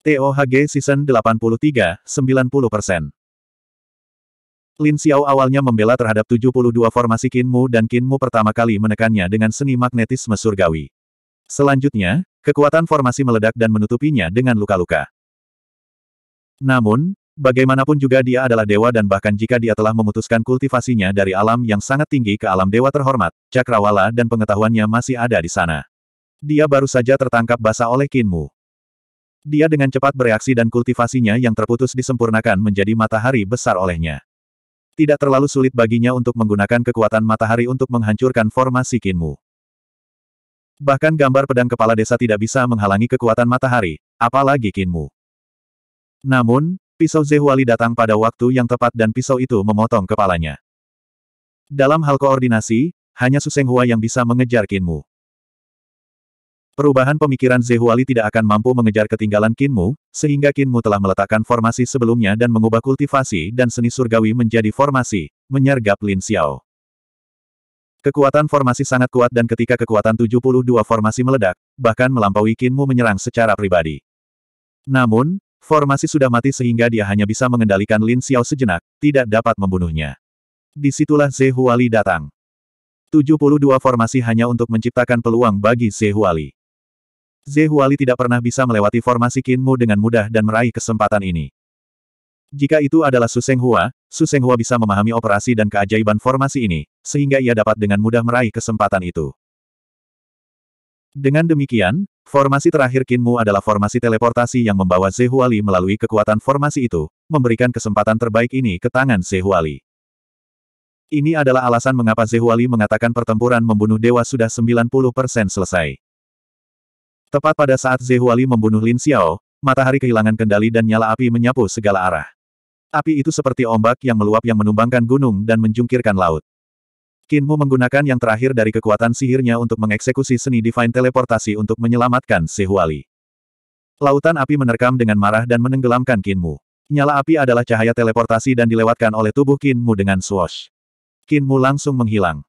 TOHG Season 83, 90%. Lin Xiao awalnya membela terhadap 72 formasi Kinmu dan Kinmu pertama kali menekannya dengan seni magnetisme surgawi. Selanjutnya, kekuatan formasi meledak dan menutupinya dengan luka-luka. Namun, bagaimanapun juga dia adalah dewa dan bahkan jika dia telah memutuskan kultivasinya dari alam yang sangat tinggi ke alam dewa terhormat, cakrawala dan pengetahuannya masih ada di sana. Dia baru saja tertangkap basah oleh Kinmu. Dia dengan cepat bereaksi dan kultivasinya yang terputus disempurnakan menjadi matahari besar olehnya. Tidak terlalu sulit baginya untuk menggunakan kekuatan matahari untuk menghancurkan formasi Kinmu. Bahkan gambar pedang kepala desa tidak bisa menghalangi kekuatan matahari, apalagi Kinmu. Namun, pisau Zehuali datang pada waktu yang tepat dan pisau itu memotong kepalanya. Dalam hal koordinasi, hanya Suseng Hua yang bisa mengejar Kinmu. Perubahan pemikiran Zehuali tidak akan mampu mengejar ketinggalan Kinmu, sehingga Kinmu telah meletakkan formasi sebelumnya dan mengubah kultivasi dan seni surgawi menjadi formasi, menyergap Lin Xiao. Kekuatan formasi sangat kuat dan ketika kekuatan 72 formasi meledak, bahkan melampaui Kinmu menyerang secara pribadi. Namun, formasi sudah mati sehingga dia hanya bisa mengendalikan Lin Xiao sejenak, tidak dapat membunuhnya. Disitulah Zehuali datang. 72 formasi hanya untuk menciptakan peluang bagi Zehuali. Zehuali tidak pernah bisa melewati formasi Kinmu dengan mudah dan meraih kesempatan ini. Jika itu adalah Suseng Hua, Suseng Hua bisa memahami operasi dan keajaiban formasi ini, sehingga ia dapat dengan mudah meraih kesempatan itu. Dengan demikian, formasi terakhir Kinmu adalah formasi teleportasi yang membawa Zehuali melalui kekuatan formasi itu, memberikan kesempatan terbaik ini ke tangan Zehuali. Ini adalah alasan mengapa Zehuali mengatakan pertempuran membunuh dewa sudah 90% selesai. Tepat pada saat Zehuali membunuh Lin Xiao, matahari kehilangan kendali dan nyala api menyapu segala arah. Api itu seperti ombak yang meluap yang menumbangkan gunung dan menjungkirkan laut. Mu menggunakan yang terakhir dari kekuatan sihirnya untuk mengeksekusi seni divine teleportasi untuk menyelamatkan Zehuali. Lautan api menerkam dengan marah dan menenggelamkan Mu. Nyala api adalah cahaya teleportasi dan dilewatkan oleh tubuh Mu dengan swash. Mu langsung menghilang.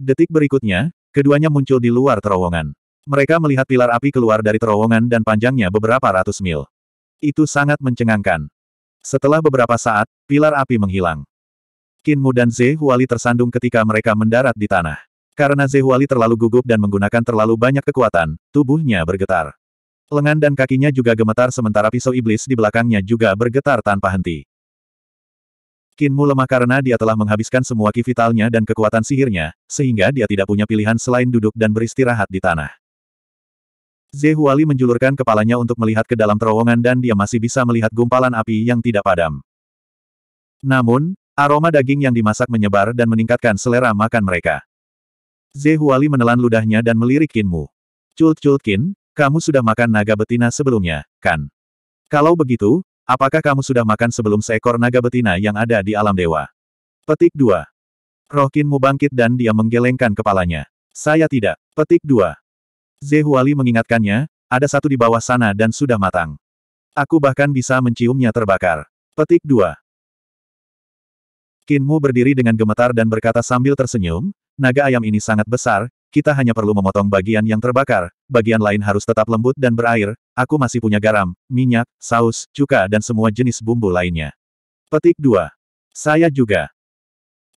Detik berikutnya, keduanya muncul di luar terowongan. Mereka melihat pilar api keluar dari terowongan dan panjangnya beberapa ratus mil. Itu sangat mencengangkan. Setelah beberapa saat, pilar api menghilang. Kinmu dan Zehuali tersandung ketika mereka mendarat di tanah. Karena Zehuali terlalu gugup dan menggunakan terlalu banyak kekuatan, tubuhnya bergetar. Lengan dan kakinya juga gemetar sementara pisau iblis di belakangnya juga bergetar tanpa henti. Kinmu lemah karena dia telah menghabiskan semua kivitalnya dan kekuatan sihirnya, sehingga dia tidak punya pilihan selain duduk dan beristirahat di tanah. Zehuali menjulurkan kepalanya untuk melihat ke dalam terowongan dan dia masih bisa melihat gumpalan api yang tidak padam. Namun, aroma daging yang dimasak menyebar dan meningkatkan selera makan mereka. Zehuali menelan ludahnya dan melirik Kinmu. Cult-cult Kin, kamu sudah makan naga betina sebelumnya, kan? Kalau begitu, apakah kamu sudah makan sebelum seekor naga betina yang ada di alam dewa? Petik 2. Roh Kinmu bangkit dan dia menggelengkan kepalanya. Saya tidak. Petik 2. Zehuali mengingatkannya, ada satu di bawah sana dan sudah matang. Aku bahkan bisa menciumnya terbakar. Petik 2. Kinmu berdiri dengan gemetar dan berkata sambil tersenyum, naga ayam ini sangat besar, kita hanya perlu memotong bagian yang terbakar, bagian lain harus tetap lembut dan berair, aku masih punya garam, minyak, saus, cuka dan semua jenis bumbu lainnya. Petik 2. Saya juga.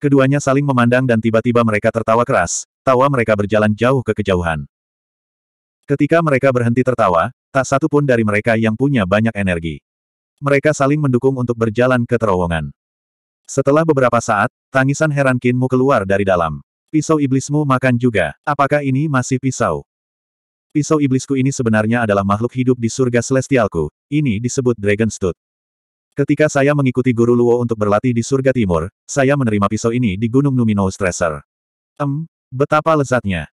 Keduanya saling memandang dan tiba-tiba mereka tertawa keras, tawa mereka berjalan jauh ke kejauhan. Ketika mereka berhenti tertawa, tak satu pun dari mereka yang punya banyak energi. Mereka saling mendukung untuk berjalan ke terowongan. Setelah beberapa saat, tangisan heran Kinmu keluar dari dalam. Pisau iblismu makan juga, apakah ini masih pisau? Pisau iblisku ini sebenarnya adalah makhluk hidup di surga celestialku, ini disebut Dragon Stud. Ketika saya mengikuti guru Luo untuk berlatih di surga timur, saya menerima pisau ini di Gunung Numinous Treasure. Em, betapa lezatnya.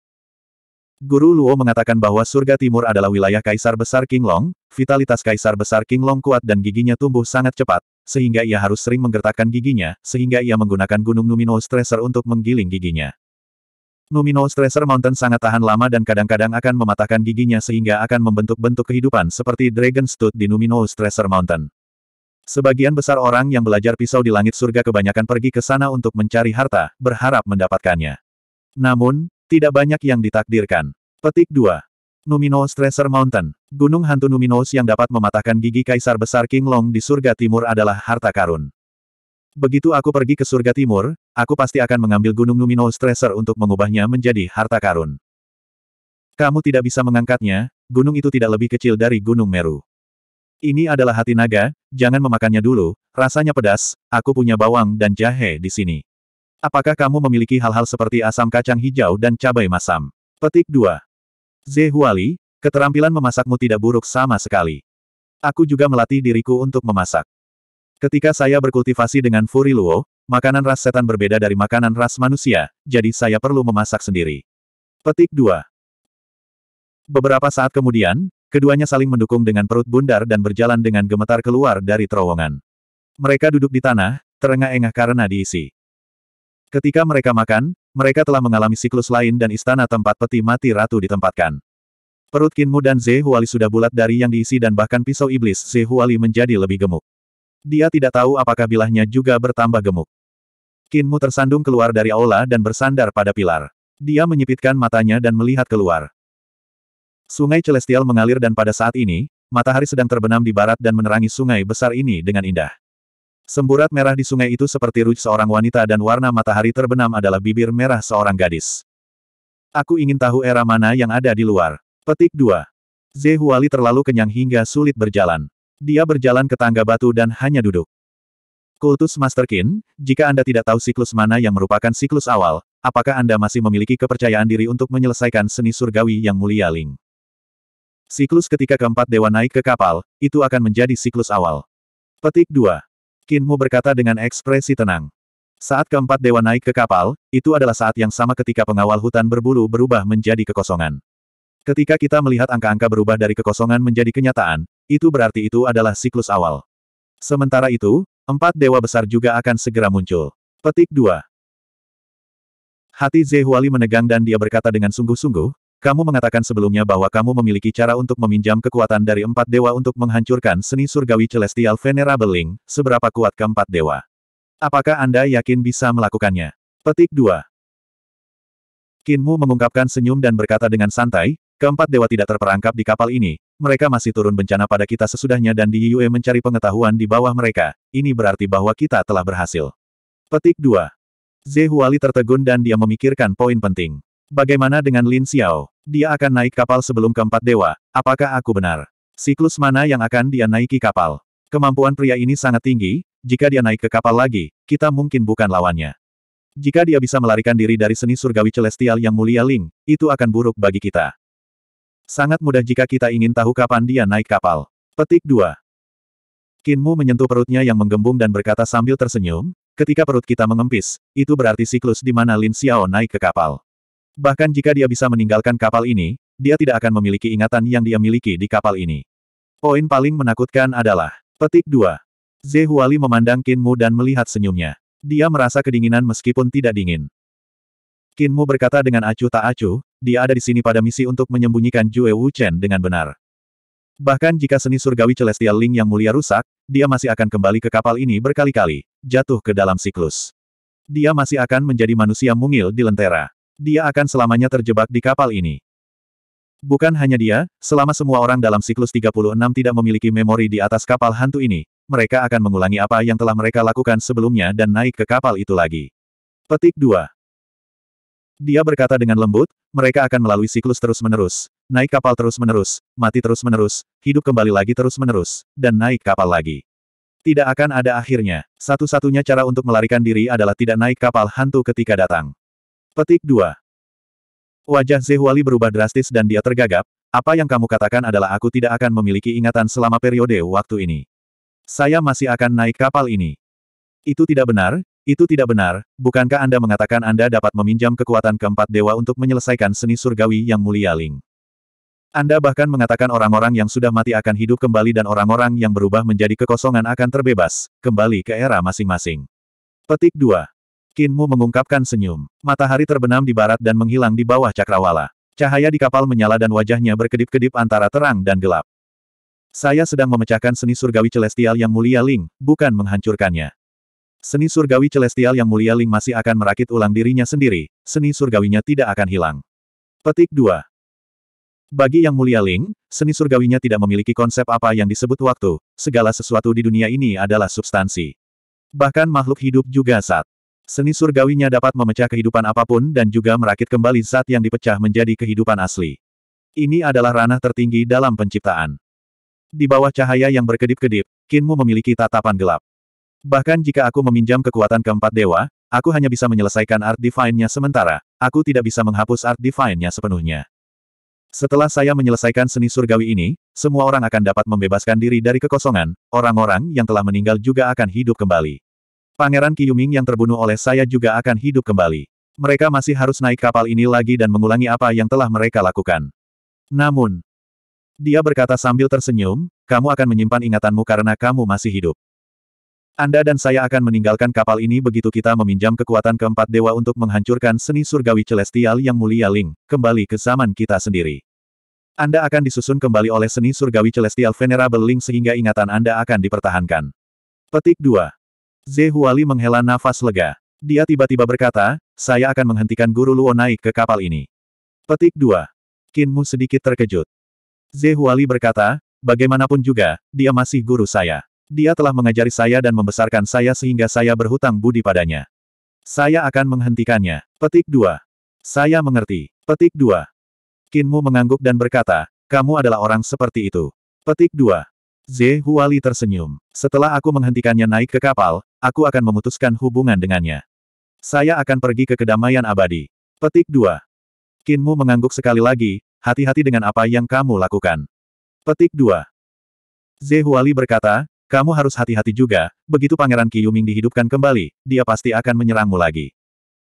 Guru Luo mengatakan bahwa surga timur adalah wilayah Kaisar Besar King Long. vitalitas Kaisar Besar King Long kuat dan giginya tumbuh sangat cepat, sehingga ia harus sering menggertakkan giginya, sehingga ia menggunakan gunung Numino Stressor untuk menggiling giginya. Numino Stressor Mountain sangat tahan lama dan kadang-kadang akan mematahkan giginya sehingga akan membentuk bentuk kehidupan seperti Dragon Stud di Numino Stressor Mountain. Sebagian besar orang yang belajar pisau di langit surga kebanyakan pergi ke sana untuk mencari harta, berharap mendapatkannya. Namun, tidak banyak yang ditakdirkan. Petik 2. Numinous Stresser Mountain, gunung hantu Numinous yang dapat mematahkan gigi kaisar besar King Long di surga timur adalah harta karun. Begitu aku pergi ke surga timur, aku pasti akan mengambil gunung Numinous Stresser untuk mengubahnya menjadi harta karun. Kamu tidak bisa mengangkatnya, gunung itu tidak lebih kecil dari gunung Meru. Ini adalah hati naga, jangan memakannya dulu, rasanya pedas, aku punya bawang dan jahe di sini. Apakah kamu memiliki hal-hal seperti asam kacang hijau dan cabai masam? Petik 2. Zehuali, keterampilan memasakmu tidak buruk sama sekali. Aku juga melatih diriku untuk memasak. Ketika saya berkultivasi dengan Furiluo, makanan ras setan berbeda dari makanan ras manusia, jadi saya perlu memasak sendiri. Petik 2. Beberapa saat kemudian, keduanya saling mendukung dengan perut bundar dan berjalan dengan gemetar keluar dari terowongan. Mereka duduk di tanah, terengah-engah karena diisi. Ketika mereka makan, mereka telah mengalami siklus lain dan istana tempat peti mati ratu ditempatkan. Perut Kinmu dan Zehuali sudah bulat dari yang diisi dan bahkan pisau iblis Zehuali menjadi lebih gemuk. Dia tidak tahu apakah bilahnya juga bertambah gemuk. Kinmu tersandung keluar dari aula dan bersandar pada pilar. Dia menyipitkan matanya dan melihat keluar. Sungai Celestial mengalir dan pada saat ini, matahari sedang terbenam di barat dan menerangi sungai besar ini dengan indah. Semburat merah di sungai itu seperti ruj seorang wanita dan warna matahari terbenam adalah bibir merah seorang gadis. Aku ingin tahu era mana yang ada di luar. Petik 2. Zehuali terlalu kenyang hingga sulit berjalan. Dia berjalan ke tangga batu dan hanya duduk. Kultus Master Qin, jika Anda tidak tahu siklus mana yang merupakan siklus awal, apakah Anda masih memiliki kepercayaan diri untuk menyelesaikan seni surgawi yang mulia Ling? Siklus ketika keempat dewa naik ke kapal, itu akan menjadi siklus awal. Petik 2. Kinmu berkata dengan ekspresi tenang. Saat keempat dewa naik ke kapal, itu adalah saat yang sama ketika pengawal hutan berbulu berubah menjadi kekosongan. Ketika kita melihat angka-angka berubah dari kekosongan menjadi kenyataan, itu berarti itu adalah siklus awal. Sementara itu, empat dewa besar juga akan segera muncul. Petik 2. Hati Zehuali menegang dan dia berkata dengan sungguh-sungguh, kamu mengatakan sebelumnya bahwa kamu memiliki cara untuk meminjam kekuatan dari empat dewa untuk menghancurkan seni surgawi Celestial Venerable Link, seberapa kuat keempat dewa. Apakah Anda yakin bisa melakukannya? Petik 2. Kinmu mengungkapkan senyum dan berkata dengan santai, keempat dewa tidak terperangkap di kapal ini, mereka masih turun bencana pada kita sesudahnya dan di Yue mencari pengetahuan di bawah mereka, ini berarti bahwa kita telah berhasil. Petik 2. Zehuali tertegun dan dia memikirkan poin penting. Bagaimana dengan Lin Xiao? Dia akan naik kapal sebelum keempat dewa, apakah aku benar? Siklus mana yang akan dia naiki kapal? Kemampuan pria ini sangat tinggi, jika dia naik ke kapal lagi, kita mungkin bukan lawannya. Jika dia bisa melarikan diri dari seni surgawi celestial yang mulia Ling, itu akan buruk bagi kita. Sangat mudah jika kita ingin tahu kapan dia naik kapal. Petik 2. Kinmu menyentuh perutnya yang menggembung dan berkata sambil tersenyum, ketika perut kita mengempis, itu berarti siklus di mana Lin Xiao naik ke kapal. Bahkan jika dia bisa meninggalkan kapal ini, dia tidak akan memiliki ingatan yang dia miliki di kapal ini. Poin paling menakutkan adalah, petik 2. Zhe Huali memandang Kinmu dan melihat senyumnya. Dia merasa kedinginan meskipun tidak dingin. Kinmu berkata dengan acuh tak acuh, dia ada di sini pada misi untuk menyembunyikan Jue Wu Chen dengan benar. Bahkan jika seni surgawi Celestial Ling yang mulia rusak, dia masih akan kembali ke kapal ini berkali-kali, jatuh ke dalam siklus. Dia masih akan menjadi manusia mungil di lentera dia akan selamanya terjebak di kapal ini. Bukan hanya dia, selama semua orang dalam siklus 36 tidak memiliki memori di atas kapal hantu ini, mereka akan mengulangi apa yang telah mereka lakukan sebelumnya dan naik ke kapal itu lagi. Petik 2. Dia berkata dengan lembut, mereka akan melalui siklus terus-menerus, naik kapal terus-menerus, mati terus-menerus, hidup kembali lagi terus-menerus, dan naik kapal lagi. Tidak akan ada akhirnya. Satu-satunya cara untuk melarikan diri adalah tidak naik kapal hantu ketika datang. Petik 2. Wajah Zehuali berubah drastis dan dia tergagap, apa yang kamu katakan adalah aku tidak akan memiliki ingatan selama periode waktu ini. Saya masih akan naik kapal ini. Itu tidak benar, itu tidak benar, bukankah Anda mengatakan Anda dapat meminjam kekuatan keempat dewa untuk menyelesaikan seni surgawi yang mulia Ling? Anda bahkan mengatakan orang-orang yang sudah mati akan hidup kembali dan orang-orang yang berubah menjadi kekosongan akan terbebas, kembali ke era masing-masing. Petik 2. Kinmu mengungkapkan senyum. Matahari terbenam di barat dan menghilang di bawah cakrawala. Cahaya di kapal menyala dan wajahnya berkedip-kedip antara terang dan gelap. Saya sedang memecahkan seni surgawi celestial yang mulia Ling, bukan menghancurkannya. Seni surgawi celestial yang mulia Ling masih akan merakit ulang dirinya sendiri, seni surgawinya tidak akan hilang. Petik 2. Bagi yang mulia Ling, seni surgawinya tidak memiliki konsep apa yang disebut waktu, segala sesuatu di dunia ini adalah substansi. Bahkan makhluk hidup juga saat. Seni surgawinya dapat memecah kehidupan apapun dan juga merakit kembali zat yang dipecah menjadi kehidupan asli. Ini adalah ranah tertinggi dalam penciptaan. Di bawah cahaya yang berkedip-kedip, Kinmu memiliki tatapan gelap. Bahkan jika aku meminjam kekuatan keempat dewa, aku hanya bisa menyelesaikan art divine-nya sementara, aku tidak bisa menghapus art divine-nya sepenuhnya. Setelah saya menyelesaikan seni surgawi ini, semua orang akan dapat membebaskan diri dari kekosongan, orang-orang yang telah meninggal juga akan hidup kembali. Pangeran Yuming yang terbunuh oleh saya juga akan hidup kembali. Mereka masih harus naik kapal ini lagi dan mengulangi apa yang telah mereka lakukan. Namun, dia berkata sambil tersenyum, kamu akan menyimpan ingatanmu karena kamu masih hidup. Anda dan saya akan meninggalkan kapal ini begitu kita meminjam kekuatan keempat dewa untuk menghancurkan seni surgawi celestial yang mulia Ling, kembali ke zaman kita sendiri. Anda akan disusun kembali oleh seni surgawi celestial Venerable Ling sehingga ingatan Anda akan dipertahankan. Petik 2. Zehuali menghela nafas lega. Dia tiba-tiba berkata, saya akan menghentikan Guru Luo naik ke kapal ini. Petik 2. Kinmu sedikit terkejut. Zehuali berkata, bagaimanapun juga, dia masih guru saya. Dia telah mengajari saya dan membesarkan saya sehingga saya berhutang budi padanya. Saya akan menghentikannya. Petik 2. Saya mengerti. Petik 2. Kinmu mengangguk dan berkata, kamu adalah orang seperti itu. Petik 2. Ze Huali tersenyum. Setelah aku menghentikannya naik ke kapal, Aku akan memutuskan hubungan dengannya. Saya akan pergi ke kedamaian abadi. Petik 2. Kinmu mengangguk sekali lagi, hati-hati dengan apa yang kamu lakukan. Petik 2. Zehuali berkata, kamu harus hati-hati juga, begitu Pangeran Qiyuming dihidupkan kembali, dia pasti akan menyerangmu lagi.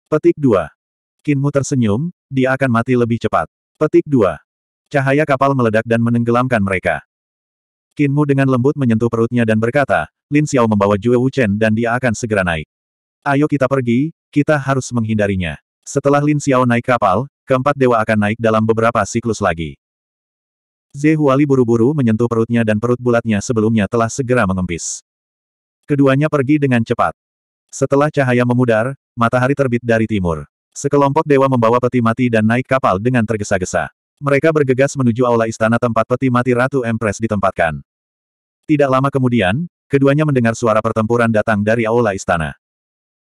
Petik 2. Kinmu tersenyum, dia akan mati lebih cepat. Petik 2. Cahaya kapal meledak dan menenggelamkan mereka. Qinmu dengan lembut menyentuh perutnya dan berkata, Lin Xiao membawa Jue Wuchen dan dia akan segera naik. Ayo kita pergi, kita harus menghindarinya. Setelah Lin Xiao naik kapal, keempat dewa akan naik dalam beberapa siklus lagi. Zhe Huali buru-buru menyentuh perutnya dan perut bulatnya sebelumnya telah segera mengempis. Keduanya pergi dengan cepat. Setelah cahaya memudar, matahari terbit dari timur. Sekelompok dewa membawa peti mati dan naik kapal dengan tergesa-gesa. Mereka bergegas menuju aula istana tempat peti mati Ratu Empress ditempatkan. Tidak lama kemudian, keduanya mendengar suara pertempuran datang dari aula istana.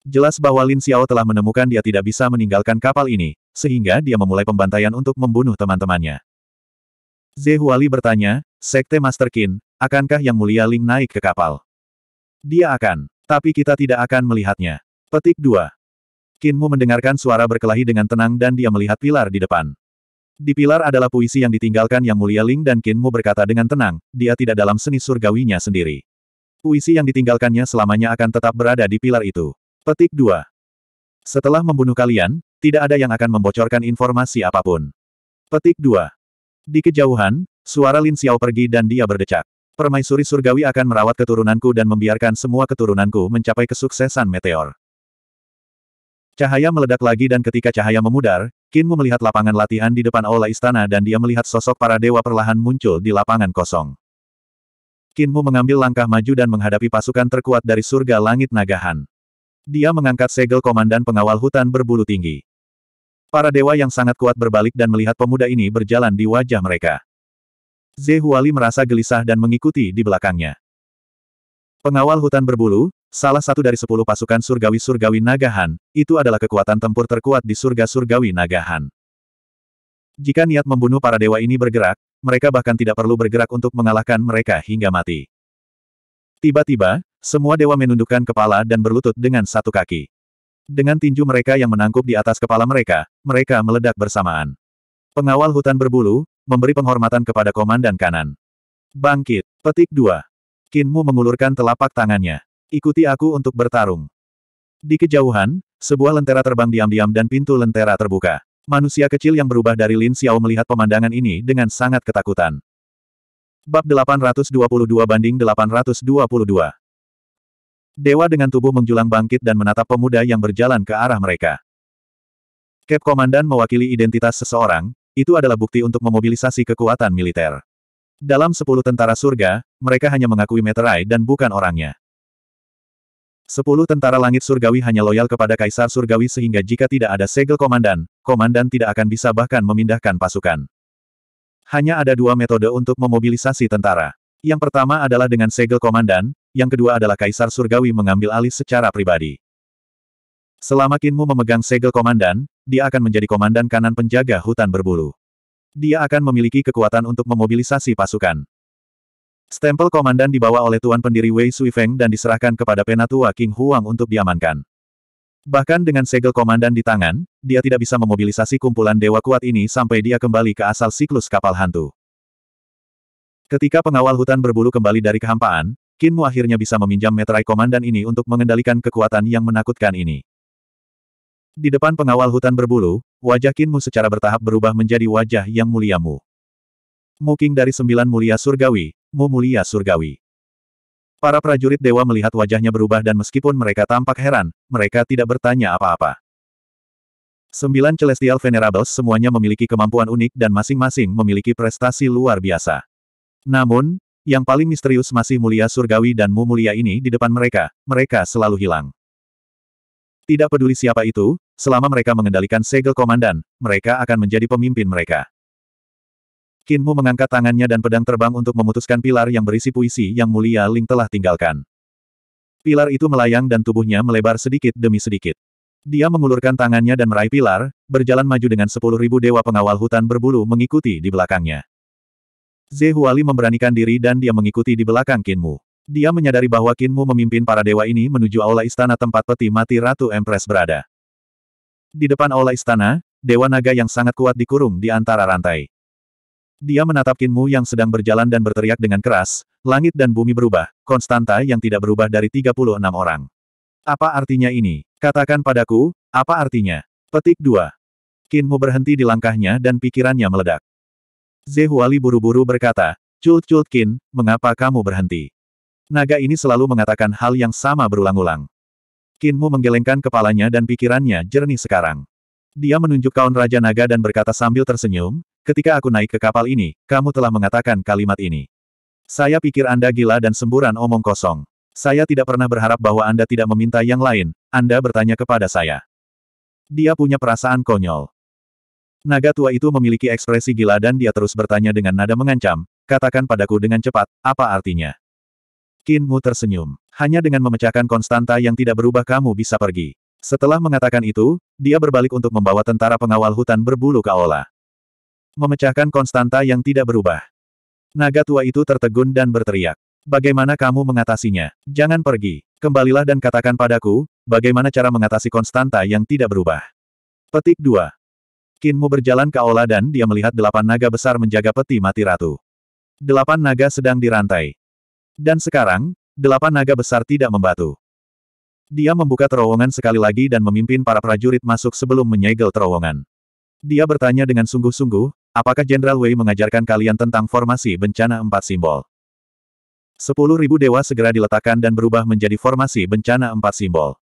Jelas bahwa Lin Xiao telah menemukan dia tidak bisa meninggalkan kapal ini, sehingga dia memulai pembantaian untuk membunuh teman-temannya. Zehuali bertanya, Sekte Master Qin, akankah Yang Mulia Ling naik ke kapal? Dia akan, tapi kita tidak akan melihatnya. Petik 2. Qinmu mendengarkan suara berkelahi dengan tenang dan dia melihat pilar di depan. Di pilar adalah puisi yang ditinggalkan Yang Mulia Ling dan Kinmu berkata dengan tenang, dia tidak dalam seni surgawinya sendiri. Puisi yang ditinggalkannya selamanya akan tetap berada di pilar itu. Petik 2. Setelah membunuh kalian, tidak ada yang akan membocorkan informasi apapun. Petik 2. Di kejauhan, suara Lin Xiao pergi dan dia berdecak. Permaisuri surgawi akan merawat keturunanku dan membiarkan semua keturunanku mencapai kesuksesan meteor. Cahaya meledak lagi dan ketika cahaya memudar, Kinmu melihat lapangan latihan di depan aula istana dan dia melihat sosok para dewa perlahan muncul di lapangan kosong. Kinmu mengambil langkah maju dan menghadapi pasukan terkuat dari surga langit Nagahan. Dia mengangkat segel komandan pengawal hutan berbulu tinggi. Para dewa yang sangat kuat berbalik dan melihat pemuda ini berjalan di wajah mereka. Zehuali merasa gelisah dan mengikuti di belakangnya. Pengawal hutan berbulu, Salah satu dari sepuluh pasukan surgawi-surgawi Nagahan, itu adalah kekuatan tempur terkuat di surga-surgawi Nagahan. Jika niat membunuh para dewa ini bergerak, mereka bahkan tidak perlu bergerak untuk mengalahkan mereka hingga mati. Tiba-tiba, semua dewa menundukkan kepala dan berlutut dengan satu kaki. Dengan tinju mereka yang menangkup di atas kepala mereka, mereka meledak bersamaan. Pengawal hutan berbulu, memberi penghormatan kepada komandan kanan. Bangkit, petik dua. Kinmu mengulurkan telapak tangannya. Ikuti aku untuk bertarung. Di kejauhan, sebuah lentera terbang diam-diam dan pintu lentera terbuka. Manusia kecil yang berubah dari Lin Xiao melihat pemandangan ini dengan sangat ketakutan. Bab 822 banding 822 Dewa dengan tubuh menjulang bangkit dan menatap pemuda yang berjalan ke arah mereka. Cap Komandan mewakili identitas seseorang, itu adalah bukti untuk memobilisasi kekuatan militer. Dalam sepuluh tentara surga, mereka hanya mengakui meterai dan bukan orangnya. Sepuluh tentara langit surgawi hanya loyal kepada Kaisar Surgawi sehingga jika tidak ada segel komandan, komandan tidak akan bisa bahkan memindahkan pasukan. Hanya ada dua metode untuk memobilisasi tentara. Yang pertama adalah dengan segel komandan, yang kedua adalah Kaisar Surgawi mengambil alih secara pribadi. Selama Kinmu memegang segel komandan, dia akan menjadi komandan kanan penjaga hutan berburu. Dia akan memiliki kekuatan untuk memobilisasi pasukan. Stempel komandan dibawa oleh Tuan Pendiri Wei Sui Feng dan diserahkan kepada penatua King Huang untuk diamankan. Bahkan dengan segel komandan di tangan, dia tidak bisa memobilisasi kumpulan dewa kuat ini sampai dia kembali ke asal siklus kapal hantu. Ketika pengawal hutan berbulu kembali dari kehampaan, Kinmu akhirnya bisa meminjam meterai komandan ini untuk mengendalikan kekuatan yang menakutkan ini. Di depan pengawal hutan berbulu, wajah Kinmu secara bertahap berubah menjadi wajah yang mulia Mu. Muking dari sembilan mulia surgawi, Mu Mulia Surgawi. Para prajurit dewa melihat wajahnya berubah dan meskipun mereka tampak heran, mereka tidak bertanya apa-apa. Sembilan Celestial Venerables semuanya memiliki kemampuan unik dan masing-masing memiliki prestasi luar biasa. Namun, yang paling misterius masih mulia surgawi dan mu mulia ini di depan mereka, mereka selalu hilang. Tidak peduli siapa itu, selama mereka mengendalikan segel komandan, mereka akan menjadi pemimpin mereka. Kinmu mengangkat tangannya dan pedang terbang untuk memutuskan pilar yang berisi puisi yang mulia Ling telah tinggalkan. Pilar itu melayang dan tubuhnya melebar sedikit demi sedikit. Dia mengulurkan tangannya dan meraih pilar, berjalan maju dengan sepuluh ribu dewa pengawal hutan berbulu mengikuti di belakangnya. Zehuali memberanikan diri dan dia mengikuti di belakang Kinmu. Dia menyadari bahwa Kinmu memimpin para dewa ini menuju aula istana tempat peti mati Ratu Empress berada. Di depan aula istana, Dewa Naga yang sangat kuat dikurung di antara rantai. Dia menatap Kinmu yang sedang berjalan dan berteriak dengan keras, langit dan bumi berubah, Konstanta yang tidak berubah dari 36 orang. Apa artinya ini? Katakan padaku, apa artinya? Petik 2. Kinmu berhenti di langkahnya dan pikirannya meledak. Zehuali buru-buru berkata, Cult Cult Kin, mengapa kamu berhenti? Naga ini selalu mengatakan hal yang sama berulang-ulang. Kinmu menggelengkan kepalanya dan pikirannya jernih sekarang. Dia menunjuk kaun Raja Naga dan berkata sambil tersenyum, Ketika aku naik ke kapal ini, kamu telah mengatakan kalimat ini. Saya pikir Anda gila dan semburan omong kosong. Saya tidak pernah berharap bahwa Anda tidak meminta yang lain, Anda bertanya kepada saya. Dia punya perasaan konyol. Naga tua itu memiliki ekspresi gila dan dia terus bertanya dengan nada mengancam, katakan padaku dengan cepat, apa artinya? Kinmu tersenyum. Hanya dengan memecahkan konstanta yang tidak berubah kamu bisa pergi. Setelah mengatakan itu, dia berbalik untuk membawa tentara pengawal hutan berbulu kaola. Memecahkan konstanta yang tidak berubah. Naga tua itu tertegun dan berteriak. Bagaimana kamu mengatasinya? Jangan pergi. Kembalilah dan katakan padaku, bagaimana cara mengatasi konstanta yang tidak berubah. Petik 2. Kinmu berjalan ke aula dan dia melihat delapan naga besar menjaga peti mati ratu. Delapan naga sedang dirantai. Dan sekarang, delapan naga besar tidak membatu. Dia membuka terowongan sekali lagi dan memimpin para prajurit masuk sebelum menyegel terowongan. Dia bertanya dengan sungguh-sungguh, Apakah Jenderal Wei mengajarkan kalian tentang formasi bencana empat simbol? Sepuluh ribu dewa segera diletakkan dan berubah menjadi formasi bencana empat simbol.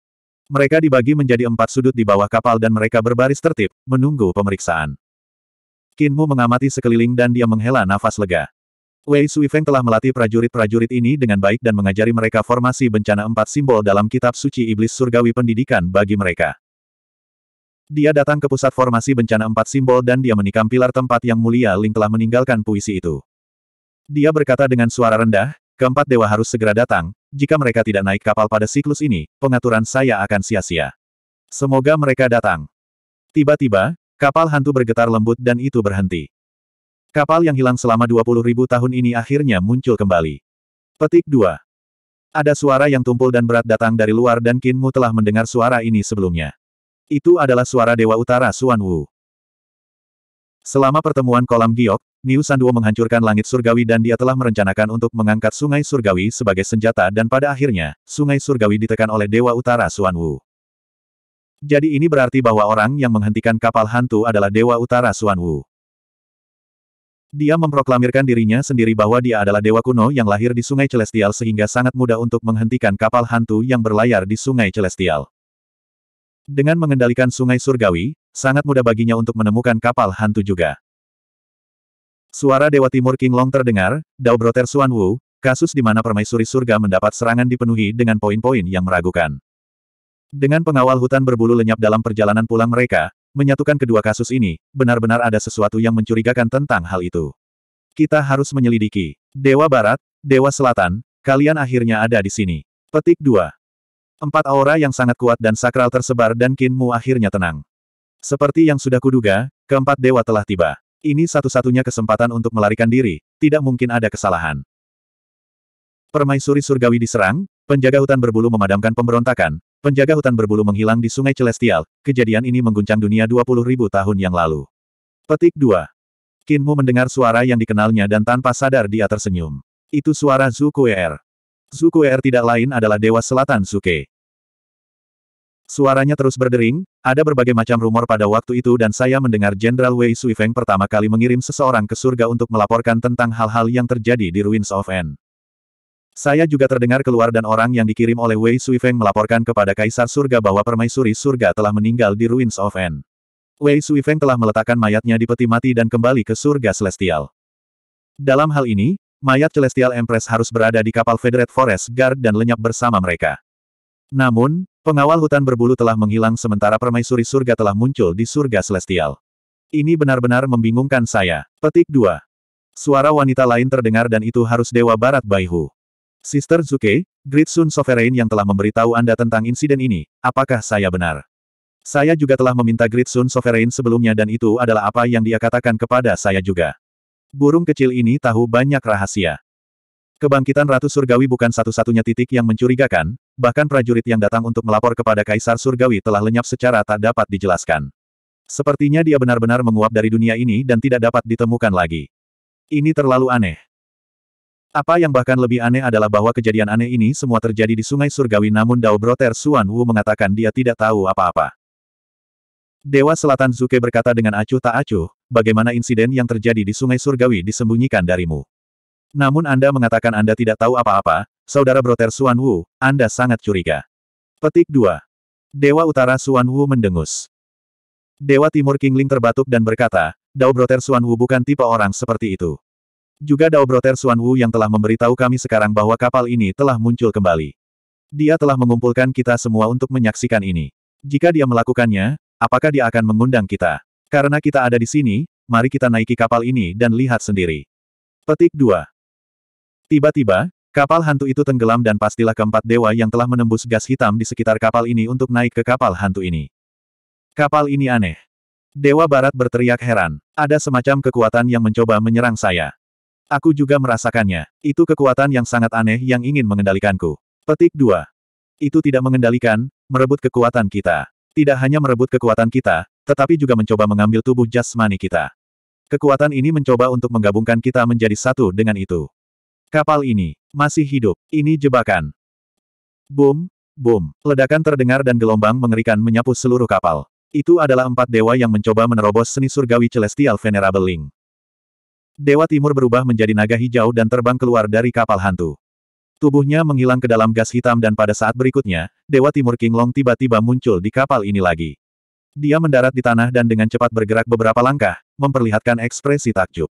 Mereka dibagi menjadi empat sudut di bawah kapal dan mereka berbaris tertib, menunggu pemeriksaan. Kinmu mengamati sekeliling dan dia menghela nafas lega. Wei Suifeng telah melatih prajurit-prajurit ini dengan baik dan mengajari mereka formasi bencana empat simbol dalam kitab suci iblis surgawi pendidikan bagi mereka. Dia datang ke pusat formasi bencana empat simbol dan dia menikam pilar tempat yang mulia Ling telah meninggalkan puisi itu. Dia berkata dengan suara rendah, keempat dewa harus segera datang, jika mereka tidak naik kapal pada siklus ini, pengaturan saya akan sia-sia. Semoga mereka datang. Tiba-tiba, kapal hantu bergetar lembut dan itu berhenti. Kapal yang hilang selama 20 ribu tahun ini akhirnya muncul kembali. Petik 2. Ada suara yang tumpul dan berat datang dari luar dan Kinmu telah mendengar suara ini sebelumnya. Itu adalah suara Dewa Utara Suan Wu. Selama pertemuan kolam giok, Niu Sanduo menghancurkan langit surgawi dan dia telah merencanakan untuk mengangkat sungai surgawi sebagai senjata dan pada akhirnya, sungai surgawi ditekan oleh Dewa Utara Suan Wu. Jadi ini berarti bahwa orang yang menghentikan kapal hantu adalah Dewa Utara Suan Wu. Dia memproklamirkan dirinya sendiri bahwa dia adalah dewa kuno yang lahir di Sungai Celestial sehingga sangat mudah untuk menghentikan kapal hantu yang berlayar di Sungai Celestial. Dengan mengendalikan sungai surgawi, sangat mudah baginya untuk menemukan kapal hantu juga. Suara Dewa Timur King Long terdengar, Dao Broter Suan Wu, kasus di mana permaisuri surga mendapat serangan dipenuhi dengan poin-poin yang meragukan. Dengan pengawal hutan berbulu lenyap dalam perjalanan pulang mereka, menyatukan kedua kasus ini, benar-benar ada sesuatu yang mencurigakan tentang hal itu. Kita harus menyelidiki. Dewa Barat, Dewa Selatan, kalian akhirnya ada di sini. Petik 2. Empat aura yang sangat kuat dan sakral tersebar dan Kinmu akhirnya tenang. Seperti yang sudah kuduga, keempat dewa telah tiba. Ini satu-satunya kesempatan untuk melarikan diri, tidak mungkin ada kesalahan. Permaisuri surgawi diserang, penjaga hutan berbulu memadamkan pemberontakan, penjaga hutan berbulu menghilang di sungai Celestial, kejadian ini mengguncang dunia ribu tahun yang lalu. Petik 2. Kinmu mendengar suara yang dikenalnya dan tanpa sadar dia tersenyum. Itu suara Zhu Er. Zhu Er tidak lain adalah Dewa Selatan Suke. Suaranya terus berdering, ada berbagai macam rumor pada waktu itu dan saya mendengar Jenderal Wei Suifeng pertama kali mengirim seseorang ke surga untuk melaporkan tentang hal-hal yang terjadi di Ruins of N. Saya juga terdengar keluar dan orang yang dikirim oleh Wei Suifeng melaporkan kepada Kaisar Surga bahwa permaisuri surga telah meninggal di Ruins of N. Wei Suifeng telah meletakkan mayatnya di peti mati dan kembali ke surga celestial. Dalam hal ini, mayat Celestial Empress harus berada di kapal Federate Forest Guard dan lenyap bersama mereka. Namun, Pengawal hutan berbulu telah menghilang sementara permaisuri surga telah muncul di surga celestial. Ini benar-benar membingungkan saya. Petik 2. Suara wanita lain terdengar dan itu harus Dewa Barat Baihu. Sister Zuke, Great Sovereign yang telah memberitahu Anda tentang insiden ini, apakah saya benar? Saya juga telah meminta Great Sovereign sebelumnya dan itu adalah apa yang dia katakan kepada saya juga. Burung kecil ini tahu banyak rahasia. Kebangkitan Ratu Surgawi bukan satu-satunya titik yang mencurigakan, bahkan prajurit yang datang untuk melapor kepada Kaisar Surgawi telah lenyap secara tak dapat dijelaskan. Sepertinya dia benar-benar menguap dari dunia ini dan tidak dapat ditemukan lagi. Ini terlalu aneh. Apa yang bahkan lebih aneh adalah bahwa kejadian aneh ini semua terjadi di Sungai Surgawi namun Dao Broter Suan Wu mengatakan dia tidak tahu apa-apa. Dewa Selatan Zuke berkata dengan acuh tak acuh, bagaimana insiden yang terjadi di Sungai Surgawi disembunyikan darimu. Namun Anda mengatakan Anda tidak tahu apa-apa, Saudara Broter Suan Wu, Anda sangat curiga. Petik 2. Dewa Utara Suan Wu mendengus. Dewa Timur Kingling terbatuk dan berkata, Dao Broter Suan Wu bukan tipe orang seperti itu. Juga Dao Broter Suan Wu yang telah memberitahu kami sekarang bahwa kapal ini telah muncul kembali. Dia telah mengumpulkan kita semua untuk menyaksikan ini. Jika dia melakukannya, apakah dia akan mengundang kita? Karena kita ada di sini, mari kita naiki kapal ini dan lihat sendiri. Petik 2. Tiba-tiba, kapal hantu itu tenggelam dan pastilah keempat dewa yang telah menembus gas hitam di sekitar kapal ini untuk naik ke kapal hantu ini. Kapal ini aneh. Dewa Barat berteriak heran. Ada semacam kekuatan yang mencoba menyerang saya. Aku juga merasakannya. Itu kekuatan yang sangat aneh yang ingin mengendalikanku. Petik 2. Itu tidak mengendalikan, merebut kekuatan kita. Tidak hanya merebut kekuatan kita, tetapi juga mencoba mengambil tubuh jasmani kita. Kekuatan ini mencoba untuk menggabungkan kita menjadi satu dengan itu. Kapal ini masih hidup. Ini jebakan. Boom, boom. Ledakan terdengar dan gelombang mengerikan menyapu seluruh kapal. Itu adalah empat dewa yang mencoba menerobos seni surgawi Celestial Venerable Link. Dewa Timur berubah menjadi naga hijau dan terbang keluar dari kapal hantu. Tubuhnya menghilang ke dalam gas hitam dan pada saat berikutnya, Dewa Timur King Long tiba-tiba muncul di kapal ini lagi. Dia mendarat di tanah dan dengan cepat bergerak beberapa langkah, memperlihatkan ekspresi takjub.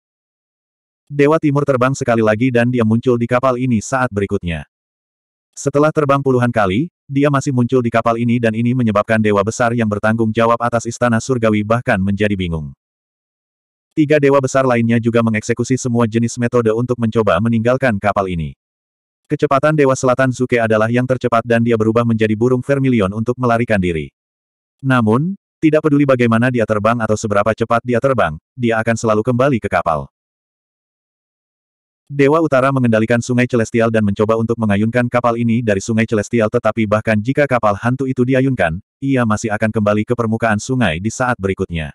Dewa Timur terbang sekali lagi dan dia muncul di kapal ini saat berikutnya. Setelah terbang puluhan kali, dia masih muncul di kapal ini dan ini menyebabkan dewa besar yang bertanggung jawab atas istana surgawi bahkan menjadi bingung. Tiga dewa besar lainnya juga mengeksekusi semua jenis metode untuk mencoba meninggalkan kapal ini. Kecepatan Dewa Selatan Zuke adalah yang tercepat dan dia berubah menjadi burung vermilion untuk melarikan diri. Namun, tidak peduli bagaimana dia terbang atau seberapa cepat dia terbang, dia akan selalu kembali ke kapal. Dewa Utara mengendalikan Sungai Celestial dan mencoba untuk mengayunkan kapal ini dari Sungai Celestial tetapi bahkan jika kapal hantu itu diayunkan, ia masih akan kembali ke permukaan sungai di saat berikutnya.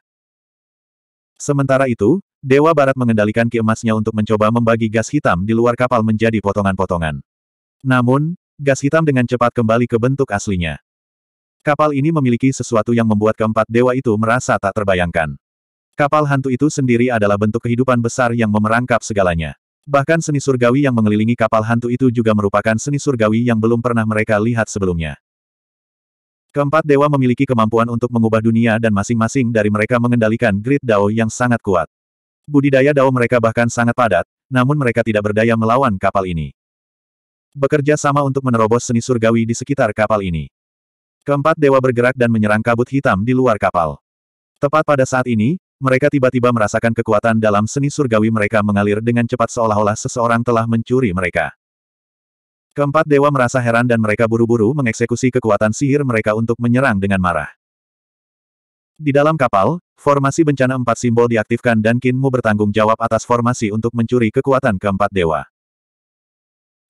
Sementara itu, Dewa Barat mengendalikan ki emasnya untuk mencoba membagi gas hitam di luar kapal menjadi potongan-potongan. Namun, gas hitam dengan cepat kembali ke bentuk aslinya. Kapal ini memiliki sesuatu yang membuat keempat dewa itu merasa tak terbayangkan. Kapal hantu itu sendiri adalah bentuk kehidupan besar yang memerangkap segalanya. Bahkan seni surgawi yang mengelilingi kapal hantu itu juga merupakan seni surgawi yang belum pernah mereka lihat sebelumnya. Keempat dewa memiliki kemampuan untuk mengubah dunia dan masing-masing dari mereka mengendalikan grid Dao yang sangat kuat. Budidaya Dao mereka bahkan sangat padat, namun mereka tidak berdaya melawan kapal ini. Bekerja sama untuk menerobos seni surgawi di sekitar kapal ini. Keempat dewa bergerak dan menyerang kabut hitam di luar kapal. Tepat pada saat ini, mereka tiba-tiba merasakan kekuatan dalam seni surgawi mereka mengalir dengan cepat seolah-olah seseorang telah mencuri mereka. Keempat dewa merasa heran dan mereka buru-buru mengeksekusi kekuatan sihir mereka untuk menyerang dengan marah. Di dalam kapal, formasi bencana empat simbol diaktifkan dan Kinmu bertanggung jawab atas formasi untuk mencuri kekuatan keempat dewa.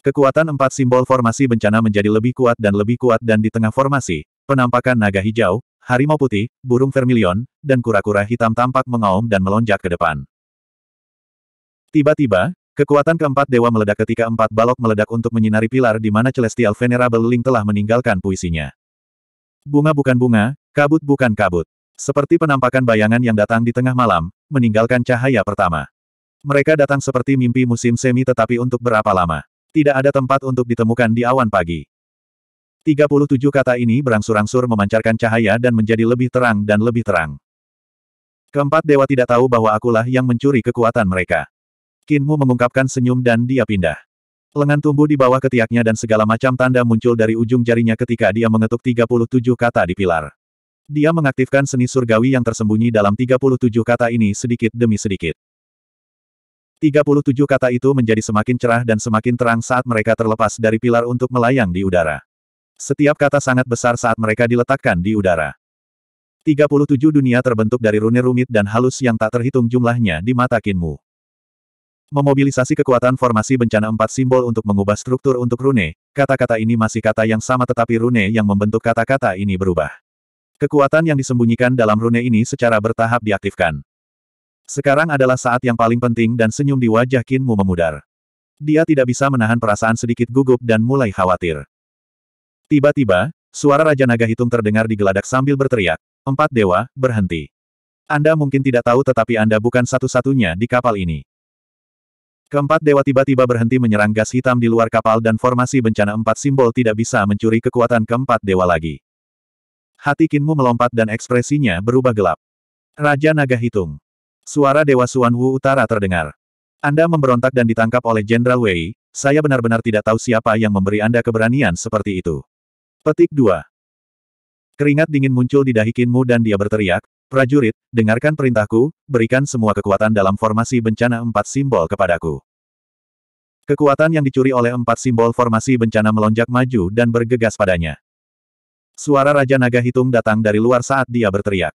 Kekuatan empat simbol formasi bencana menjadi lebih kuat dan lebih kuat dan di tengah formasi, penampakan naga hijau, harimau putih, burung vermilion, dan kura-kura hitam tampak mengaum dan melonjak ke depan. Tiba-tiba, kekuatan keempat dewa meledak ketika empat balok meledak untuk menyinari pilar di mana Celestial Venerable Ling telah meninggalkan puisinya. Bunga bukan bunga, kabut bukan kabut. Seperti penampakan bayangan yang datang di tengah malam, meninggalkan cahaya pertama. Mereka datang seperti mimpi musim semi tetapi untuk berapa lama. Tidak ada tempat untuk ditemukan di awan pagi. 37 kata ini berangsur-angsur memancarkan cahaya dan menjadi lebih terang dan lebih terang. Keempat dewa tidak tahu bahwa akulah yang mencuri kekuatan mereka. Kinmu mengungkapkan senyum dan dia pindah. Lengan tumbuh di bawah ketiaknya dan segala macam tanda muncul dari ujung jarinya ketika dia mengetuk 37 kata di pilar. Dia mengaktifkan seni surgawi yang tersembunyi dalam 37 kata ini sedikit demi sedikit. 37 kata itu menjadi semakin cerah dan semakin terang saat mereka terlepas dari pilar untuk melayang di udara. Setiap kata sangat besar saat mereka diletakkan di udara. 37 dunia terbentuk dari rune rumit dan halus yang tak terhitung jumlahnya di mata Kinmu. Memobilisasi kekuatan formasi bencana empat simbol untuk mengubah struktur untuk rune, kata-kata ini masih kata yang sama tetapi rune yang membentuk kata-kata ini berubah. Kekuatan yang disembunyikan dalam rune ini secara bertahap diaktifkan. Sekarang adalah saat yang paling penting dan senyum di wajah Kinmu memudar. Dia tidak bisa menahan perasaan sedikit gugup dan mulai khawatir. Tiba-tiba, suara Raja Naga Hitung terdengar di geladak sambil berteriak, Empat dewa, berhenti. Anda mungkin tidak tahu tetapi Anda bukan satu-satunya di kapal ini. Keempat dewa tiba-tiba berhenti menyerang gas hitam di luar kapal dan formasi bencana empat simbol tidak bisa mencuri kekuatan keempat dewa lagi. Hati Kinmu melompat dan ekspresinya berubah gelap. Raja Naga Hitung. Suara Dewa Suan Wu Utara terdengar. Anda memberontak dan ditangkap oleh Jenderal Wei, saya benar-benar tidak tahu siapa yang memberi Anda keberanian seperti itu. Petik 2. Keringat dingin muncul di dahi Kinmu dan dia berteriak, Prajurit, dengarkan perintahku, berikan semua kekuatan dalam formasi bencana empat simbol kepadaku. Kekuatan yang dicuri oleh empat simbol formasi bencana melonjak maju dan bergegas padanya. Suara Raja Naga Hitung datang dari luar saat dia berteriak.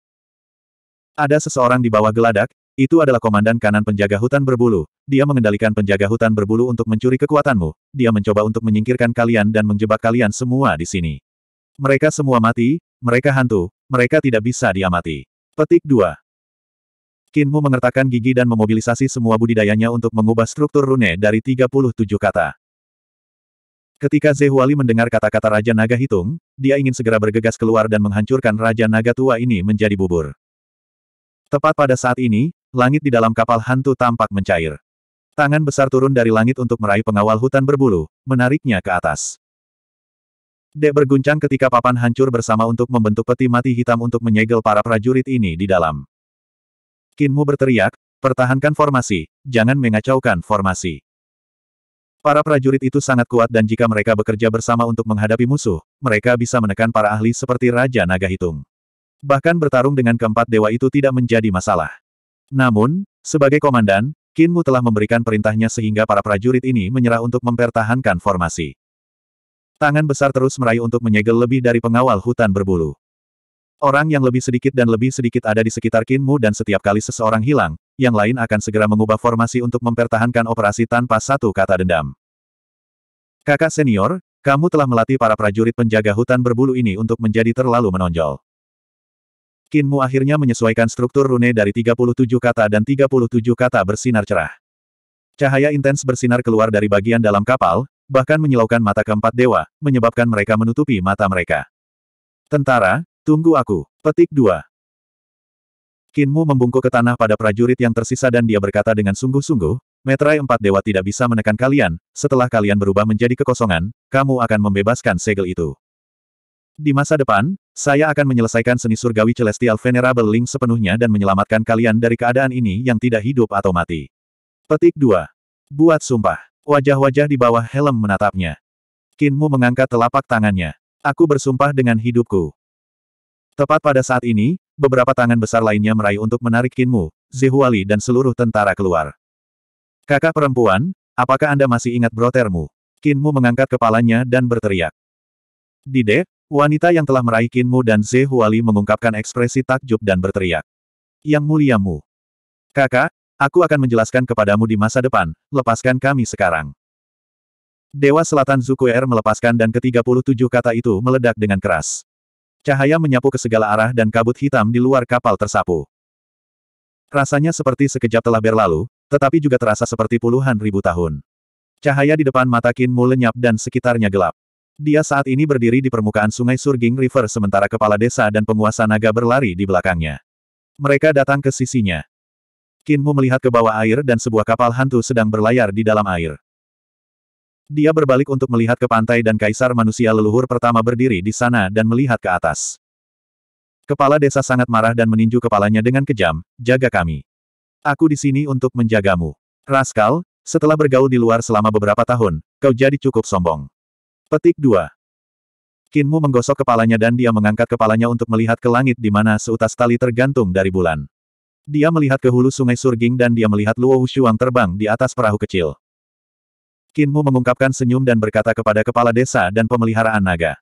Ada seseorang di bawah geladak, itu adalah komandan kanan penjaga hutan berbulu. Dia mengendalikan penjaga hutan berbulu untuk mencuri kekuatanmu. Dia mencoba untuk menyingkirkan kalian dan menjebak kalian semua di sini. Mereka semua mati, mereka hantu, mereka tidak bisa diamati. Petik 2. Kinmu mengertakkan gigi dan memobilisasi semua budidayanya untuk mengubah struktur rune dari 37 kata. Ketika Zehuali mendengar kata-kata Raja Naga Hitung, dia ingin segera bergegas keluar dan menghancurkan Raja Naga Tua ini menjadi bubur. Tepat pada saat ini, langit di dalam kapal hantu tampak mencair. Tangan besar turun dari langit untuk meraih pengawal hutan berbulu, menariknya ke atas. Dek berguncang ketika papan hancur bersama untuk membentuk peti mati hitam untuk menyegel para prajurit ini di dalam. Kinmu berteriak, pertahankan formasi, jangan mengacaukan formasi. Para prajurit itu sangat kuat dan jika mereka bekerja bersama untuk menghadapi musuh, mereka bisa menekan para ahli seperti Raja Naga Hitung. Bahkan bertarung dengan keempat dewa itu tidak menjadi masalah. Namun, sebagai komandan, Kinmu telah memberikan perintahnya sehingga para prajurit ini menyerah untuk mempertahankan formasi. Tangan besar terus meraih untuk menyegel lebih dari pengawal hutan berbulu. Orang yang lebih sedikit dan lebih sedikit ada di sekitar Kinmu dan setiap kali seseorang hilang, yang lain akan segera mengubah formasi untuk mempertahankan operasi tanpa satu kata dendam. Kakak senior, kamu telah melatih para prajurit penjaga hutan berbulu ini untuk menjadi terlalu menonjol. Kinmu akhirnya menyesuaikan struktur rune dari 37 kata dan 37 kata bersinar cerah. Cahaya intens bersinar keluar dari bagian dalam kapal, bahkan menyilaukan mata keempat dewa, menyebabkan mereka menutupi mata mereka. Tentara, tunggu aku. Petik 2. Kinmu membungkuk ke tanah pada prajurit yang tersisa dan dia berkata dengan sungguh-sungguh, Metrai empat dewa tidak bisa menekan kalian, setelah kalian berubah menjadi kekosongan, kamu akan membebaskan segel itu. Di masa depan, saya akan menyelesaikan seni surgawi Celestial Venerable Link sepenuhnya dan menyelamatkan kalian dari keadaan ini yang tidak hidup atau mati. Petik 2. Buat sumpah. Wajah-wajah di bawah helm menatapnya. Kinmu mengangkat telapak tangannya. Aku bersumpah dengan hidupku. Tepat pada saat ini, beberapa tangan besar lainnya meraih untuk menarik Kinmu, Zehuali dan seluruh tentara keluar. Kakak perempuan, apakah Anda masih ingat brotermu? Kinmu mengangkat kepalanya dan berteriak. Di Wanita yang telah meraih Kinmu dan Zehuali mengungkapkan ekspresi takjub dan berteriak. Yang Muliamu, Kakak, aku akan menjelaskan kepadamu di masa depan, lepaskan kami sekarang. Dewa Selatan Zukuer melepaskan dan ke-37 kata itu meledak dengan keras. Cahaya menyapu ke segala arah dan kabut hitam di luar kapal tersapu. Rasanya seperti sekejap telah berlalu, tetapi juga terasa seperti puluhan ribu tahun. Cahaya di depan mata Kinmu lenyap dan sekitarnya gelap. Dia saat ini berdiri di permukaan sungai Surging River sementara kepala desa dan penguasa naga berlari di belakangnya. Mereka datang ke sisinya. Kinmu melihat ke bawah air dan sebuah kapal hantu sedang berlayar di dalam air. Dia berbalik untuk melihat ke pantai dan kaisar manusia leluhur pertama berdiri di sana dan melihat ke atas. Kepala desa sangat marah dan meninju kepalanya dengan kejam, jaga kami. Aku di sini untuk menjagamu. Raskal, setelah bergaul di luar selama beberapa tahun, kau jadi cukup sombong. Petik 2. Kinmu menggosok kepalanya dan dia mengangkat kepalanya untuk melihat ke langit di mana seutas tali tergantung dari bulan. Dia melihat ke hulu sungai Surging dan dia melihat Luo Wushuang terbang di atas perahu kecil. Kinmu mengungkapkan senyum dan berkata kepada kepala desa dan pemeliharaan naga.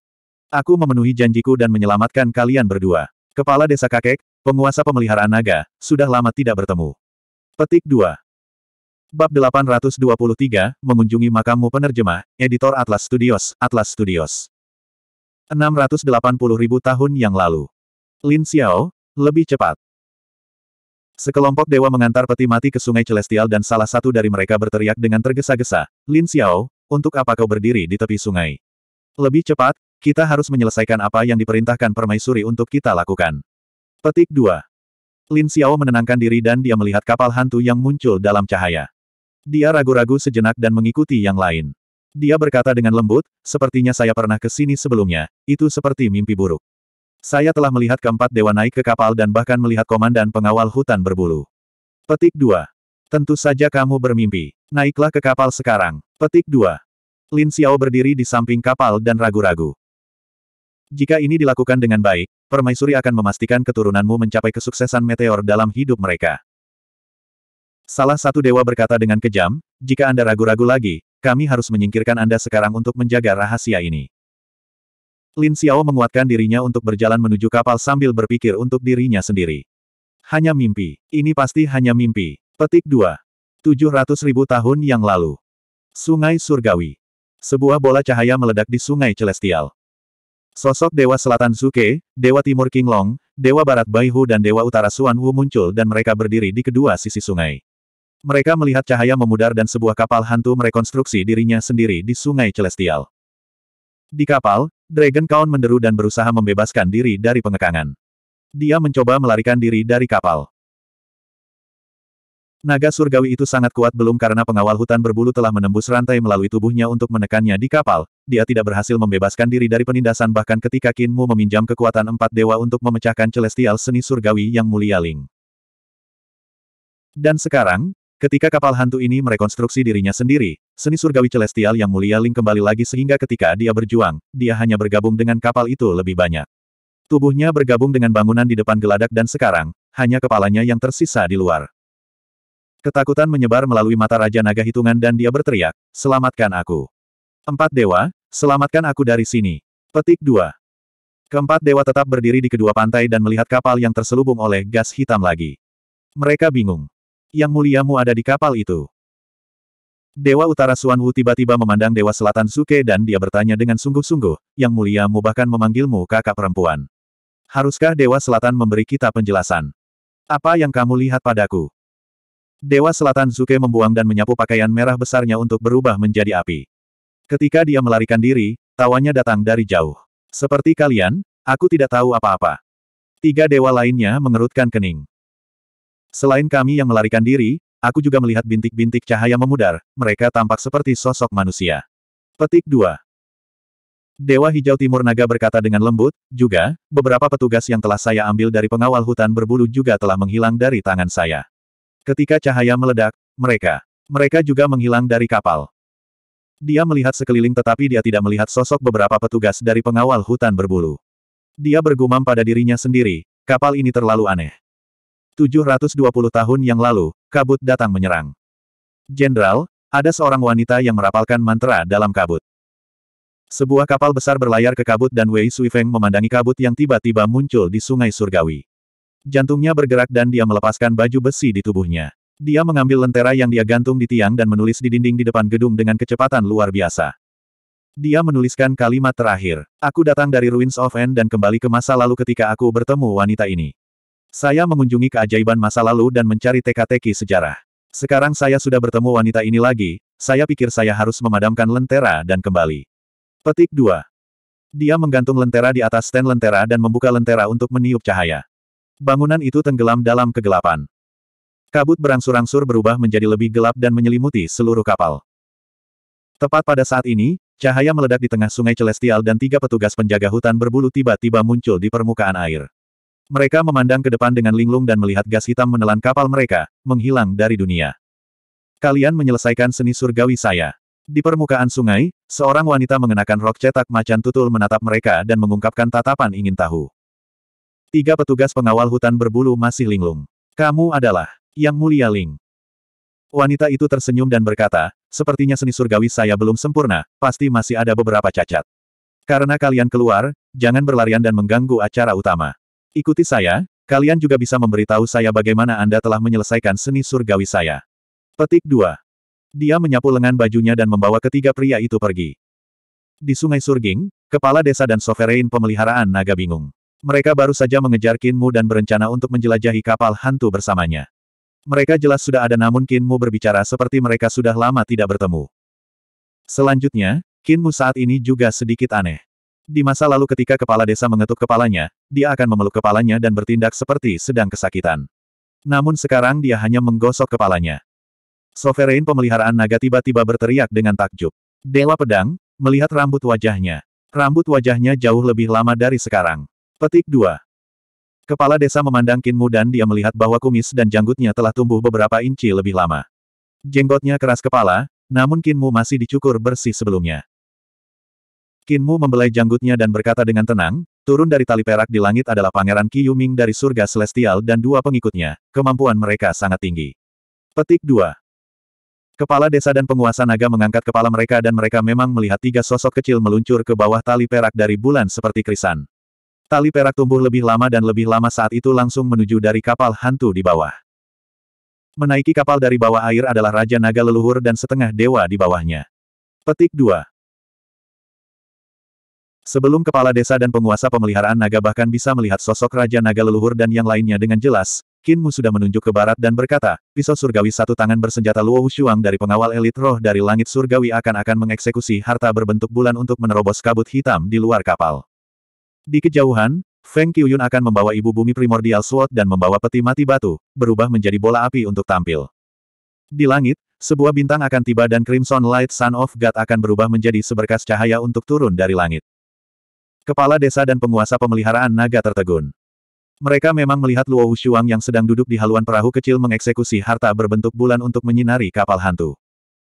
Aku memenuhi janjiku dan menyelamatkan kalian berdua. Kepala desa kakek, penguasa pemeliharaan naga, sudah lama tidak bertemu. Petik 2. Bab 823, Mengunjungi Makammu Penerjemah, Editor Atlas Studios, Atlas Studios. 680 ribu tahun yang lalu. Lin Xiao, lebih cepat. Sekelompok dewa mengantar peti mati ke sungai Celestial dan salah satu dari mereka berteriak dengan tergesa-gesa, Lin Xiao, untuk apa kau berdiri di tepi sungai? Lebih cepat, kita harus menyelesaikan apa yang diperintahkan permaisuri untuk kita lakukan. Petik 2. Lin Xiao menenangkan diri dan dia melihat kapal hantu yang muncul dalam cahaya. Dia ragu-ragu sejenak dan mengikuti yang lain. Dia berkata dengan lembut, sepertinya saya pernah ke sini sebelumnya, itu seperti mimpi buruk. Saya telah melihat keempat dewa naik ke kapal dan bahkan melihat komandan pengawal hutan berbulu. Petik 2. Tentu saja kamu bermimpi. Naiklah ke kapal sekarang. Petik 2. Lin Xiao berdiri di samping kapal dan ragu-ragu. Jika ini dilakukan dengan baik, permaisuri akan memastikan keturunanmu mencapai kesuksesan meteor dalam hidup mereka. Salah satu dewa berkata dengan kejam, jika Anda ragu-ragu lagi, kami harus menyingkirkan Anda sekarang untuk menjaga rahasia ini. Lin Xiao menguatkan dirinya untuk berjalan menuju kapal sambil berpikir untuk dirinya sendiri. Hanya mimpi. Ini pasti hanya mimpi. Petik 2. 700 ribu tahun yang lalu. Sungai Surgawi. Sebuah bola cahaya meledak di Sungai Celestial. Sosok Dewa Selatan Suke, Dewa Timur King Long, Dewa Barat Baihu dan Dewa Utara Suan Wu muncul dan mereka berdiri di kedua sisi sungai. Mereka melihat cahaya memudar dan sebuah kapal hantu merekonstruksi dirinya sendiri di Sungai Celestial. Di kapal, Dragon Count menderu dan berusaha membebaskan diri dari pengekangan. Dia mencoba melarikan diri dari kapal. Naga surgawi itu sangat kuat belum karena pengawal hutan berbulu telah menembus rantai melalui tubuhnya untuk menekannya di kapal, dia tidak berhasil membebaskan diri dari penindasan bahkan ketika Kinmu meminjam kekuatan empat dewa untuk memecahkan celestial seni surgawi yang mulia Ling. Dan sekarang, Ketika kapal hantu ini merekonstruksi dirinya sendiri, seni surgawi celestial yang mulia Ling kembali lagi sehingga ketika dia berjuang, dia hanya bergabung dengan kapal itu lebih banyak. Tubuhnya bergabung dengan bangunan di depan geladak dan sekarang, hanya kepalanya yang tersisa di luar. Ketakutan menyebar melalui mata Raja Naga Hitungan dan dia berteriak, Selamatkan aku! Empat dewa, selamatkan aku dari sini. Petik dua. Keempat dewa tetap berdiri di kedua pantai dan melihat kapal yang terselubung oleh gas hitam lagi. Mereka bingung. Yang muliamu ada di kapal itu. Dewa Utara Suan Wu tiba-tiba memandang Dewa Selatan Suke dan dia bertanya dengan sungguh-sungguh, Yang muliamu bahkan memanggilmu kakak perempuan. Haruskah Dewa Selatan memberi kita penjelasan? Apa yang kamu lihat padaku? Dewa Selatan Suke membuang dan menyapu pakaian merah besarnya untuk berubah menjadi api. Ketika dia melarikan diri, tawanya datang dari jauh. Seperti kalian, aku tidak tahu apa-apa. Tiga dewa lainnya mengerutkan kening. Selain kami yang melarikan diri, aku juga melihat bintik-bintik cahaya memudar, mereka tampak seperti sosok manusia. Petik 2. Dewa Hijau Timur Naga berkata dengan lembut, juga, beberapa petugas yang telah saya ambil dari pengawal hutan berbulu juga telah menghilang dari tangan saya. Ketika cahaya meledak, mereka, mereka juga menghilang dari kapal. Dia melihat sekeliling tetapi dia tidak melihat sosok beberapa petugas dari pengawal hutan berbulu. Dia bergumam pada dirinya sendiri, kapal ini terlalu aneh. 720 tahun yang lalu, kabut datang menyerang. Jenderal, ada seorang wanita yang merapalkan mantra dalam kabut. Sebuah kapal besar berlayar ke kabut dan Wei Suifeng memandangi kabut yang tiba-tiba muncul di sungai surgawi. Jantungnya bergerak dan dia melepaskan baju besi di tubuhnya. Dia mengambil lentera yang dia gantung di tiang dan menulis di dinding di depan gedung dengan kecepatan luar biasa. Dia menuliskan kalimat terakhir, Aku datang dari Ruins of End dan kembali ke masa lalu ketika aku bertemu wanita ini. Saya mengunjungi keajaiban masa lalu dan mencari teka-teki sejarah. Sekarang saya sudah bertemu wanita ini lagi, saya pikir saya harus memadamkan lentera dan kembali. Petik 2. Dia menggantung lentera di atas stand lentera dan membuka lentera untuk meniup cahaya. Bangunan itu tenggelam dalam kegelapan. Kabut berangsur-angsur berubah menjadi lebih gelap dan menyelimuti seluruh kapal. Tepat pada saat ini, cahaya meledak di tengah sungai celestial dan tiga petugas penjaga hutan berbulu tiba-tiba muncul di permukaan air. Mereka memandang ke depan dengan linglung dan melihat gas hitam menelan kapal mereka, menghilang dari dunia. Kalian menyelesaikan seni surgawi saya. Di permukaan sungai, seorang wanita mengenakan rok cetak macan tutul menatap mereka dan mengungkapkan tatapan ingin tahu. Tiga petugas pengawal hutan berbulu masih linglung. Kamu adalah Yang Mulia Ling. Wanita itu tersenyum dan berkata, sepertinya seni surgawi saya belum sempurna, pasti masih ada beberapa cacat. Karena kalian keluar, jangan berlarian dan mengganggu acara utama. Ikuti saya, kalian juga bisa memberitahu saya bagaimana Anda telah menyelesaikan seni surgawi saya. Petik 2. Dia menyapu lengan bajunya dan membawa ketiga pria itu pergi. Di Sungai Surging, kepala desa dan sovereign pemeliharaan naga bingung. Mereka baru saja mengejar Kinmu dan berencana untuk menjelajahi kapal hantu bersamanya. Mereka jelas sudah ada namun Kinmu berbicara seperti mereka sudah lama tidak bertemu. Selanjutnya, Kinmu saat ini juga sedikit aneh. Di masa lalu ketika kepala desa mengetuk kepalanya, dia akan memeluk kepalanya dan bertindak seperti sedang kesakitan. Namun sekarang dia hanya menggosok kepalanya. Sovereign pemeliharaan naga tiba-tiba berteriak dengan takjub. Dewa pedang, melihat rambut wajahnya. Rambut wajahnya jauh lebih lama dari sekarang. Petik 2. Kepala desa memandang Kinmu dan dia melihat bahwa kumis dan janggutnya telah tumbuh beberapa inci lebih lama. Jenggotnya keras kepala, namun Kinmu masih dicukur bersih sebelumnya. Kinmu membelai janggutnya dan berkata dengan tenang, turun dari tali perak di langit adalah Pangeran Qi Yuming dari surga celestial dan dua pengikutnya, kemampuan mereka sangat tinggi. Petik 2. Kepala desa dan penguasa naga mengangkat kepala mereka dan mereka memang melihat tiga sosok kecil meluncur ke bawah tali perak dari bulan seperti krisan. Tali perak tumbuh lebih lama dan lebih lama saat itu langsung menuju dari kapal hantu di bawah. Menaiki kapal dari bawah air adalah Raja Naga Leluhur dan setengah dewa di bawahnya. Petik 2. Sebelum kepala desa dan penguasa pemeliharaan naga bahkan bisa melihat sosok Raja Naga Leluhur dan yang lainnya dengan jelas, Kinmu sudah menunjuk ke barat dan berkata, pisau surgawi satu tangan bersenjata Luo Wushuang dari pengawal elit roh dari langit surgawi akan-akan mengeksekusi harta berbentuk bulan untuk menerobos kabut hitam di luar kapal. Di kejauhan, Feng Qiuyun akan membawa ibu bumi primordial Sword dan membawa peti mati batu, berubah menjadi bola api untuk tampil. Di langit, sebuah bintang akan tiba dan Crimson Light Sun of God akan berubah menjadi seberkas cahaya untuk turun dari langit. Kepala desa dan penguasa pemeliharaan naga tertegun. Mereka memang melihat Luo Wushuang yang sedang duduk di haluan perahu kecil mengeksekusi harta berbentuk bulan untuk menyinari kapal hantu.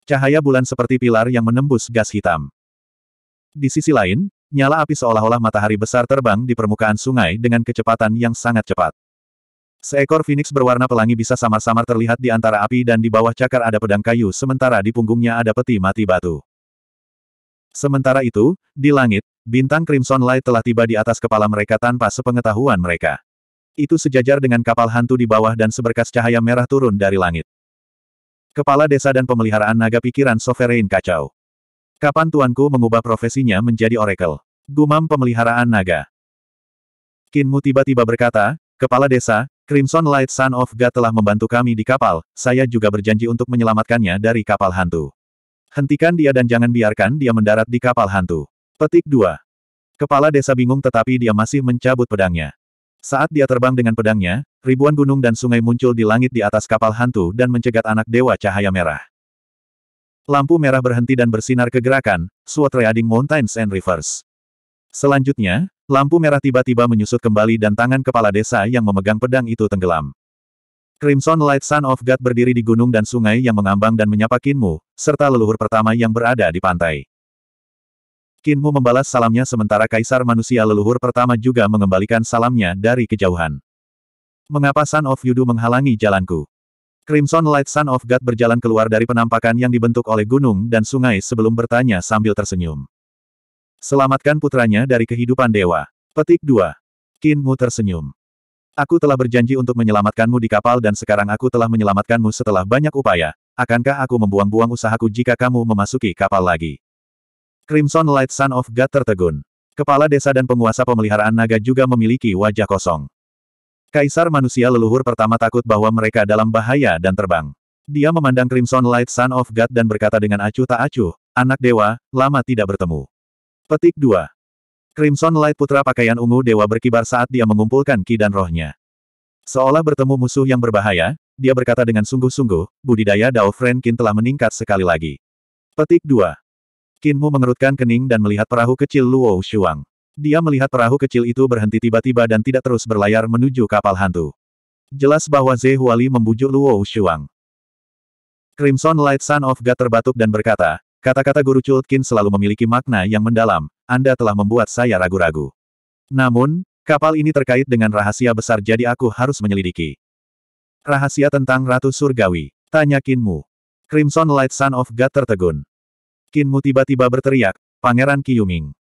Cahaya bulan seperti pilar yang menembus gas hitam. Di sisi lain, nyala api seolah-olah matahari besar terbang di permukaan sungai dengan kecepatan yang sangat cepat. Seekor phoenix berwarna pelangi bisa samar-samar terlihat di antara api dan di bawah cakar ada pedang kayu sementara di punggungnya ada peti mati batu. Sementara itu, di langit, Bintang Crimson Light telah tiba di atas kepala mereka tanpa sepengetahuan mereka. Itu sejajar dengan kapal hantu di bawah dan seberkas cahaya merah turun dari langit. Kepala desa dan pemeliharaan naga pikiran sovereign kacau. Kapan tuanku mengubah profesinya menjadi oracle? Gumam pemeliharaan naga. Kinmu tiba-tiba berkata, Kepala desa, Crimson Light Son of God telah membantu kami di kapal, saya juga berjanji untuk menyelamatkannya dari kapal hantu. Hentikan dia dan jangan biarkan dia mendarat di kapal hantu. Petik 2. Kepala desa bingung tetapi dia masih mencabut pedangnya. Saat dia terbang dengan pedangnya, ribuan gunung dan sungai muncul di langit di atas kapal hantu dan mencegat anak dewa cahaya merah. Lampu merah berhenti dan bersinar kegerakan. gerakan, Riding Reading Mountains and Rivers. Selanjutnya, lampu merah tiba-tiba menyusut kembali dan tangan kepala desa yang memegang pedang itu tenggelam. Crimson Light Sun of God berdiri di gunung dan sungai yang mengambang dan menyapa Kinmu, serta leluhur pertama yang berada di pantai. Kinmu membalas salamnya sementara kaisar manusia leluhur pertama juga mengembalikan salamnya dari kejauhan. Mengapa Son of Yudu menghalangi jalanku? Crimson Light Son of God berjalan keluar dari penampakan yang dibentuk oleh gunung dan sungai sebelum bertanya sambil tersenyum. Selamatkan putranya dari kehidupan dewa. Petik 2. Kinmu tersenyum. Aku telah berjanji untuk menyelamatkanmu di kapal dan sekarang aku telah menyelamatkanmu setelah banyak upaya. Akankah aku membuang-buang usahaku jika kamu memasuki kapal lagi? Crimson Light Sun of God tertegun. Kepala desa dan penguasa pemeliharaan naga juga memiliki wajah kosong. Kaisar manusia leluhur pertama takut bahwa mereka dalam bahaya dan terbang. Dia memandang Crimson Light Sun of God dan berkata dengan acuh tak acuh, anak dewa, lama tidak bertemu. Petik 2. Crimson Light Putra pakaian ungu dewa berkibar saat dia mengumpulkan ki dan rohnya. Seolah bertemu musuh yang berbahaya, dia berkata dengan sungguh-sungguh, budidaya Dao Frenkin telah meningkat sekali lagi. Petik 2. Kinmu mengerutkan kening dan melihat perahu kecil Luo Shuang. Dia melihat perahu kecil itu berhenti tiba-tiba dan tidak terus berlayar menuju kapal hantu. Jelas bahwa Zhe Huali membujuk Luo Shuang. Crimson Light Sun of God terbatuk dan berkata, kata-kata Guru Chultkin selalu memiliki makna yang mendalam, Anda telah membuat saya ragu-ragu. Namun, kapal ini terkait dengan rahasia besar jadi aku harus menyelidiki. Rahasia tentang Ratu Surgawi, tanya Kinmu. Crimson Light Sun of God tertegun. Kinmu tiba-tiba berteriak, Pangeran Kiyuming.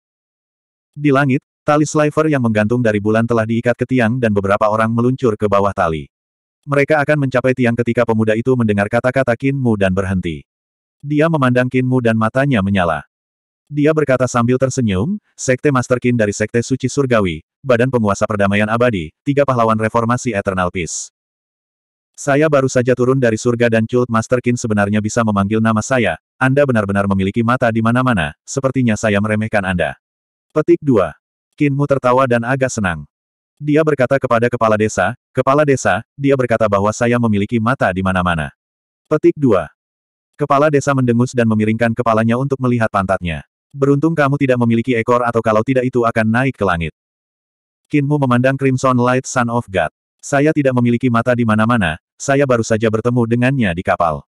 Di langit, tali sliver yang menggantung dari bulan telah diikat ke tiang dan beberapa orang meluncur ke bawah tali. Mereka akan mencapai tiang ketika pemuda itu mendengar kata-kata Kinmu dan berhenti. Dia memandang Kinmu dan matanya menyala. Dia berkata sambil tersenyum, Sekte Master Kin dari Sekte Suci Surgawi, Badan Penguasa Perdamaian Abadi, Tiga Pahlawan Reformasi Eternal Peace. Saya baru saja turun dari surga dan Cult Master Qin sebenarnya bisa memanggil nama saya, Anda benar-benar memiliki mata di mana-mana, sepertinya saya meremehkan Anda. Petik 2. Kinmu tertawa dan agak senang. Dia berkata kepada kepala desa, kepala desa, dia berkata bahwa saya memiliki mata di mana-mana. Petik 2. Kepala desa mendengus dan memiringkan kepalanya untuk melihat pantatnya. Beruntung kamu tidak memiliki ekor atau kalau tidak itu akan naik ke langit. Kinmu memandang Crimson Light Sun of God. Saya tidak memiliki mata di mana-mana, saya baru saja bertemu dengannya di kapal.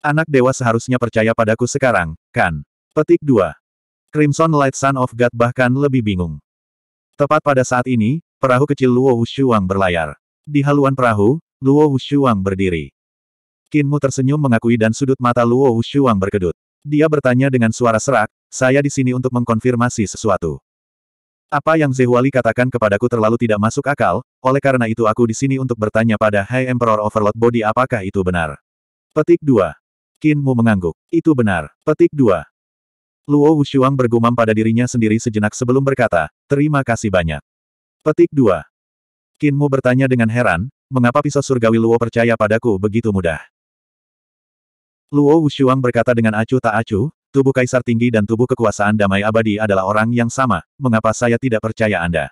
Anak dewa seharusnya percaya padaku sekarang, kan? Petik 2. Crimson Light Sun of God bahkan lebih bingung. Tepat pada saat ini, perahu kecil Luo Wushuang berlayar. Di haluan perahu, Luo Wushuang berdiri. Kinmu tersenyum mengakui dan sudut mata Luo Wushuang berkedut. Dia bertanya dengan suara serak, saya di sini untuk mengkonfirmasi sesuatu. Apa yang Zehuali katakan kepadaku terlalu tidak masuk akal, oleh karena itu aku di sini untuk bertanya pada High Emperor Overlord Body apakah itu benar. Petik 2. Kinmu mengangguk. Itu benar. Petik 2. Luo Wushuang bergumam pada dirinya sendiri sejenak sebelum berkata, terima kasih banyak. Petik 2. Kinmu bertanya dengan heran, mengapa pisau surgawi Luo percaya padaku begitu mudah? Luo Wushuang berkata dengan acuh tak acuh, Tubuh kaisar tinggi dan tubuh kekuasaan damai abadi adalah orang yang sama, mengapa saya tidak percaya Anda?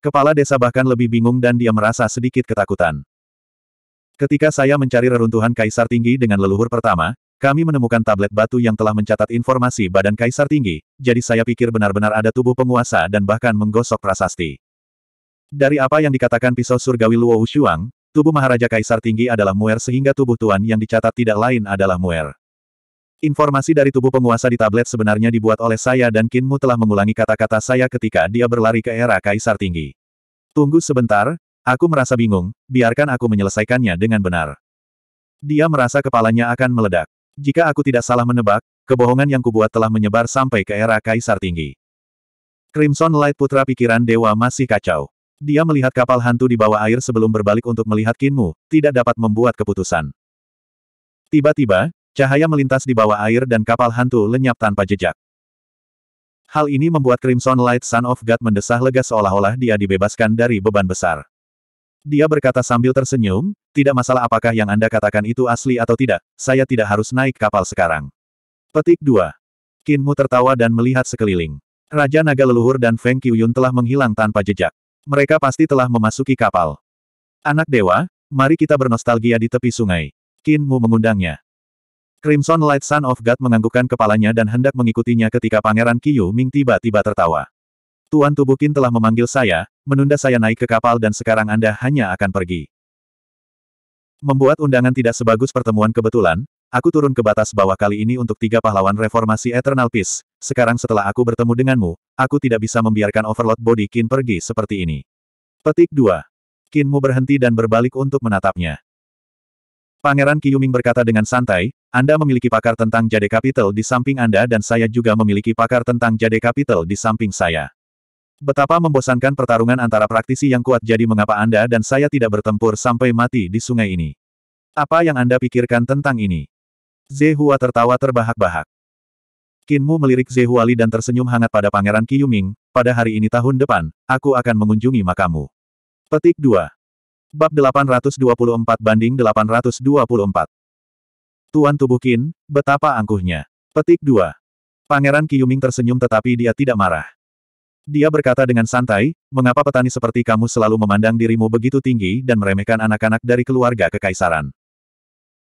Kepala desa bahkan lebih bingung dan dia merasa sedikit ketakutan. Ketika saya mencari reruntuhan kaisar tinggi dengan leluhur pertama, kami menemukan tablet batu yang telah mencatat informasi badan kaisar tinggi, jadi saya pikir benar-benar ada tubuh penguasa dan bahkan menggosok prasasti. Dari apa yang dikatakan pisau surgawi Luo Wushuang, tubuh Maharaja Kaisar Tinggi adalah muer sehingga tubuh Tuan yang dicatat tidak lain adalah muer. Informasi dari tubuh penguasa di tablet sebenarnya dibuat oleh saya dan Kinmu telah mengulangi kata-kata saya ketika dia berlari ke era Kaisar Tinggi. Tunggu sebentar, aku merasa bingung, biarkan aku menyelesaikannya dengan benar. Dia merasa kepalanya akan meledak. Jika aku tidak salah menebak, kebohongan yang kubuat telah menyebar sampai ke era Kaisar Tinggi. Crimson Light Putra pikiran dewa masih kacau. Dia melihat kapal hantu di bawah air sebelum berbalik untuk melihat Kinmu, tidak dapat membuat keputusan. Tiba-tiba, Cahaya melintas di bawah air dan kapal hantu lenyap tanpa jejak. Hal ini membuat Crimson Light Son of God mendesah lega seolah-olah dia dibebaskan dari beban besar. Dia berkata sambil tersenyum, tidak masalah apakah yang Anda katakan itu asli atau tidak, saya tidak harus naik kapal sekarang. Petik 2. Kinmu tertawa dan melihat sekeliling. Raja Naga Leluhur dan Feng Qiuyun telah menghilang tanpa jejak. Mereka pasti telah memasuki kapal. Anak dewa, mari kita bernostalgia di tepi sungai. Kinmu mengundangnya. Crimson Light Sun of God menganggukkan kepalanya dan hendak mengikutinya ketika Pangeran Kiyu Ming tiba-tiba tertawa. Tuan Tubukin telah memanggil saya, menunda saya naik ke kapal dan sekarang Anda hanya akan pergi. Membuat undangan tidak sebagus pertemuan kebetulan, aku turun ke batas bawah kali ini untuk tiga pahlawan reformasi Eternal Peace. Sekarang setelah aku bertemu denganmu, aku tidak bisa membiarkan Overlord Body Kin pergi seperti ini. Petik 2. Kinmu berhenti dan berbalik untuk menatapnya. Pangeran Yuming berkata dengan santai, Anda memiliki pakar tentang jade Capital di samping Anda dan saya juga memiliki pakar tentang jade Capital di samping saya. Betapa membosankan pertarungan antara praktisi yang kuat jadi mengapa Anda dan saya tidak bertempur sampai mati di sungai ini. Apa yang Anda pikirkan tentang ini? Zehua tertawa terbahak-bahak. Kinmu melirik Zehuali dan tersenyum hangat pada Pangeran Yuming. pada hari ini tahun depan, aku akan mengunjungi makamu. Petik 2. Bab 824 banding 824. Tuan tubuh Qin, betapa angkuhnya. Petik 2. Pangeran Kiyuming tersenyum tetapi dia tidak marah. Dia berkata dengan santai, mengapa petani seperti kamu selalu memandang dirimu begitu tinggi dan meremehkan anak-anak dari keluarga kekaisaran.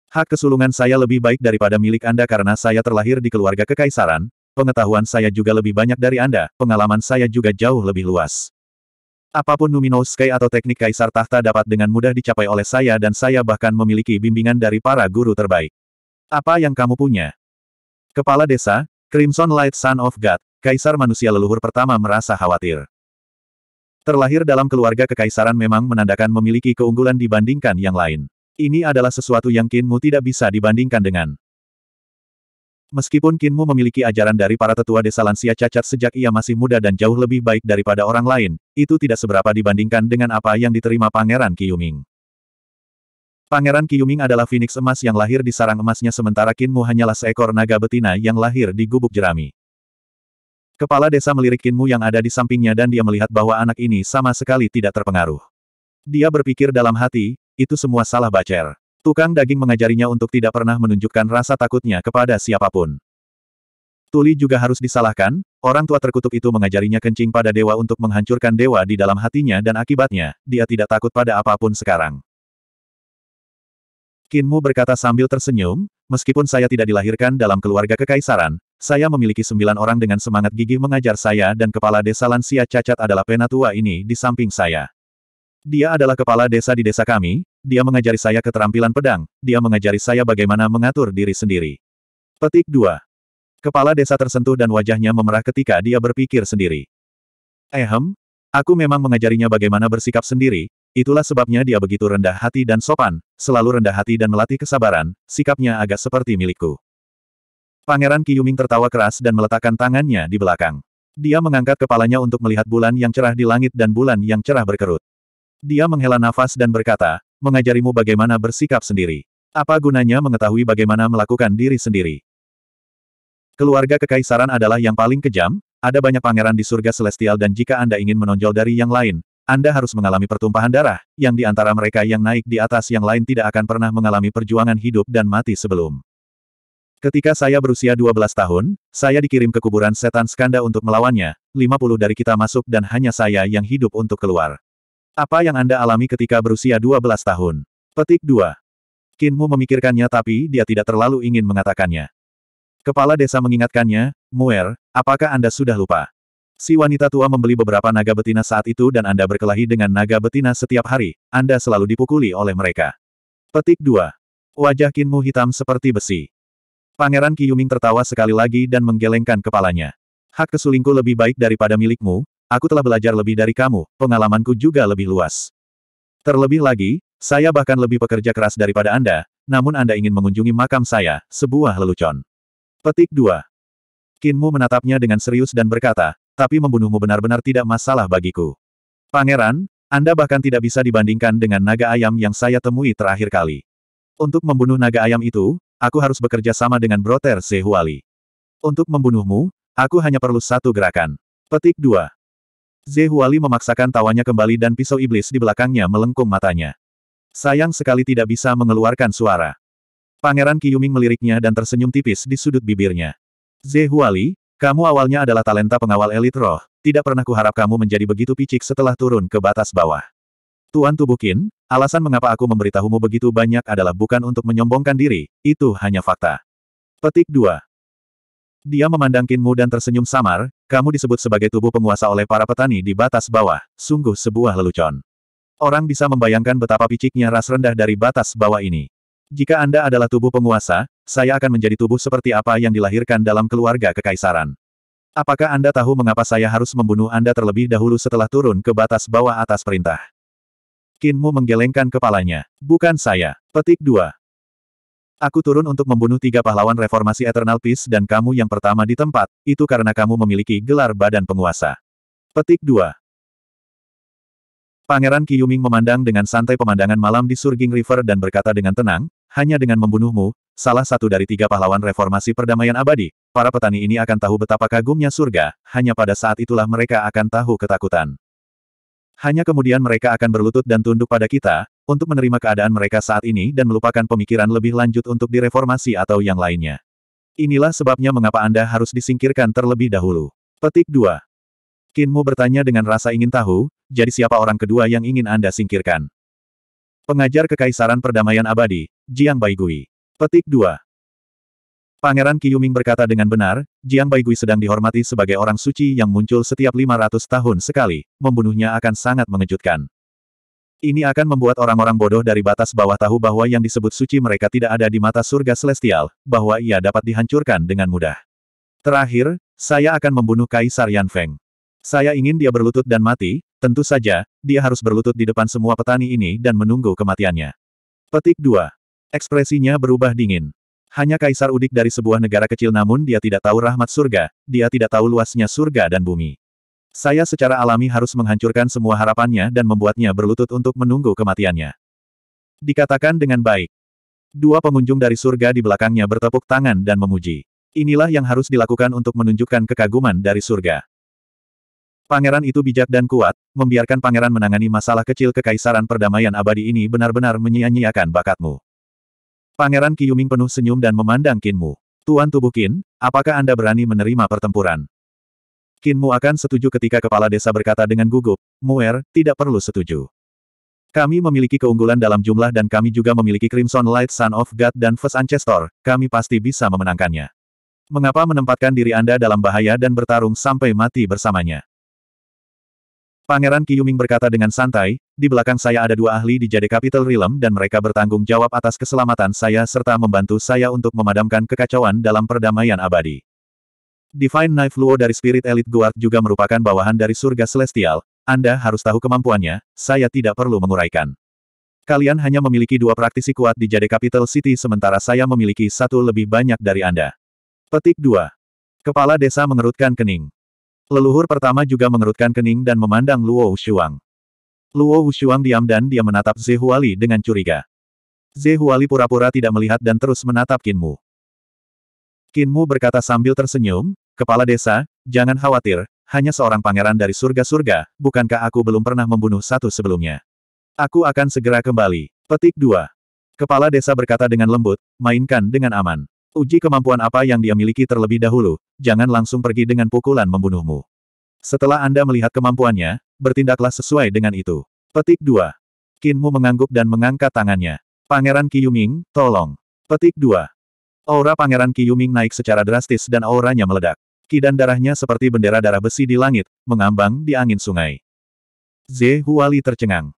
Hak kesulungan saya lebih baik daripada milik Anda karena saya terlahir di keluarga kekaisaran, pengetahuan saya juga lebih banyak dari Anda, pengalaman saya juga jauh lebih luas. Apapun Numinous Sky atau teknik kaisar tahta dapat dengan mudah dicapai oleh saya dan saya bahkan memiliki bimbingan dari para guru terbaik. Apa yang kamu punya? Kepala desa, Crimson Light Son of God, kaisar manusia leluhur pertama merasa khawatir. Terlahir dalam keluarga kekaisaran memang menandakan memiliki keunggulan dibandingkan yang lain. Ini adalah sesuatu yang Kinmu tidak bisa dibandingkan dengan. Meskipun Kinmu memiliki ajaran dari para tetua desa lansia cacat sejak ia masih muda dan jauh lebih baik daripada orang lain, itu tidak seberapa dibandingkan dengan apa yang diterima Pangeran Yuming. Pangeran Yuming adalah Phoenix emas yang lahir di sarang emasnya sementara Kinmu hanyalah seekor naga betina yang lahir di gubuk jerami. Kepala desa melirik Kinmu yang ada di sampingnya dan dia melihat bahwa anak ini sama sekali tidak terpengaruh. Dia berpikir dalam hati, itu semua salah Bacer. Tukang daging mengajarinya untuk tidak pernah menunjukkan rasa takutnya kepada siapapun. Tuli juga harus disalahkan, orang tua terkutuk itu mengajarinya kencing pada dewa untuk menghancurkan dewa di dalam hatinya dan akibatnya, dia tidak takut pada apapun sekarang. Kinmu berkata sambil tersenyum, meskipun saya tidak dilahirkan dalam keluarga kekaisaran, saya memiliki sembilan orang dengan semangat gigi mengajar saya dan kepala desa lansia cacat adalah penatua ini di samping saya. Dia adalah kepala desa di desa kami, dia mengajari saya keterampilan pedang, dia mengajari saya bagaimana mengatur diri sendiri. Petik 2. Kepala desa tersentuh dan wajahnya memerah ketika dia berpikir sendiri. Ehem, eh, aku memang mengajarinya bagaimana bersikap sendiri, itulah sebabnya dia begitu rendah hati dan sopan, selalu rendah hati dan melatih kesabaran, sikapnya agak seperti milikku. Pangeran Kiyuming tertawa keras dan meletakkan tangannya di belakang. Dia mengangkat kepalanya untuk melihat bulan yang cerah di langit dan bulan yang cerah berkerut. Dia menghela nafas dan berkata, mengajarimu bagaimana bersikap sendiri. Apa gunanya mengetahui bagaimana melakukan diri sendiri? Keluarga kekaisaran adalah yang paling kejam, ada banyak pangeran di surga celestial dan jika Anda ingin menonjol dari yang lain, Anda harus mengalami pertumpahan darah, yang di antara mereka yang naik di atas yang lain tidak akan pernah mengalami perjuangan hidup dan mati sebelum. Ketika saya berusia 12 tahun, saya dikirim ke kuburan setan Skanda untuk melawannya, 50 dari kita masuk dan hanya saya yang hidup untuk keluar. Apa yang Anda alami ketika berusia 12 tahun? Petik 2. Kinmu memikirkannya tapi dia tidak terlalu ingin mengatakannya. Kepala desa mengingatkannya, Muer, apakah Anda sudah lupa? Si wanita tua membeli beberapa naga betina saat itu dan Anda berkelahi dengan naga betina setiap hari, Anda selalu dipukuli oleh mereka. Petik 2. Wajah Kinmu hitam seperti besi. Pangeran Kiyuming tertawa sekali lagi dan menggelengkan kepalanya. Hak kesulingku lebih baik daripada milikmu, Aku telah belajar lebih dari kamu, pengalamanku juga lebih luas. Terlebih lagi, saya bahkan lebih pekerja keras daripada Anda, namun Anda ingin mengunjungi makam saya, sebuah lelucon. Petik 2. Kinmu menatapnya dengan serius dan berkata, tapi membunuhmu benar-benar tidak masalah bagiku. Pangeran, Anda bahkan tidak bisa dibandingkan dengan naga ayam yang saya temui terakhir kali. Untuk membunuh naga ayam itu, aku harus bekerja sama dengan Broter Zehuali. Untuk membunuhmu, aku hanya perlu satu gerakan. Petik 2. Zehuali memaksakan tawanya kembali dan pisau iblis di belakangnya melengkung matanya. Sayang sekali tidak bisa mengeluarkan suara. Pangeran Kiyuming meliriknya dan tersenyum tipis di sudut bibirnya. Zehuali, kamu awalnya adalah talenta pengawal elit roh, tidak pernah kuharap kamu menjadi begitu picik setelah turun ke batas bawah. Tuan Tubukin, alasan mengapa aku memberitahumu begitu banyak adalah bukan untuk menyombongkan diri, itu hanya fakta. Petik 2. Dia memandang Kinmu dan tersenyum samar, kamu disebut sebagai tubuh penguasa oleh para petani di batas bawah, sungguh sebuah lelucon. Orang bisa membayangkan betapa piciknya ras rendah dari batas bawah ini. Jika Anda adalah tubuh penguasa, saya akan menjadi tubuh seperti apa yang dilahirkan dalam keluarga kekaisaran. Apakah Anda tahu mengapa saya harus membunuh Anda terlebih dahulu setelah turun ke batas bawah atas perintah? Kinmu menggelengkan kepalanya. Bukan saya. Petik 2. Aku turun untuk membunuh tiga pahlawan reformasi Eternal Peace dan kamu yang pertama di tempat, itu karena kamu memiliki gelar badan penguasa. Petik 2. Pangeran Qiyuming memandang dengan santai pemandangan malam di Surging River dan berkata dengan tenang, hanya dengan membunuhmu, salah satu dari tiga pahlawan reformasi perdamaian abadi, para petani ini akan tahu betapa kagumnya surga, hanya pada saat itulah mereka akan tahu ketakutan. Hanya kemudian mereka akan berlutut dan tunduk pada kita, untuk menerima keadaan mereka saat ini dan melupakan pemikiran lebih lanjut untuk direformasi atau yang lainnya. Inilah sebabnya mengapa Anda harus disingkirkan terlebih dahulu. Petik 2. Kinmu bertanya dengan rasa ingin tahu, jadi siapa orang kedua yang ingin Anda singkirkan? Pengajar Kekaisaran Perdamaian Abadi, Jiang Baigui. Petik 2. Pangeran Yuming berkata dengan benar, Jiang Baigui sedang dihormati sebagai orang suci yang muncul setiap 500 tahun sekali, membunuhnya akan sangat mengejutkan. Ini akan membuat orang-orang bodoh dari batas bawah tahu bahwa yang disebut suci mereka tidak ada di mata surga celestial, bahwa ia dapat dihancurkan dengan mudah. Terakhir, saya akan membunuh Kaisar Yan Feng. Saya ingin dia berlutut dan mati, tentu saja, dia harus berlutut di depan semua petani ini dan menunggu kematiannya. Petik 2. Ekspresinya berubah dingin. Hanya Kaisar Udik dari sebuah negara kecil namun dia tidak tahu rahmat surga, dia tidak tahu luasnya surga dan bumi. Saya secara alami harus menghancurkan semua harapannya dan membuatnya berlutut untuk menunggu kematiannya. Dikatakan dengan baik. Dua pengunjung dari surga di belakangnya bertepuk tangan dan memuji. Inilah yang harus dilakukan untuk menunjukkan kekaguman dari surga. Pangeran itu bijak dan kuat, membiarkan pangeran menangani masalah kecil kekaisaran perdamaian abadi ini benar-benar menyia-nyiakan bakatmu. Pangeran Kiyuming penuh senyum dan memandang Kinmu. Tuan tubuh Kin, apakah Anda berani menerima pertempuran? Kinmu akan setuju ketika kepala desa berkata dengan gugup, Muer, tidak perlu setuju. Kami memiliki keunggulan dalam jumlah dan kami juga memiliki Crimson Light Son of God dan First Ancestor, kami pasti bisa memenangkannya. Mengapa menempatkan diri Anda dalam bahaya dan bertarung sampai mati bersamanya? Pangeran Kiyuming berkata dengan santai, di belakang saya ada dua ahli di Jade Capital Realm dan mereka bertanggung jawab atas keselamatan saya serta membantu saya untuk memadamkan kekacauan dalam perdamaian abadi. Divine Knife Luo dari Spirit Elite Guard juga merupakan bawahan dari surga celestial, Anda harus tahu kemampuannya, saya tidak perlu menguraikan. Kalian hanya memiliki dua praktisi kuat di Jade Capital City sementara saya memiliki satu lebih banyak dari Anda. Petik 2. Kepala desa mengerutkan kening. Leluhur pertama juga mengerutkan kening dan memandang Luo Shuang. Luo Wushuang diam dan dia menatap Zehuali dengan curiga. Zehuali pura-pura tidak melihat dan terus menatap Kinmu. Kinmu berkata sambil tersenyum, Kepala desa, jangan khawatir, hanya seorang pangeran dari surga-surga, bukankah aku belum pernah membunuh satu sebelumnya? Aku akan segera kembali. Petik 2. Kepala desa berkata dengan lembut, mainkan dengan aman. Uji kemampuan apa yang dia miliki terlebih dahulu, jangan langsung pergi dengan pukulan membunuhmu. Setelah Anda melihat kemampuannya, bertindaklah sesuai dengan itu. Petik 2. Kinmu mengangguk dan mengangkat tangannya. Pangeran Kiyuming, tolong. Petik 2. Aura Pangeran Kiyuming naik secara drastis dan auranya meledak dan darahnya seperti bendera darah besi di langit, mengambang di angin sungai. Ze Huali tercengang.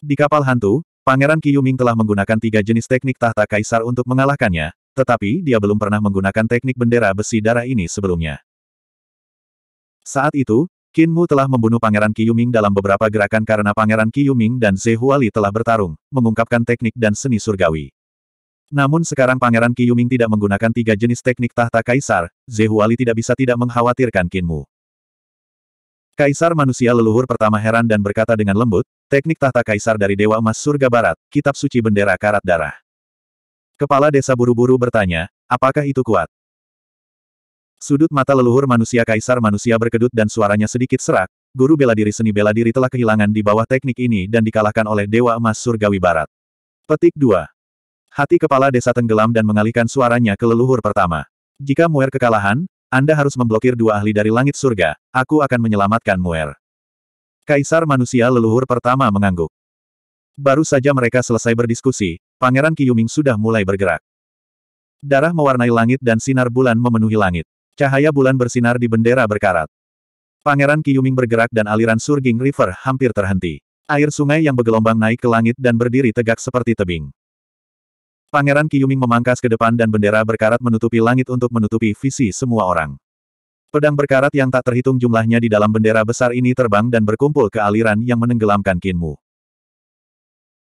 Di kapal hantu, Pangeran Yuming telah menggunakan tiga jenis teknik tahta kaisar untuk mengalahkannya, tetapi dia belum pernah menggunakan teknik bendera besi darah ini sebelumnya. Saat itu, Qin Mu telah membunuh Pangeran Yuming dalam beberapa gerakan karena Pangeran Yuming dan Zehuali telah bertarung, mengungkapkan teknik dan seni surgawi. Namun sekarang Pangeran Yuming tidak menggunakan tiga jenis teknik tahta kaisar, Zehuali tidak bisa tidak mengkhawatirkan Kinmu. Kaisar manusia leluhur pertama heran dan berkata dengan lembut, teknik tahta kaisar dari Dewa Emas Surga Barat, Kitab Suci Bendera Karat Darah. Kepala desa buru-buru bertanya, apakah itu kuat? Sudut mata leluhur manusia kaisar manusia berkedut dan suaranya sedikit serak, guru bela diri seni bela diri telah kehilangan di bawah teknik ini dan dikalahkan oleh Dewa Emas Surgawi Barat. Petik 2. Hati kepala desa tenggelam dan mengalihkan suaranya ke leluhur pertama. Jika Muer kekalahan, Anda harus memblokir dua ahli dari langit surga, aku akan menyelamatkan Muer. Kaisar manusia leluhur pertama mengangguk. Baru saja mereka selesai berdiskusi, Pangeran Kiyuming sudah mulai bergerak. Darah mewarnai langit dan sinar bulan memenuhi langit. Cahaya bulan bersinar di bendera berkarat. Pangeran Kiyuming bergerak dan aliran Surging River hampir terhenti. Air sungai yang bergelombang naik ke langit dan berdiri tegak seperti tebing. Pangeran Kiyuming memangkas ke depan dan bendera berkarat menutupi langit untuk menutupi visi semua orang. Pedang berkarat yang tak terhitung jumlahnya di dalam bendera besar ini terbang dan berkumpul ke aliran yang menenggelamkan Kinmu.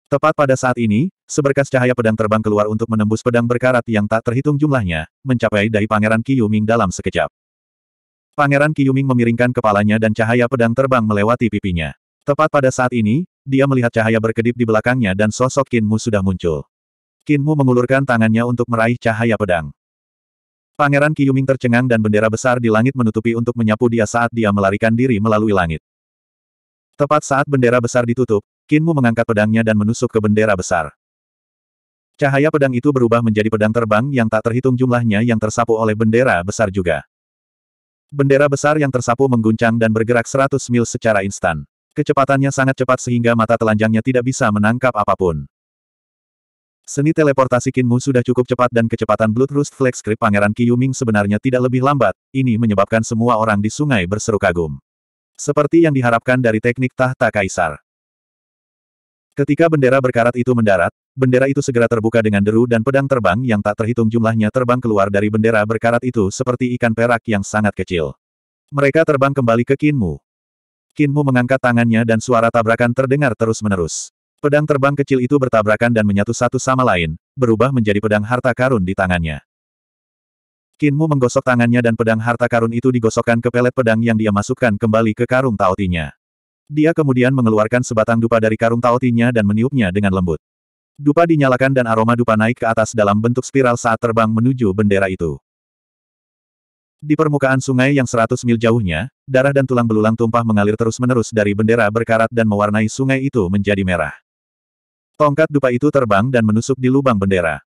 Tepat pada saat ini, seberkas cahaya pedang terbang keluar untuk menembus pedang berkarat yang tak terhitung jumlahnya, mencapai dari Pangeran Kiyuming dalam sekejap. Pangeran Kiyuming memiringkan kepalanya dan cahaya pedang terbang melewati pipinya. Tepat pada saat ini, dia melihat cahaya berkedip di belakangnya dan sosok Kinmu sudah muncul. Kinmu mengulurkan tangannya untuk meraih cahaya pedang. Pangeran Kiyuming tercengang dan bendera besar di langit menutupi untuk menyapu dia saat dia melarikan diri melalui langit. Tepat saat bendera besar ditutup, Kinmu mengangkat pedangnya dan menusuk ke bendera besar. Cahaya pedang itu berubah menjadi pedang terbang yang tak terhitung jumlahnya yang tersapu oleh bendera besar juga. Bendera besar yang tersapu mengguncang dan bergerak 100 mil secara instan. Kecepatannya sangat cepat sehingga mata telanjangnya tidak bisa menangkap apapun. Seni teleportasi Kinmu sudah cukup cepat dan kecepatan Rust Flex Pangeran Pangeran Yuming sebenarnya tidak lebih lambat, ini menyebabkan semua orang di sungai berseru kagum. Seperti yang diharapkan dari teknik tahta kaisar. Ketika bendera berkarat itu mendarat, bendera itu segera terbuka dengan deru dan pedang terbang yang tak terhitung jumlahnya terbang keluar dari bendera berkarat itu seperti ikan perak yang sangat kecil. Mereka terbang kembali ke Kinmu. Kinmu mengangkat tangannya dan suara tabrakan terdengar terus-menerus. Pedang terbang kecil itu bertabrakan dan menyatu satu sama lain, berubah menjadi pedang harta karun di tangannya. Kinmu menggosok tangannya dan pedang harta karun itu digosokkan ke pelet pedang yang dia masukkan kembali ke karung taotinya. Dia kemudian mengeluarkan sebatang dupa dari karung taotinya dan meniupnya dengan lembut. Dupa dinyalakan dan aroma dupa naik ke atas dalam bentuk spiral saat terbang menuju bendera itu. Di permukaan sungai yang 100 mil jauhnya, darah dan tulang belulang tumpah mengalir terus-menerus dari bendera berkarat dan mewarnai sungai itu menjadi merah. Tongkat dupa itu terbang dan menusuk di lubang bendera.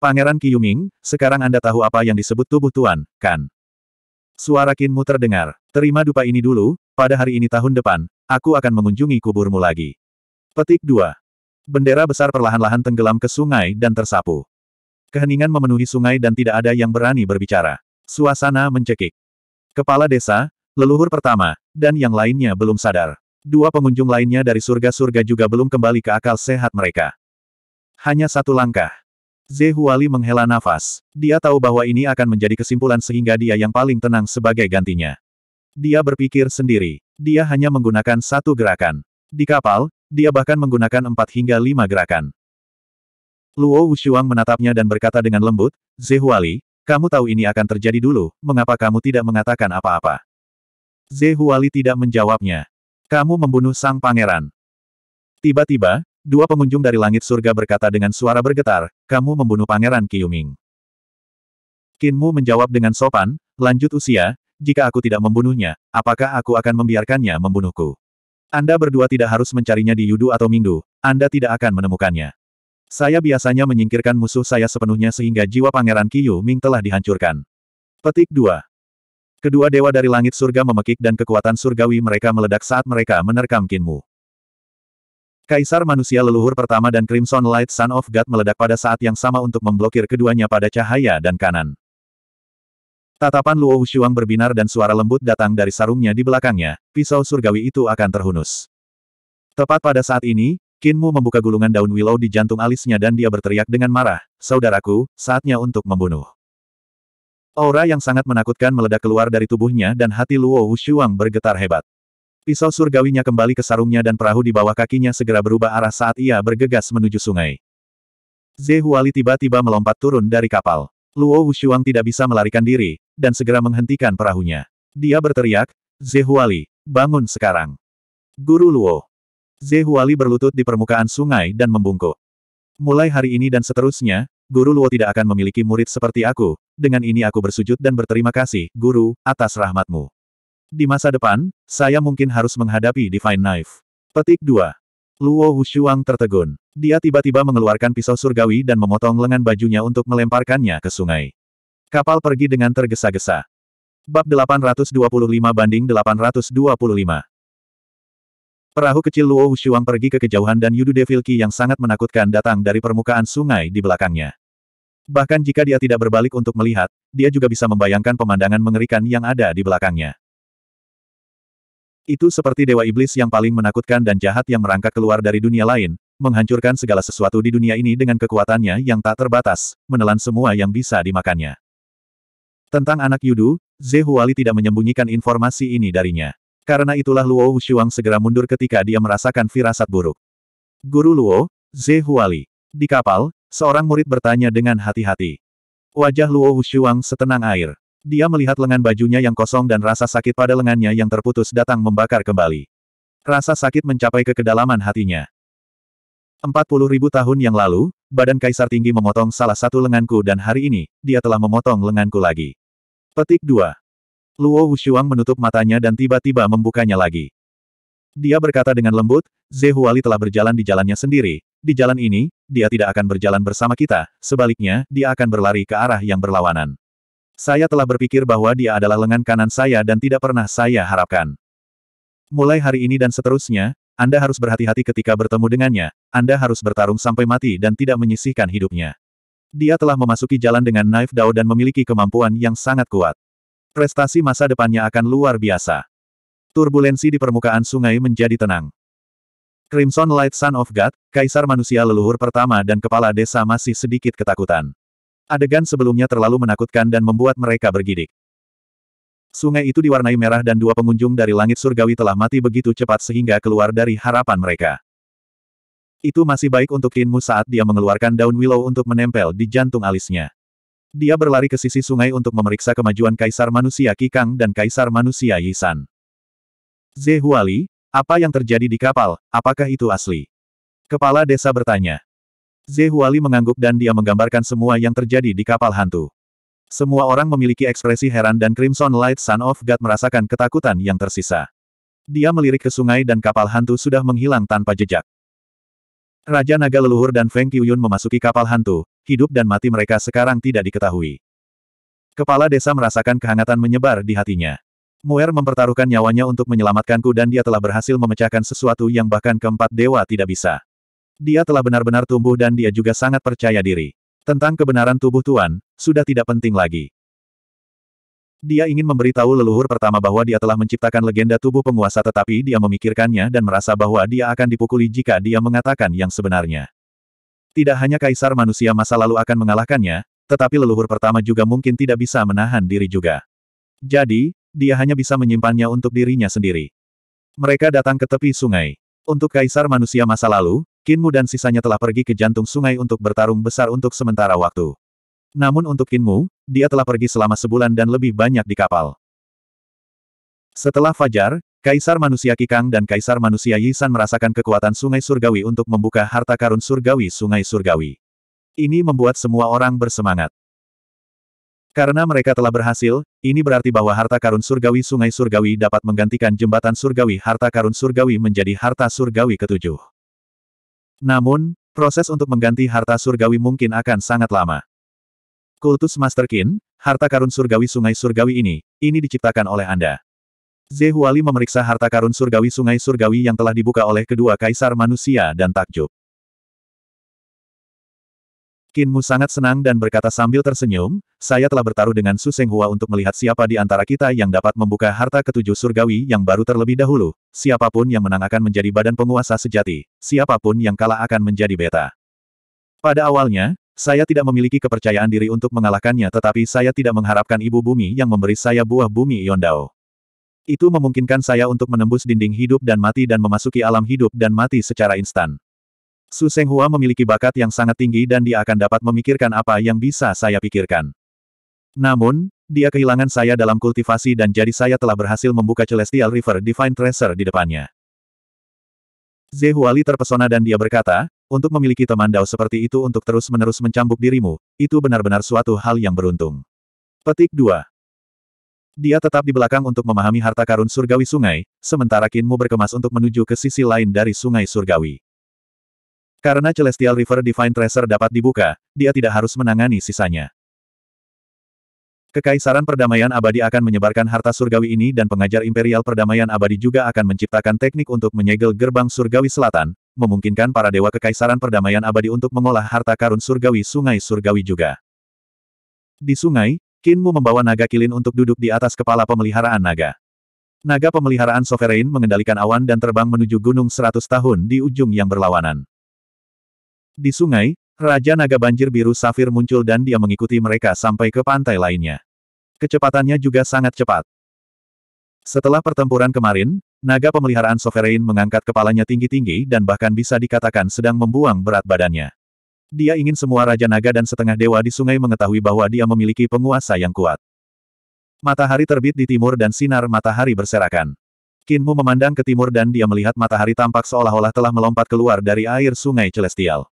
Pangeran Kiyuming, sekarang Anda tahu apa yang disebut tubuh Tuan, kan? Suara Kinmu terdengar. Terima dupa ini dulu, pada hari ini tahun depan, aku akan mengunjungi kuburmu lagi. Petik 2. Bendera besar perlahan-lahan tenggelam ke sungai dan tersapu. Keheningan memenuhi sungai dan tidak ada yang berani berbicara. Suasana mencekik. Kepala desa, leluhur pertama, dan yang lainnya belum sadar. Dua pengunjung lainnya dari surga-surga juga belum kembali ke akal sehat mereka. Hanya satu langkah. Zehuali menghela nafas. Dia tahu bahwa ini akan menjadi kesimpulan sehingga dia yang paling tenang sebagai gantinya. Dia berpikir sendiri. Dia hanya menggunakan satu gerakan. Di kapal, dia bahkan menggunakan empat hingga lima gerakan. Luo Wushuang menatapnya dan berkata dengan lembut, Zehuali, kamu tahu ini akan terjadi dulu, mengapa kamu tidak mengatakan apa-apa? Zehuali tidak menjawabnya. Kamu membunuh sang pangeran. Tiba-tiba, dua pengunjung dari langit surga berkata dengan suara bergetar, kamu membunuh pangeran Qiyuming. Kinmu menjawab dengan sopan, lanjut usia, jika aku tidak membunuhnya, apakah aku akan membiarkannya membunuhku? Anda berdua tidak harus mencarinya di Yudu atau Mingdu, Anda tidak akan menemukannya. Saya biasanya menyingkirkan musuh saya sepenuhnya sehingga jiwa Pangeran Qiyu Ming telah dihancurkan. Petik 2. Kedua dewa dari langit surga memekik dan kekuatan surgawi mereka meledak saat mereka menerkam Kinmu. Kaisar manusia leluhur pertama dan Crimson Light Son of God meledak pada saat yang sama untuk memblokir keduanya pada cahaya dan kanan. Tatapan Luo Hushuang berbinar dan suara lembut datang dari sarungnya di belakangnya, pisau surgawi itu akan terhunus. Tepat pada saat ini, Kinmu membuka gulungan daun willow di jantung alisnya dan dia berteriak dengan marah, Saudaraku, saatnya untuk membunuh. Aura yang sangat menakutkan meledak keluar dari tubuhnya dan hati Luo Wushuang bergetar hebat. Pisau surgawinya kembali ke sarungnya dan perahu di bawah kakinya segera berubah arah saat ia bergegas menuju sungai. Zehuali tiba-tiba melompat turun dari kapal. Luo Wushuang tidak bisa melarikan diri, dan segera menghentikan perahunya. Dia berteriak, Zehuali, bangun sekarang. Guru Luo. Zehuali berlutut di permukaan sungai dan membungkuk. Mulai hari ini dan seterusnya, Guru Luo tidak akan memiliki murid seperti aku, dengan ini aku bersujud dan berterima kasih, Guru, atas rahmatmu. Di masa depan, saya mungkin harus menghadapi Divine Knife. Petik 2. Luo Wushuang tertegun. Dia tiba-tiba mengeluarkan pisau surgawi dan memotong lengan bajunya untuk melemparkannya ke sungai. Kapal pergi dengan tergesa-gesa. Bab 825 banding 825. Perahu kecil Luo Wushuang pergi ke kejauhan dan Yudu Devilki yang sangat menakutkan datang dari permukaan sungai di belakangnya. Bahkan jika dia tidak berbalik untuk melihat, dia juga bisa membayangkan pemandangan mengerikan yang ada di belakangnya. Itu seperti dewa iblis yang paling menakutkan dan jahat yang merangkak keluar dari dunia lain, menghancurkan segala sesuatu di dunia ini dengan kekuatannya yang tak terbatas, menelan semua yang bisa dimakannya. Tentang anak Yudu, Zehuali Huali tidak menyembunyikan informasi ini darinya. Karena itulah Luo Wushuang segera mundur ketika dia merasakan firasat buruk. Guru Luo, Zehuali, Huali. Di kapal, Seorang murid bertanya dengan hati-hati. Wajah Luo Hushuang setenang air. Dia melihat lengan bajunya yang kosong dan rasa sakit pada lengannya yang terputus datang membakar kembali. Rasa sakit mencapai ke kedalaman hatinya. 40 ribu tahun yang lalu, badan kaisar tinggi memotong salah satu lenganku dan hari ini, dia telah memotong lenganku lagi. Petik 2. Luo Wushuang menutup matanya dan tiba-tiba membukanya lagi. Dia berkata dengan lembut, Zehuali Huali telah berjalan di jalannya sendiri, di jalan ini, dia tidak akan berjalan bersama kita, sebaliknya, dia akan berlari ke arah yang berlawanan. Saya telah berpikir bahwa dia adalah lengan kanan saya dan tidak pernah saya harapkan. Mulai hari ini dan seterusnya, Anda harus berhati-hati ketika bertemu dengannya, Anda harus bertarung sampai mati dan tidak menyisihkan hidupnya. Dia telah memasuki jalan dengan Knife Dao dan memiliki kemampuan yang sangat kuat. Prestasi masa depannya akan luar biasa. Turbulensi di permukaan sungai menjadi tenang. Crimson Light Sun of God, Kaisar Manusia Leluhur pertama dan Kepala Desa masih sedikit ketakutan. Adegan sebelumnya terlalu menakutkan dan membuat mereka bergidik. Sungai itu diwarnai merah dan dua pengunjung dari langit surgawi telah mati begitu cepat sehingga keluar dari harapan mereka. Itu masih baik untuk Kinmu saat dia mengeluarkan daun willow untuk menempel di jantung alisnya. Dia berlari ke sisi sungai untuk memeriksa kemajuan Kaisar Manusia Kikang dan Kaisar Manusia Yisan. Zehuali, apa yang terjadi di kapal, apakah itu asli? Kepala desa bertanya. Zehuali mengangguk dan dia menggambarkan semua yang terjadi di kapal hantu. Semua orang memiliki ekspresi heran dan Crimson Light Son of God merasakan ketakutan yang tersisa. Dia melirik ke sungai dan kapal hantu sudah menghilang tanpa jejak. Raja Naga Leluhur dan Feng Qiuyun memasuki kapal hantu, hidup dan mati mereka sekarang tidak diketahui. Kepala desa merasakan kehangatan menyebar di hatinya. Muer mempertaruhkan nyawanya untuk menyelamatkanku dan dia telah berhasil memecahkan sesuatu yang bahkan keempat dewa tidak bisa. Dia telah benar-benar tumbuh dan dia juga sangat percaya diri. Tentang kebenaran tubuh Tuan, sudah tidak penting lagi. Dia ingin memberitahu leluhur pertama bahwa dia telah menciptakan legenda tubuh penguasa tetapi dia memikirkannya dan merasa bahwa dia akan dipukuli jika dia mengatakan yang sebenarnya. Tidak hanya kaisar manusia masa lalu akan mengalahkannya, tetapi leluhur pertama juga mungkin tidak bisa menahan diri juga. Jadi, dia hanya bisa menyimpannya untuk dirinya sendiri. Mereka datang ke tepi sungai. Untuk kaisar manusia masa lalu, Kinmu dan sisanya telah pergi ke jantung sungai untuk bertarung besar untuk sementara waktu. Namun untuk Kinmu, dia telah pergi selama sebulan dan lebih banyak di kapal. Setelah Fajar, Kaisar Manusia Kikang dan Kaisar Manusia Yisan merasakan kekuatan sungai surgawi untuk membuka harta karun surgawi sungai surgawi. Ini membuat semua orang bersemangat. Karena mereka telah berhasil, ini berarti bahwa harta karun surgawi sungai surgawi dapat menggantikan jembatan surgawi harta karun surgawi menjadi harta surgawi ketujuh. Namun, proses untuk mengganti harta surgawi mungkin akan sangat lama. Kultus Masterkin, harta karun surgawi sungai surgawi ini, ini diciptakan oleh Anda. Zehuali memeriksa harta karun surgawi sungai surgawi yang telah dibuka oleh kedua kaisar manusia dan takjub. Kinmu sangat senang dan berkata sambil tersenyum, saya telah bertaruh dengan Su Senghua untuk melihat siapa di antara kita yang dapat membuka harta ketujuh surgawi yang baru terlebih dahulu. Siapapun yang menang akan menjadi badan penguasa sejati, siapapun yang kalah akan menjadi beta. Pada awalnya, saya tidak memiliki kepercayaan diri untuk mengalahkannya tetapi saya tidak mengharapkan ibu bumi yang memberi saya buah bumi Yondao. Itu memungkinkan saya untuk menembus dinding hidup dan mati dan memasuki alam hidup dan mati secara instan. Su Senghua memiliki bakat yang sangat tinggi dan dia akan dapat memikirkan apa yang bisa saya pikirkan. Namun, dia kehilangan saya dalam kultivasi dan jadi saya telah berhasil membuka Celestial River Divine Treasure di depannya. Zehuali terpesona dan dia berkata, untuk memiliki teman dao seperti itu untuk terus-menerus mencambuk dirimu, itu benar-benar suatu hal yang beruntung. Petik 2. Dia tetap di belakang untuk memahami harta karun surgawi sungai, sementara Kinmu berkemas untuk menuju ke sisi lain dari sungai surgawi. Karena Celestial River Divine Treasure dapat dibuka, dia tidak harus menangani sisanya. Kekaisaran perdamaian abadi akan menyebarkan harta surgawi ini dan pengajar imperial perdamaian abadi juga akan menciptakan teknik untuk menyegel gerbang surgawi selatan, memungkinkan para dewa kekaisaran perdamaian abadi untuk mengolah harta karun surgawi sungai surgawi juga. Di sungai, Kinmu membawa naga kilin untuk duduk di atas kepala pemeliharaan naga. Naga pemeliharaan sovereign mengendalikan awan dan terbang menuju gunung 100 tahun di ujung yang berlawanan. Di sungai, Raja Naga Banjir Biru Safir muncul dan dia mengikuti mereka sampai ke pantai lainnya. Kecepatannya juga sangat cepat. Setelah pertempuran kemarin, naga pemeliharaan Sovereign mengangkat kepalanya tinggi-tinggi dan bahkan bisa dikatakan sedang membuang berat badannya. Dia ingin semua Raja Naga dan setengah dewa di sungai mengetahui bahwa dia memiliki penguasa yang kuat. Matahari terbit di timur dan sinar matahari berserakan. Kinmu memandang ke timur dan dia melihat matahari tampak seolah-olah telah melompat keluar dari air sungai celestial.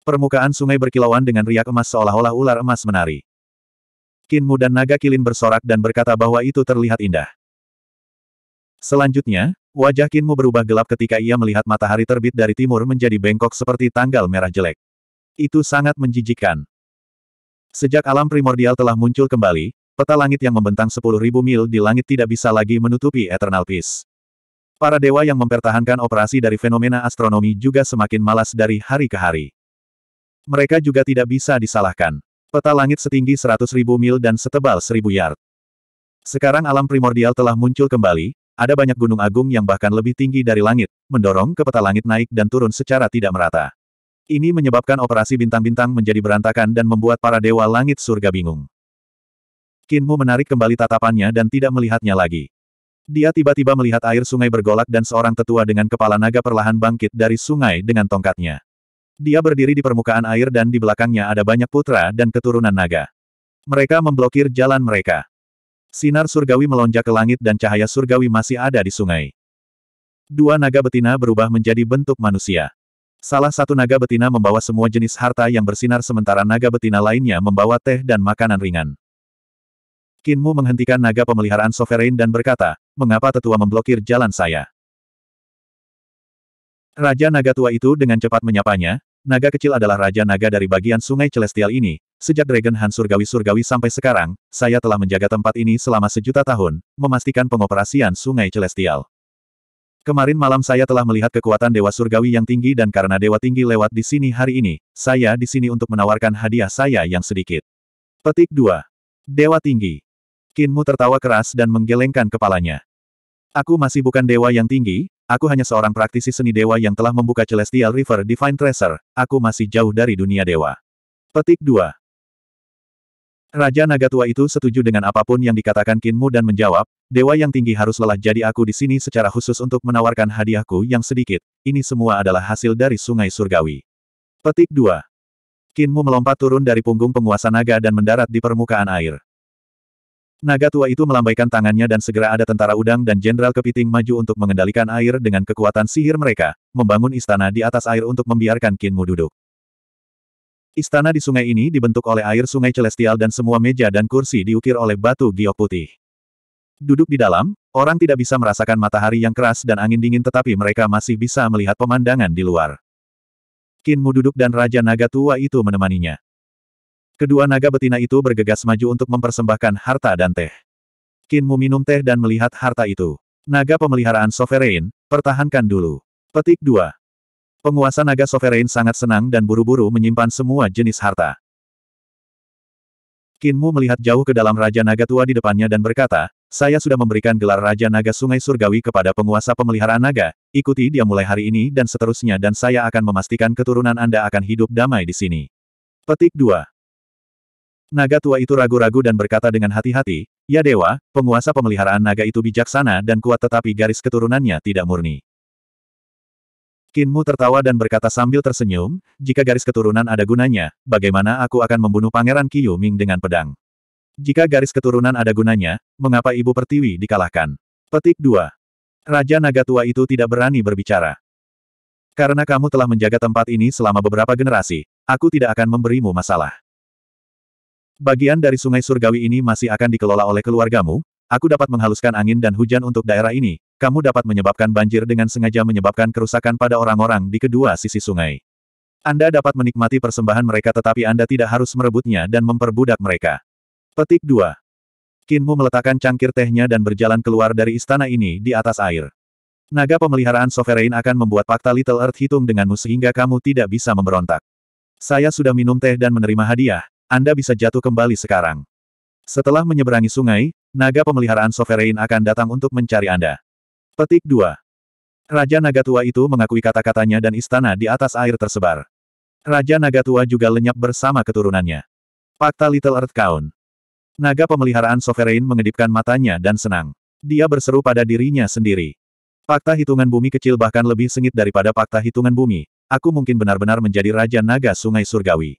Permukaan sungai berkilauan dengan riak emas seolah-olah ular emas menari. Kinmu dan naga kilin bersorak dan berkata bahwa itu terlihat indah. Selanjutnya, wajah Kinmu berubah gelap ketika ia melihat matahari terbit dari timur menjadi bengkok seperti tanggal merah jelek. Itu sangat menjijikkan. Sejak alam primordial telah muncul kembali, peta langit yang membentang 10.000 mil di langit tidak bisa lagi menutupi Eternal Peace. Para dewa yang mempertahankan operasi dari fenomena astronomi juga semakin malas dari hari ke hari. Mereka juga tidak bisa disalahkan. Peta langit setinggi 100.000 mil dan setebal 1.000 yard. Sekarang alam primordial telah muncul kembali, ada banyak gunung agung yang bahkan lebih tinggi dari langit, mendorong ke peta langit naik dan turun secara tidak merata. Ini menyebabkan operasi bintang-bintang menjadi berantakan dan membuat para dewa langit surga bingung. Kinmu menarik kembali tatapannya dan tidak melihatnya lagi. Dia tiba-tiba melihat air sungai bergolak dan seorang tetua dengan kepala naga perlahan bangkit dari sungai dengan tongkatnya. Dia berdiri di permukaan air dan di belakangnya ada banyak putra dan keturunan naga. Mereka memblokir jalan mereka. Sinar surgawi melonjak ke langit dan cahaya surgawi masih ada di sungai. Dua naga betina berubah menjadi bentuk manusia. Salah satu naga betina membawa semua jenis harta yang bersinar sementara naga betina lainnya membawa teh dan makanan ringan. Kinmu menghentikan naga pemeliharaan Sovereign dan berkata, mengapa tetua memblokir jalan saya? Raja naga tua itu dengan cepat menyapanya, Naga kecil adalah raja naga dari bagian sungai celestial ini. Sejak Dragon Han surgawi-surgawi sampai sekarang, saya telah menjaga tempat ini selama sejuta tahun, memastikan pengoperasian sungai celestial. Kemarin malam saya telah melihat kekuatan Dewa Surgawi yang tinggi dan karena Dewa Tinggi lewat di sini hari ini, saya di sini untuk menawarkan hadiah saya yang sedikit. Petik 2. Dewa Tinggi. Kinmu tertawa keras dan menggelengkan kepalanya. Aku masih bukan dewa yang tinggi, Aku hanya seorang praktisi seni dewa yang telah membuka Celestial River Divine Treasure. Aku masih jauh dari dunia dewa. Petik 2. Raja naga tua itu setuju dengan apapun yang dikatakan Kinmu dan menjawab, Dewa yang tinggi harus lelah jadi aku di sini secara khusus untuk menawarkan hadiahku yang sedikit. Ini semua adalah hasil dari sungai surgawi. Petik 2. Kinmu melompat turun dari punggung penguasa naga dan mendarat di permukaan air. Naga tua itu melambaikan tangannya dan segera ada tentara udang dan jenderal kepiting maju untuk mengendalikan air dengan kekuatan sihir mereka, membangun istana di atas air untuk membiarkan Kinmu duduk. Istana di sungai ini dibentuk oleh air sungai celestial dan semua meja dan kursi diukir oleh batu giok putih. Duduk di dalam, orang tidak bisa merasakan matahari yang keras dan angin dingin tetapi mereka masih bisa melihat pemandangan di luar. Kinmu duduk dan Raja Naga Tua itu menemaninya. Kedua naga betina itu bergegas maju untuk mempersembahkan harta dan teh. Kinmu minum teh dan melihat harta itu. Naga pemeliharaan sovereign, pertahankan dulu. Petik 2. Penguasa naga sovereign sangat senang dan buru-buru menyimpan semua jenis harta. Kinmu melihat jauh ke dalam Raja Naga Tua di depannya dan berkata, saya sudah memberikan gelar Raja Naga Sungai Surgawi kepada penguasa pemeliharaan naga, ikuti dia mulai hari ini dan seterusnya dan saya akan memastikan keturunan Anda akan hidup damai di sini. Petik 2. Naga tua itu ragu-ragu dan berkata dengan hati-hati, Ya Dewa, penguasa pemeliharaan naga itu bijaksana dan kuat tetapi garis keturunannya tidak murni. Kinmu tertawa dan berkata sambil tersenyum, jika garis keturunan ada gunanya, bagaimana aku akan membunuh Pangeran Qiu Ming dengan pedang? Jika garis keturunan ada gunanya, mengapa Ibu Pertiwi dikalahkan? Petik 2. Raja Naga Tua itu tidak berani berbicara. Karena kamu telah menjaga tempat ini selama beberapa generasi, aku tidak akan memberimu masalah. Bagian dari sungai surgawi ini masih akan dikelola oleh keluargamu, aku dapat menghaluskan angin dan hujan untuk daerah ini, kamu dapat menyebabkan banjir dengan sengaja menyebabkan kerusakan pada orang-orang di kedua sisi sungai. Anda dapat menikmati persembahan mereka tetapi Anda tidak harus merebutnya dan memperbudak mereka. Petik 2. Kinmu meletakkan cangkir tehnya dan berjalan keluar dari istana ini di atas air. Naga pemeliharaan Sovereign akan membuat fakta Little Earth hitung denganmu sehingga kamu tidak bisa memberontak. Saya sudah minum teh dan menerima hadiah, anda bisa jatuh kembali sekarang. Setelah menyeberangi sungai, naga pemeliharaan sovereign akan datang untuk mencari Anda. Petik 2. Raja naga tua itu mengakui kata-katanya dan istana di atas air tersebar. Raja naga tua juga lenyap bersama keturunannya. Fakta Little Earth Count. Naga pemeliharaan sovereign mengedipkan matanya dan senang. Dia berseru pada dirinya sendiri. Fakta hitungan bumi kecil bahkan lebih sengit daripada fakta hitungan bumi. Aku mungkin benar-benar menjadi Raja Naga Sungai Surgawi.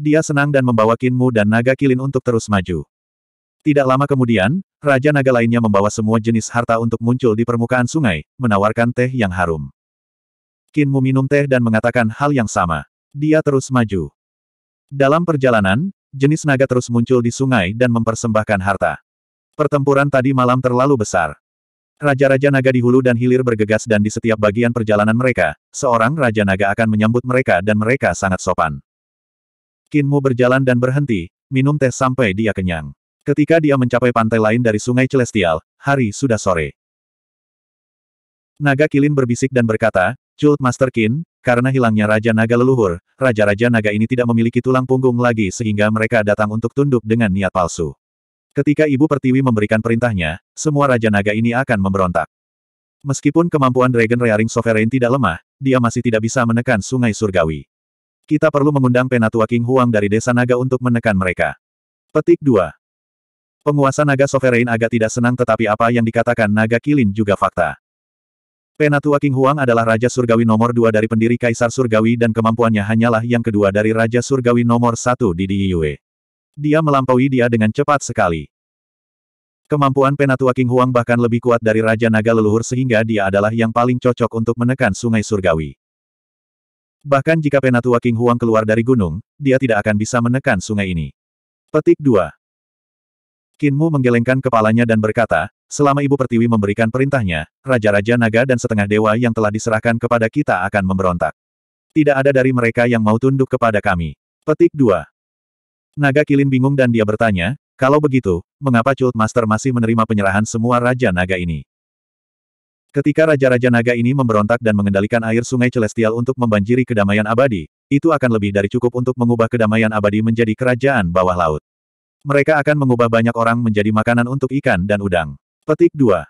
Dia senang dan membawa Kinmu dan naga kilin untuk terus maju. Tidak lama kemudian, Raja Naga lainnya membawa semua jenis harta untuk muncul di permukaan sungai, menawarkan teh yang harum. Kinmu minum teh dan mengatakan hal yang sama. Dia terus maju. Dalam perjalanan, jenis naga terus muncul di sungai dan mempersembahkan harta. Pertempuran tadi malam terlalu besar. Raja-raja naga di hulu dan hilir bergegas dan di setiap bagian perjalanan mereka, seorang raja naga akan menyambut mereka dan mereka sangat sopan. Kinmu berjalan dan berhenti, minum teh sampai dia kenyang. Ketika dia mencapai pantai lain dari sungai Celestial, hari sudah sore. Naga Kilin berbisik dan berkata, Cult Master Kin, karena hilangnya Raja Naga Leluhur, Raja-Raja Naga ini tidak memiliki tulang punggung lagi sehingga mereka datang untuk tunduk dengan niat palsu. Ketika Ibu Pertiwi memberikan perintahnya, semua Raja Naga ini akan memberontak. Meskipun kemampuan Dragon Rearing Sovereign tidak lemah, dia masih tidak bisa menekan sungai surgawi. Kita perlu mengundang penatua King Huang dari desa naga untuk menekan mereka. Petik 2. Penguasa naga sovereign agak tidak senang tetapi apa yang dikatakan naga Kilin juga fakta. Penatua King Huang adalah Raja Surgawi nomor dua dari pendiri Kaisar Surgawi dan kemampuannya hanyalah yang kedua dari Raja Surgawi nomor satu di Diyue. Dia melampaui dia dengan cepat sekali. Kemampuan Penatua King Huang bahkan lebih kuat dari Raja Naga Leluhur sehingga dia adalah yang paling cocok untuk menekan Sungai Surgawi. Bahkan jika Penatua King Huang keluar dari gunung, dia tidak akan bisa menekan sungai ini. Petik 2. Kinmu menggelengkan kepalanya dan berkata, selama Ibu Pertiwi memberikan perintahnya, Raja-Raja Naga dan setengah dewa yang telah diserahkan kepada kita akan memberontak. Tidak ada dari mereka yang mau tunduk kepada kami. Petik 2. Naga Kilin bingung dan dia bertanya, kalau begitu, mengapa Cult Master masih menerima penyerahan semua Raja Naga ini? Ketika Raja-Raja Naga ini memberontak dan mengendalikan air sungai celestial untuk membanjiri kedamaian abadi, itu akan lebih dari cukup untuk mengubah kedamaian abadi menjadi kerajaan bawah laut. Mereka akan mengubah banyak orang menjadi makanan untuk ikan dan udang. Petik 2.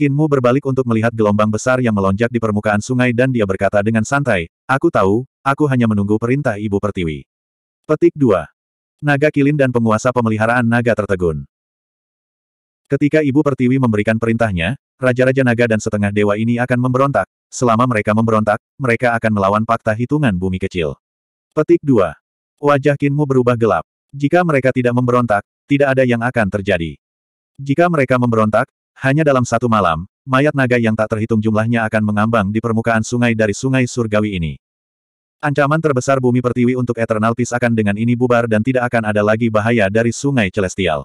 Kinmu berbalik untuk melihat gelombang besar yang melonjak di permukaan sungai dan dia berkata dengan santai, Aku tahu, aku hanya menunggu perintah Ibu Pertiwi. Petik 2. Naga Kilin dan penguasa pemeliharaan naga tertegun. Ketika Ibu Pertiwi memberikan perintahnya, raja-raja naga dan setengah dewa ini akan memberontak. Selama mereka memberontak, mereka akan melawan fakta hitungan bumi kecil. Petik 2. Wajah Kinmu berubah gelap. Jika mereka tidak memberontak, tidak ada yang akan terjadi. Jika mereka memberontak, hanya dalam satu malam, mayat naga yang tak terhitung jumlahnya akan mengambang di permukaan sungai dari sungai surgawi ini. Ancaman terbesar bumi pertiwi untuk Eternal Peace akan dengan ini bubar dan tidak akan ada lagi bahaya dari sungai celestial.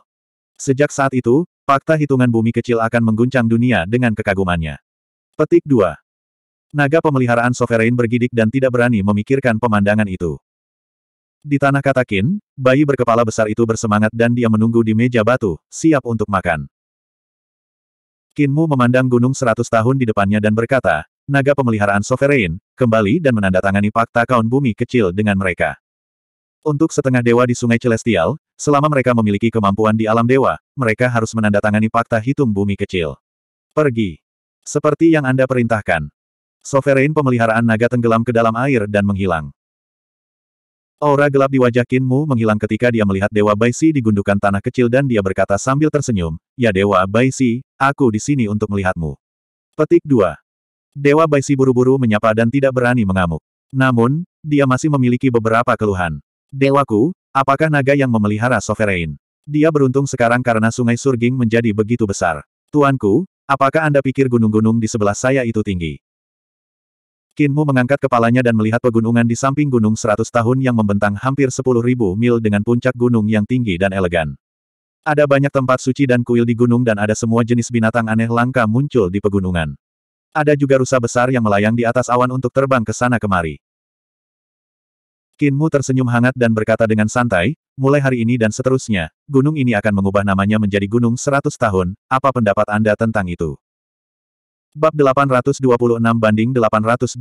Sejak saat itu, Fakta hitungan bumi kecil akan mengguncang dunia dengan kekagumannya. Petik 2. Naga pemeliharaan sovereign bergidik dan tidak berani memikirkan pemandangan itu. Di tanah Katakin, bayi berkepala besar itu bersemangat dan dia menunggu di meja batu, siap untuk makan. Kinmu memandang gunung seratus tahun di depannya dan berkata, naga pemeliharaan sovereign, kembali dan menandatangani fakta kaun bumi kecil dengan mereka. Untuk setengah dewa di Sungai Celestial, selama mereka memiliki kemampuan di alam dewa, mereka harus menandatangani fakta hitung bumi kecil. Pergi. Seperti yang Anda perintahkan. Sovereign pemeliharaan naga tenggelam ke dalam air dan menghilang. Aura gelap di wajah Kinmu menghilang ketika dia melihat Dewa Baisi di gundukan tanah kecil dan dia berkata sambil tersenyum, Ya Dewa Baisi, aku di sini untuk melihatmu. Petik 2. Dewa Baisi buru-buru menyapa dan tidak berani mengamuk. Namun, dia masih memiliki beberapa keluhan. Dewaku, apakah naga yang memelihara Sovereign? Dia beruntung sekarang karena sungai Surging menjadi begitu besar. Tuanku, apakah Anda pikir gunung-gunung di sebelah saya itu tinggi? Kinmu mengangkat kepalanya dan melihat pegunungan di samping gunung seratus tahun yang membentang hampir sepuluh ribu mil dengan puncak gunung yang tinggi dan elegan. Ada banyak tempat suci dan kuil di gunung dan ada semua jenis binatang aneh langka muncul di pegunungan. Ada juga rusa besar yang melayang di atas awan untuk terbang ke sana kemari. Kinmu tersenyum hangat dan berkata dengan santai, mulai hari ini dan seterusnya, gunung ini akan mengubah namanya menjadi Gunung Seratus Tahun, apa pendapat Anda tentang itu? Bab 826 banding 826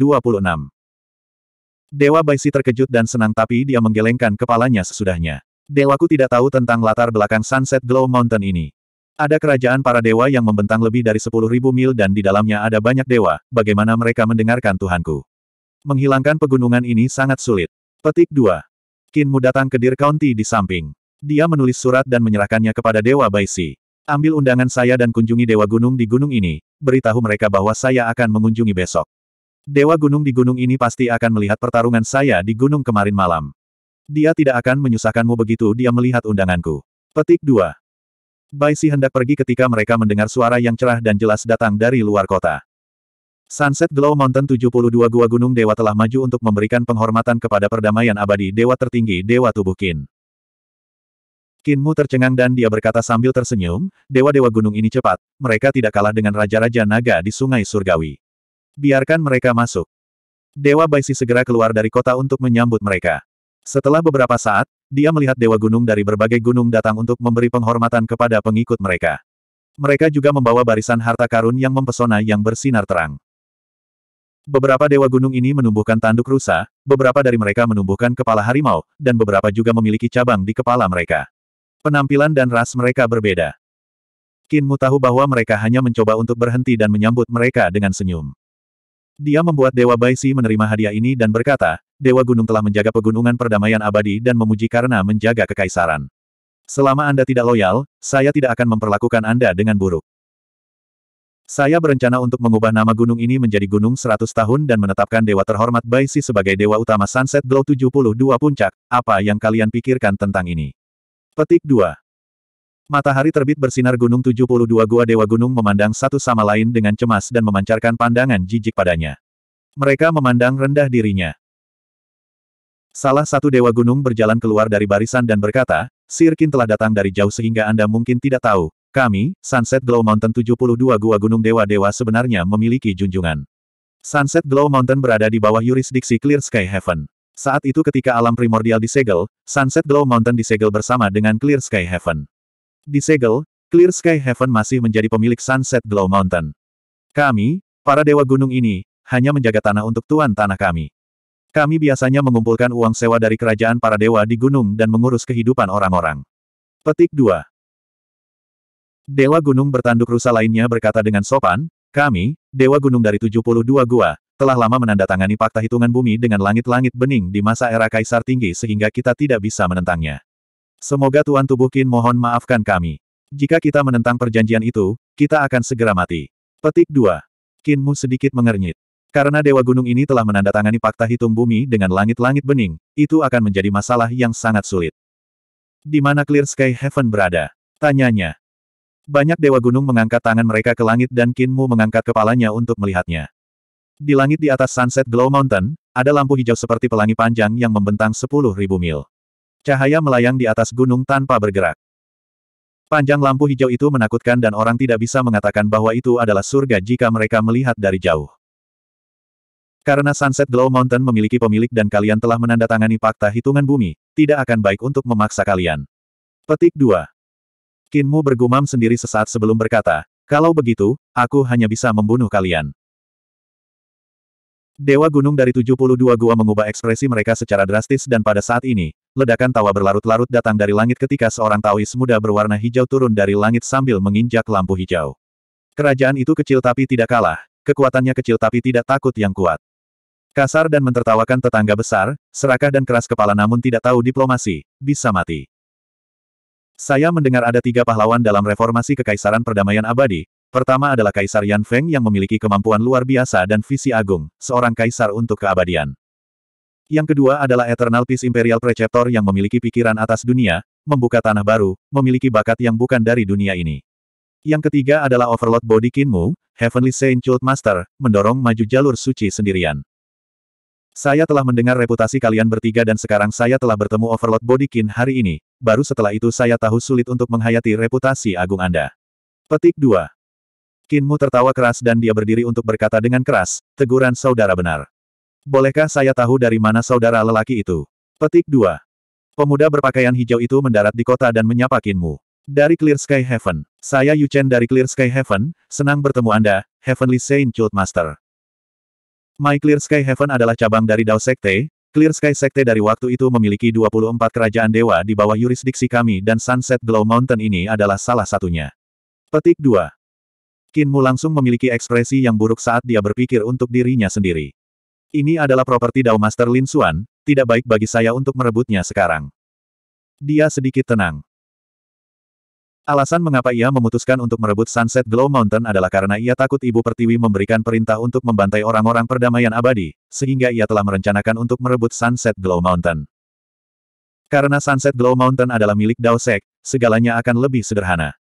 Dewa Baisi terkejut dan senang tapi dia menggelengkan kepalanya sesudahnya. Dewaku tidak tahu tentang latar belakang Sunset Glow Mountain ini. Ada kerajaan para dewa yang membentang lebih dari 10.000 mil dan di dalamnya ada banyak dewa, bagaimana mereka mendengarkan Tuhanku. Menghilangkan pegunungan ini sangat sulit. Petik 2. Kinmu datang ke Dir County di samping. Dia menulis surat dan menyerahkannya kepada Dewa Baisi. Ambil undangan saya dan kunjungi Dewa Gunung di gunung ini, beritahu mereka bahwa saya akan mengunjungi besok. Dewa Gunung di gunung ini pasti akan melihat pertarungan saya di gunung kemarin malam. Dia tidak akan menyusahkanmu begitu dia melihat undanganku. Petik 2. Baisi hendak pergi ketika mereka mendengar suara yang cerah dan jelas datang dari luar kota. Sunset Glow Mountain 72 Gua Gunung Dewa telah maju untuk memberikan penghormatan kepada perdamaian abadi Dewa tertinggi Dewa Tubuh Kin. Kinmu tercengang dan dia berkata sambil tersenyum, Dewa-Dewa Gunung ini cepat, mereka tidak kalah dengan Raja-Raja Naga di Sungai Surgawi. Biarkan mereka masuk. Dewa Baisi segera keluar dari kota untuk menyambut mereka. Setelah beberapa saat, dia melihat Dewa Gunung dari berbagai gunung datang untuk memberi penghormatan kepada pengikut mereka. Mereka juga membawa barisan harta karun yang mempesona yang bersinar terang. Beberapa dewa gunung ini menumbuhkan tanduk rusa, beberapa dari mereka menumbuhkan kepala harimau, dan beberapa juga memiliki cabang di kepala mereka. Penampilan dan ras mereka berbeda. Kinmu tahu bahwa mereka hanya mencoba untuk berhenti dan menyambut mereka dengan senyum. Dia membuat Dewa Baisi menerima hadiah ini dan berkata, Dewa Gunung telah menjaga pegunungan perdamaian abadi dan memuji karena menjaga kekaisaran. Selama Anda tidak loyal, saya tidak akan memperlakukan Anda dengan buruk. Saya berencana untuk mengubah nama gunung ini menjadi Gunung Seratus Tahun dan menetapkan Dewa Terhormat Baisi sebagai Dewa Utama Sunset Glow 72 Puncak. Apa yang kalian pikirkan tentang ini? Petik 2. Matahari terbit bersinar Gunung 72 Gua Dewa Gunung memandang satu sama lain dengan cemas dan memancarkan pandangan jijik padanya. Mereka memandang rendah dirinya. Salah satu Dewa Gunung berjalan keluar dari barisan dan berkata, Sirkin telah datang dari jauh sehingga Anda mungkin tidak tahu, kami, Sunset Glow Mountain 72 Gua Gunung Dewa-Dewa sebenarnya memiliki junjungan. Sunset Glow Mountain berada di bawah yurisdiksi Clear Sky Heaven. Saat itu ketika alam primordial disegel, Sunset Glow Mountain disegel bersama dengan Clear Sky Heaven. Disegel, Clear Sky Heaven masih menjadi pemilik Sunset Glow Mountain. Kami, para dewa gunung ini, hanya menjaga tanah untuk tuan tanah kami. Kami biasanya mengumpulkan uang sewa dari kerajaan para dewa di gunung dan mengurus kehidupan orang-orang. Petik 2. Dewa gunung bertanduk rusa lainnya berkata dengan sopan, kami, Dewa gunung dari 72 gua, telah lama menandatangani fakta hitungan bumi dengan langit-langit bening di masa era Kaisar Tinggi sehingga kita tidak bisa menentangnya. Semoga Tuan Tubuh kin mohon maafkan kami. Jika kita menentang perjanjian itu, kita akan segera mati. Petik 2. Kinmu sedikit mengernyit. Karena Dewa Gunung ini telah menandatangani fakta hitung bumi dengan langit-langit bening, itu akan menjadi masalah yang sangat sulit. Di mana Clear Sky Heaven berada? Tanyanya. Banyak dewa gunung mengangkat tangan mereka ke langit dan Kinmu mengangkat kepalanya untuk melihatnya. Di langit di atas Sunset Glow Mountain, ada lampu hijau seperti pelangi panjang yang membentang 10.000 mil. Cahaya melayang di atas gunung tanpa bergerak. Panjang lampu hijau itu menakutkan dan orang tidak bisa mengatakan bahwa itu adalah surga jika mereka melihat dari jauh. Karena Sunset Glow Mountain memiliki pemilik dan kalian telah menandatangani fakta hitungan bumi, tidak akan baik untuk memaksa kalian. Petik 2. Kinmu bergumam sendiri sesaat sebelum berkata, kalau begitu, aku hanya bisa membunuh kalian. Dewa gunung dari 72 gua mengubah ekspresi mereka secara drastis dan pada saat ini, ledakan tawa berlarut-larut datang dari langit ketika seorang Taois muda berwarna hijau turun dari langit sambil menginjak lampu hijau. Kerajaan itu kecil tapi tidak kalah, kekuatannya kecil tapi tidak takut yang kuat. Kasar dan mentertawakan tetangga besar, serakah dan keras kepala namun tidak tahu diplomasi, bisa mati. Saya mendengar ada tiga pahlawan dalam reformasi kekaisaran perdamaian abadi. Pertama adalah Kaisar Yan Feng yang memiliki kemampuan luar biasa dan visi agung, seorang kaisar untuk keabadian. Yang kedua adalah Eternal Peace Imperial Preceptor yang memiliki pikiran atas dunia, membuka tanah baru, memiliki bakat yang bukan dari dunia ini. Yang ketiga adalah Overlord Body Kinmu, Heavenly Saint Chult Master, mendorong maju jalur suci sendirian. Saya telah mendengar reputasi kalian bertiga dan sekarang saya telah bertemu Overlord Bodikin hari ini, baru setelah itu saya tahu sulit untuk menghayati reputasi agung Anda. Petik 2. Kinmu tertawa keras dan dia berdiri untuk berkata dengan keras, teguran saudara benar. Bolehkah saya tahu dari mana saudara lelaki itu? Petik 2. Pemuda berpakaian hijau itu mendarat di kota dan menyapa Kinmu. Dari Clear Sky Heaven, saya Yu Chen dari Clear Sky Heaven, senang bertemu Anda, Heavenly Saint Chult Master. My Clear Sky Heaven adalah cabang dari Dao Sekte, Clear Sky Sekte dari waktu itu memiliki 24 kerajaan dewa di bawah yurisdiksi kami dan Sunset Glow Mountain ini adalah salah satunya. Petik 2. Kinmu langsung memiliki ekspresi yang buruk saat dia berpikir untuk dirinya sendiri. Ini adalah properti Dao Master Lin Xuan, tidak baik bagi saya untuk merebutnya sekarang. Dia sedikit tenang. Alasan mengapa ia memutuskan untuk merebut Sunset Glow Mountain adalah karena ia takut Ibu Pertiwi memberikan perintah untuk membantai orang-orang perdamaian abadi, sehingga ia telah merencanakan untuk merebut Sunset Glow Mountain. Karena Sunset Glow Mountain adalah milik Dao Sek, segalanya akan lebih sederhana.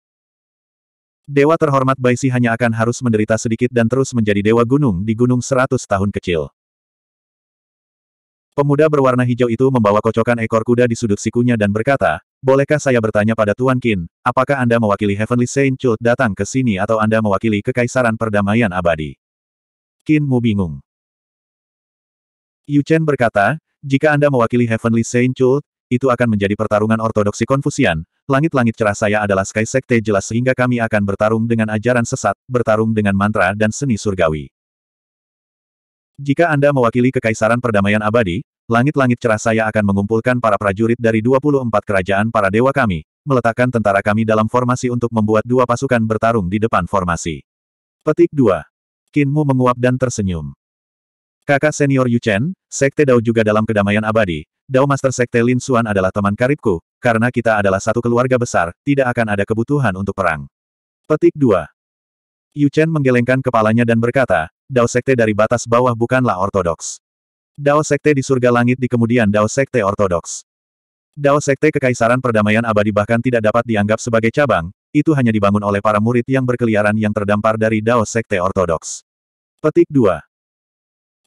Dewa terhormat Baisi hanya akan harus menderita sedikit dan terus menjadi dewa gunung di gunung seratus tahun kecil. Pemuda berwarna hijau itu membawa kocokan ekor kuda di sudut sikunya dan berkata, Bolehkah saya bertanya pada Tuan Qin, apakah Anda mewakili Heavenly Saint Chult datang ke sini atau Anda mewakili Kekaisaran Perdamaian Abadi? Qin Mu bingung. Yu Chen berkata, jika Anda mewakili Heavenly Saint Chult, itu akan menjadi pertarungan ortodoksi Konfusian, langit-langit cerah saya adalah Sky Sekte jelas sehingga kami akan bertarung dengan ajaran sesat, bertarung dengan mantra dan seni surgawi. Jika Anda mewakili Kekaisaran Perdamaian Abadi, langit-langit cerah saya akan mengumpulkan para prajurit dari 24 kerajaan para dewa kami, meletakkan tentara kami dalam formasi untuk membuat dua pasukan bertarung di depan formasi. Petik 2. Kinmu menguap dan tersenyum. Kakak senior Yu Chen, Sekte Dao juga dalam kedamaian abadi, Dao Master Sekte Lin Xuan adalah teman karibku, karena kita adalah satu keluarga besar, tidak akan ada kebutuhan untuk perang. Petik 2. Yu Chen menggelengkan kepalanya dan berkata, Dao Sekte dari batas bawah bukanlah ortodoks. Dao Sekte di Surga Langit di kemudian Dao Sekte Ortodoks. Dao Sekte Kekaisaran Perdamaian Abadi bahkan tidak dapat dianggap sebagai cabang, itu hanya dibangun oleh para murid yang berkeliaran yang terdampar dari Dao Sekte Ortodoks. Petik 2.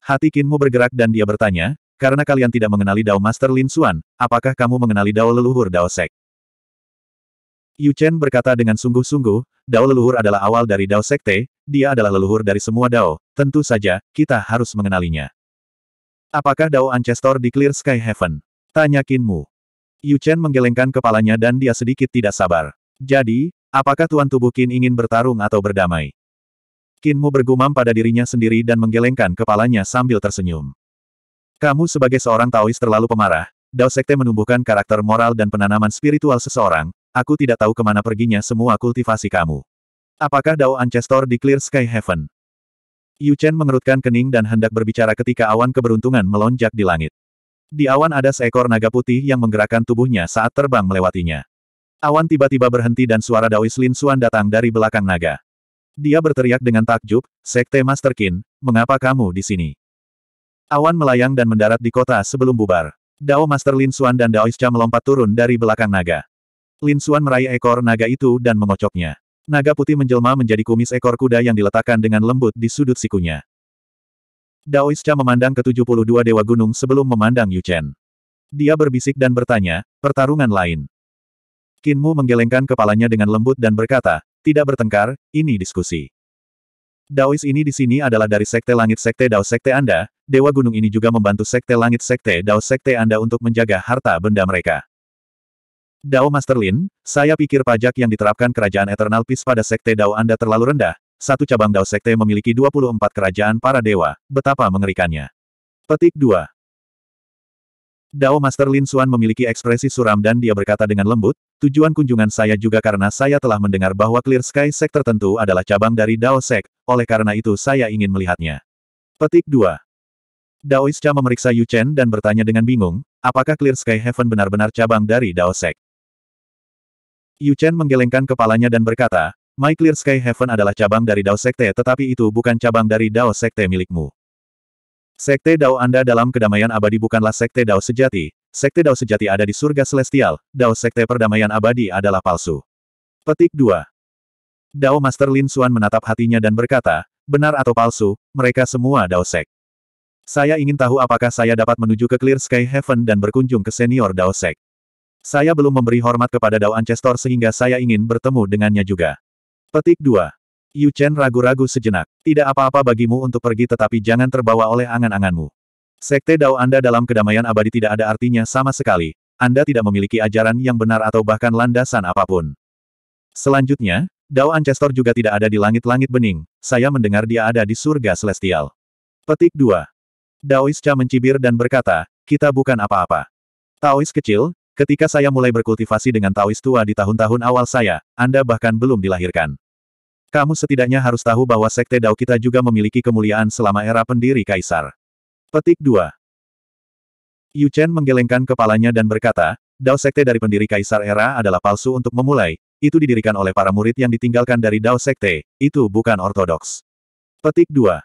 Hati Kinmu bergerak dan dia bertanya, karena kalian tidak mengenali Dao Master Lin Xuan, apakah kamu mengenali Dao Leluhur Dao Sek? Yu Chen berkata dengan sungguh-sungguh, Dao leluhur adalah awal dari Dao Sekte, dia adalah leluhur dari semua Dao, tentu saja, kita harus mengenalinya. Apakah Dao Ancestor di Clear Sky Heaven? Tanya Kinmu. Yu Chen menggelengkan kepalanya dan dia sedikit tidak sabar. Jadi, apakah Tuan Tubuh Kin ingin bertarung atau berdamai? Kinmu bergumam pada dirinya sendiri dan menggelengkan kepalanya sambil tersenyum. Kamu sebagai seorang Taois terlalu pemarah, Dao Sekte menumbuhkan karakter moral dan penanaman spiritual seseorang, aku tidak tahu kemana perginya semua kultivasi kamu. Apakah Dao Ancestor di Clear Sky Heaven? Yu Chen mengerutkan kening dan hendak berbicara ketika awan keberuntungan melonjak di langit. Di awan ada seekor naga putih yang menggerakkan tubuhnya saat terbang melewatinya. Awan tiba-tiba berhenti dan suara Daois Lin Suan datang dari belakang naga. Dia berteriak dengan takjub, Sekte Master Qin, mengapa kamu di sini? Awan melayang dan mendarat di kota sebelum bubar. Dao Master Lin Suan dan Daois Cha melompat turun dari belakang naga. Lin Suan meraih ekor naga itu dan mengocoknya. Naga putih menjelma menjadi kumis ekor kuda yang diletakkan dengan lembut di sudut sikunya. Daoisca memandang ke-72 Dewa Gunung sebelum memandang Yu Chen. Dia berbisik dan bertanya, pertarungan lain. Kinmu menggelengkan kepalanya dengan lembut dan berkata, tidak bertengkar, ini diskusi. Daois ini di sini adalah dari Sekte Langit Sekte Dao Sekte Anda, Dewa Gunung ini juga membantu Sekte Langit Sekte Dao Sekte Anda untuk menjaga harta benda mereka. Dao Master Lin, saya pikir pajak yang diterapkan kerajaan Eternal Peace pada sekte Dao Anda terlalu rendah. Satu cabang Dao Sekte memiliki 24 kerajaan para dewa, betapa mengerikannya. Petik 2. Dao Master Lin Suan memiliki ekspresi suram dan dia berkata dengan lembut, tujuan kunjungan saya juga karena saya telah mendengar bahwa Clear Sky Sek tertentu adalah cabang dari Dao Sek, oleh karena itu saya ingin melihatnya. Petik 2. Dao Isca memeriksa Yu Chen dan bertanya dengan bingung, apakah Clear Sky Heaven benar-benar cabang dari Dao Sek? Yu Chen menggelengkan kepalanya dan berkata, My Clear Sky Heaven adalah cabang dari Dao Sekte tetapi itu bukan cabang dari Dao Sekte milikmu. Sekte Dao Anda dalam kedamaian abadi bukanlah Sekte Dao sejati, Sekte Dao sejati ada di surga celestial, Dao Sekte perdamaian abadi adalah palsu. Petik 2. Dao Master Lin Xuan menatap hatinya dan berkata, benar atau palsu, mereka semua Dao Sek. Saya ingin tahu apakah saya dapat menuju ke Clear Sky Heaven dan berkunjung ke senior Dao Sek. Saya belum memberi hormat kepada Dao Ancestor sehingga saya ingin bertemu dengannya juga. Petik 2. Yu Chen ragu-ragu sejenak. Tidak apa-apa bagimu untuk pergi tetapi jangan terbawa oleh angan-anganmu. Sekte Dao Anda dalam kedamaian abadi tidak ada artinya sama sekali. Anda tidak memiliki ajaran yang benar atau bahkan landasan apapun. Selanjutnya, Dao Ancestor juga tidak ada di langit-langit bening. Saya mendengar dia ada di surga celestial. Petik 2. Daois Cha mencibir dan berkata, kita bukan apa-apa. Taois kecil, Ketika saya mulai berkultivasi dengan Taoist tua di tahun-tahun awal saya, Anda bahkan belum dilahirkan. Kamu setidaknya harus tahu bahwa Sekte Dao kita juga memiliki kemuliaan selama era pendiri Kaisar. Petik 2. Yu Chen menggelengkan kepalanya dan berkata, Dao Sekte dari pendiri Kaisar era adalah palsu untuk memulai, itu didirikan oleh para murid yang ditinggalkan dari Dao Sekte, itu bukan ortodoks. Petik 2.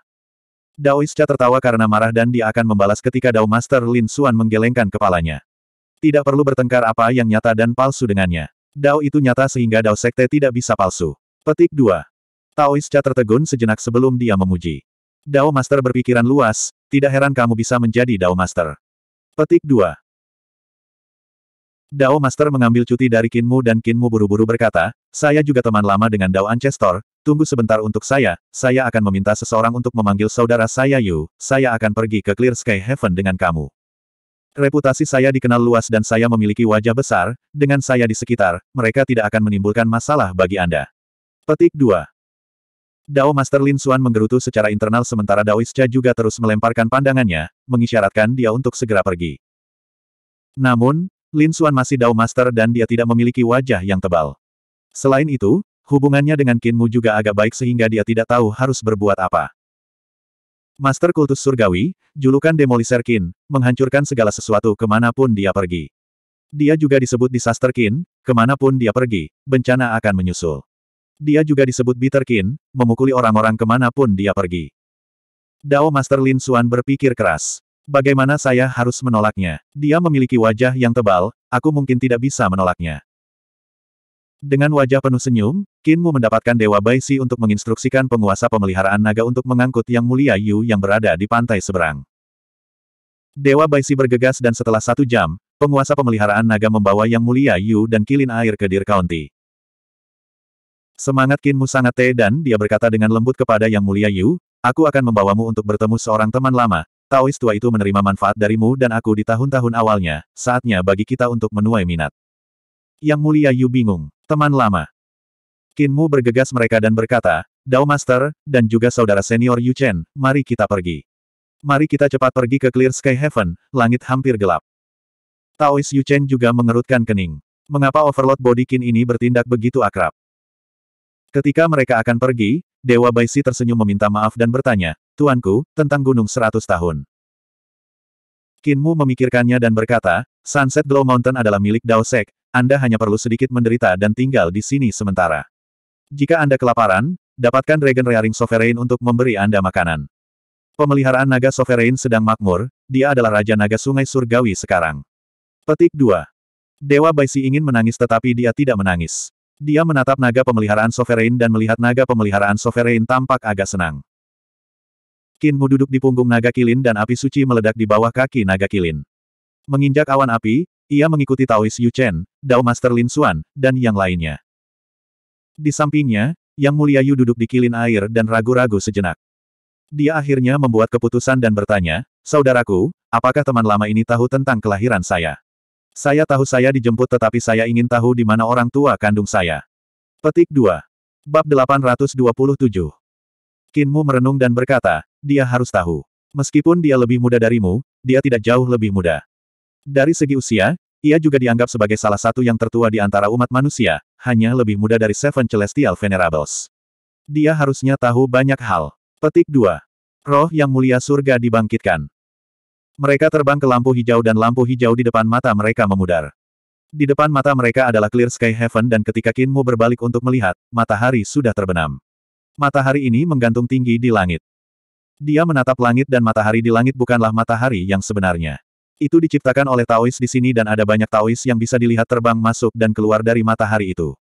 Daoisca tertawa karena marah dan dia akan membalas ketika Dao Master Lin Xuan menggelengkan kepalanya. Tidak perlu bertengkar apa yang nyata dan palsu dengannya. Dao itu nyata sehingga Dao Sekte tidak bisa palsu. Petik 2. Taois Cha tertegun sejenak sebelum dia memuji. Dao Master berpikiran luas, tidak heran kamu bisa menjadi Dao Master. Petik 2. Dao Master mengambil cuti dari Kinmu dan Kinmu buru-buru berkata, saya juga teman lama dengan Dao Ancestor, tunggu sebentar untuk saya, saya akan meminta seseorang untuk memanggil saudara saya Yu, saya akan pergi ke Clear Sky Heaven dengan kamu. Reputasi saya dikenal luas dan saya memiliki wajah besar, dengan saya di sekitar, mereka tidak akan menimbulkan masalah bagi Anda. Petik 2. Dao Master Lin Xuan menggerutu secara internal sementara Daois Isca juga terus melemparkan pandangannya, mengisyaratkan dia untuk segera pergi. Namun, Lin Xuan masih Dao Master dan dia tidak memiliki wajah yang tebal. Selain itu, hubungannya dengan Kinmu juga agak baik sehingga dia tidak tahu harus berbuat apa. Master Kultus Surgawi, julukan Demoliser Kin, menghancurkan segala sesuatu kemanapun dia pergi. Dia juga disebut Disaster Kin, kemanapun dia pergi, bencana akan menyusul. Dia juga disebut Bitter Kin, memukuli orang-orang kemanapun dia pergi. Dao Master Lin Xuan berpikir keras. Bagaimana saya harus menolaknya? Dia memiliki wajah yang tebal, aku mungkin tidak bisa menolaknya. Dengan wajah penuh senyum, Kinmu mendapatkan Dewa Baisi untuk menginstruksikan penguasa pemeliharaan naga untuk mengangkut Yang Mulia Yu yang berada di pantai seberang. Dewa Baisi bergegas dan setelah satu jam, penguasa pemeliharaan naga membawa Yang Mulia Yu dan kilin air ke Deer County. Semangat Kinmu sangat tega, dan dia berkata dengan lembut kepada Yang Mulia Yu, aku akan membawamu untuk bertemu seorang teman lama, Taois tua itu menerima manfaat darimu dan aku di tahun-tahun awalnya, saatnya bagi kita untuk menuai minat. Yang mulia Yu bingung. Teman lama. Kinmu bergegas mereka dan berkata, Dao Master, dan juga saudara senior Yu Chen, mari kita pergi. Mari kita cepat pergi ke Clear Sky Heaven, langit hampir gelap. Taois Yu Chen juga mengerutkan kening. Mengapa Overlord Bodikin ini bertindak begitu akrab? Ketika mereka akan pergi, Dewa Baisi tersenyum meminta maaf dan bertanya, Tuanku, tentang Gunung Seratus Tahun. Kinmu memikirkannya dan berkata, Sunset Glow Mountain adalah milik Dao Sek, anda hanya perlu sedikit menderita dan tinggal di sini sementara. Jika Anda kelaparan, dapatkan Regen Rearing Sovereign untuk memberi Anda makanan. Pemeliharaan naga Sovereign sedang makmur, dia adalah Raja Naga Sungai Surgawi sekarang. Petik 2. Dewa Baisi ingin menangis tetapi dia tidak menangis. Dia menatap naga pemeliharaan Sovereign dan melihat naga pemeliharaan Sovereign tampak agak senang. Kinmu duduk di punggung naga kilin dan api suci meledak di bawah kaki naga kilin. Menginjak awan api, ia mengikuti Taoist Yu Chen, Dao Master Lin Xuan, dan yang lainnya. Di sampingnya, Yang Mulia Yu duduk di kilin air dan ragu-ragu sejenak. Dia akhirnya membuat keputusan dan bertanya, Saudaraku, apakah teman lama ini tahu tentang kelahiran saya? Saya tahu saya dijemput tetapi saya ingin tahu di mana orang tua kandung saya. Petik 2. Bab 827 Kinmu merenung dan berkata, dia harus tahu. Meskipun dia lebih muda darimu, dia tidak jauh lebih muda. Dari segi usia, ia juga dianggap sebagai salah satu yang tertua di antara umat manusia, hanya lebih muda dari Seven Celestial Venerables. Dia harusnya tahu banyak hal. Petik 2. Roh yang mulia surga dibangkitkan. Mereka terbang ke lampu hijau dan lampu hijau di depan mata mereka memudar. Di depan mata mereka adalah clear sky heaven dan ketika Kinmu berbalik untuk melihat, matahari sudah terbenam. Matahari ini menggantung tinggi di langit. Dia menatap langit dan matahari di langit bukanlah matahari yang sebenarnya. Itu diciptakan oleh Taois di sini dan ada banyak Taois yang bisa dilihat terbang masuk dan keluar dari matahari itu.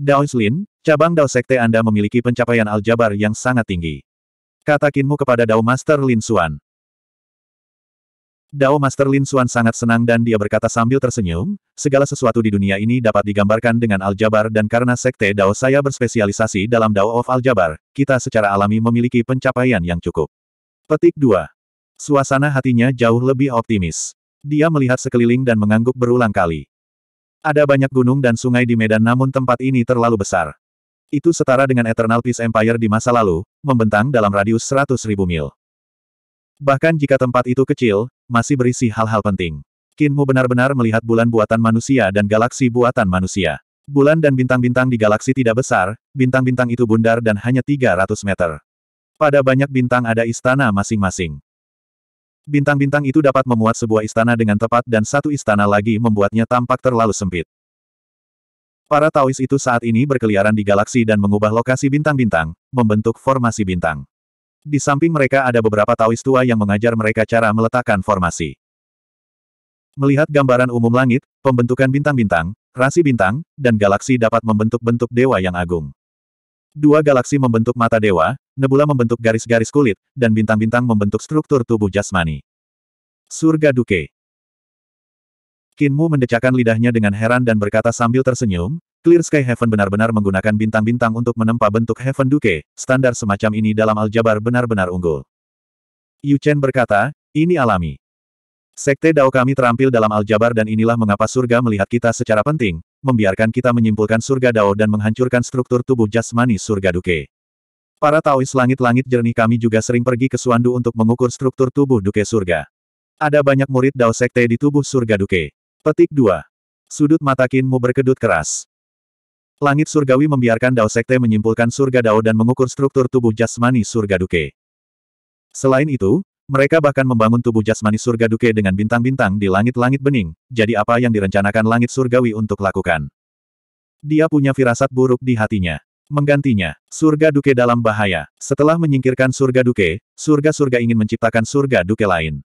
Daois Lin, cabang Dao Sekte Anda memiliki pencapaian aljabar yang sangat tinggi. Kata kepada Dao Master Lin Xuan. Dao Master Lin Xuan sangat senang dan dia berkata sambil tersenyum, segala sesuatu di dunia ini dapat digambarkan dengan aljabar dan karena Sekte Dao saya berspesialisasi dalam Dao of Aljabar, kita secara alami memiliki pencapaian yang cukup. Petik 2. Suasana hatinya jauh lebih optimis. Dia melihat sekeliling dan mengangguk berulang kali. Ada banyak gunung dan sungai di medan namun tempat ini terlalu besar. Itu setara dengan Eternal Peace Empire di masa lalu, membentang dalam radius 100 ribu mil. Bahkan jika tempat itu kecil, masih berisi hal-hal penting. Kinmu benar-benar melihat bulan buatan manusia dan galaksi buatan manusia. Bulan dan bintang-bintang di galaksi tidak besar, bintang-bintang itu bundar dan hanya 300 meter. Pada banyak bintang ada istana masing-masing. Bintang-bintang itu dapat memuat sebuah istana dengan tepat dan satu istana lagi membuatnya tampak terlalu sempit. Para Taois itu saat ini berkeliaran di galaksi dan mengubah lokasi bintang-bintang, membentuk formasi bintang. Di samping mereka ada beberapa Taois tua yang mengajar mereka cara meletakkan formasi. Melihat gambaran umum langit, pembentukan bintang-bintang, rasi bintang, dan galaksi dapat membentuk bentuk dewa yang agung. Dua galaksi membentuk mata dewa, nebula membentuk garis-garis kulit, dan bintang-bintang membentuk struktur tubuh jasmani. Surga Duke Kinmu mendecakkan lidahnya dengan heran dan berkata sambil tersenyum, Clear Sky Heaven benar-benar menggunakan bintang-bintang untuk menempa bentuk Heaven Duke, standar semacam ini dalam aljabar benar-benar unggul. Yu Chen berkata, ini alami. Sekte Dao kami terampil dalam aljabar dan inilah mengapa surga melihat kita secara penting, membiarkan kita menyimpulkan surga Dao dan menghancurkan struktur tubuh jasmani surga Duke. Para Taois langit-langit jernih kami juga sering pergi ke Suandu untuk mengukur struktur tubuh Duke surga. Ada banyak murid Dao Sekte di tubuh surga Duke. Petik 2. Sudut mata Kinmu berkedut keras. Langit surgawi membiarkan Dao Sekte menyimpulkan surga Dao dan mengukur struktur tubuh jasmani surga Duke. Selain itu, mereka bahkan membangun tubuh jasmani surga Duke dengan bintang-bintang di langit-langit bening, jadi apa yang direncanakan langit surgawi untuk lakukan. Dia punya firasat buruk di hatinya. Menggantinya, surga Duke dalam bahaya. Setelah menyingkirkan surga Duke, surga-surga ingin menciptakan surga Duke lain.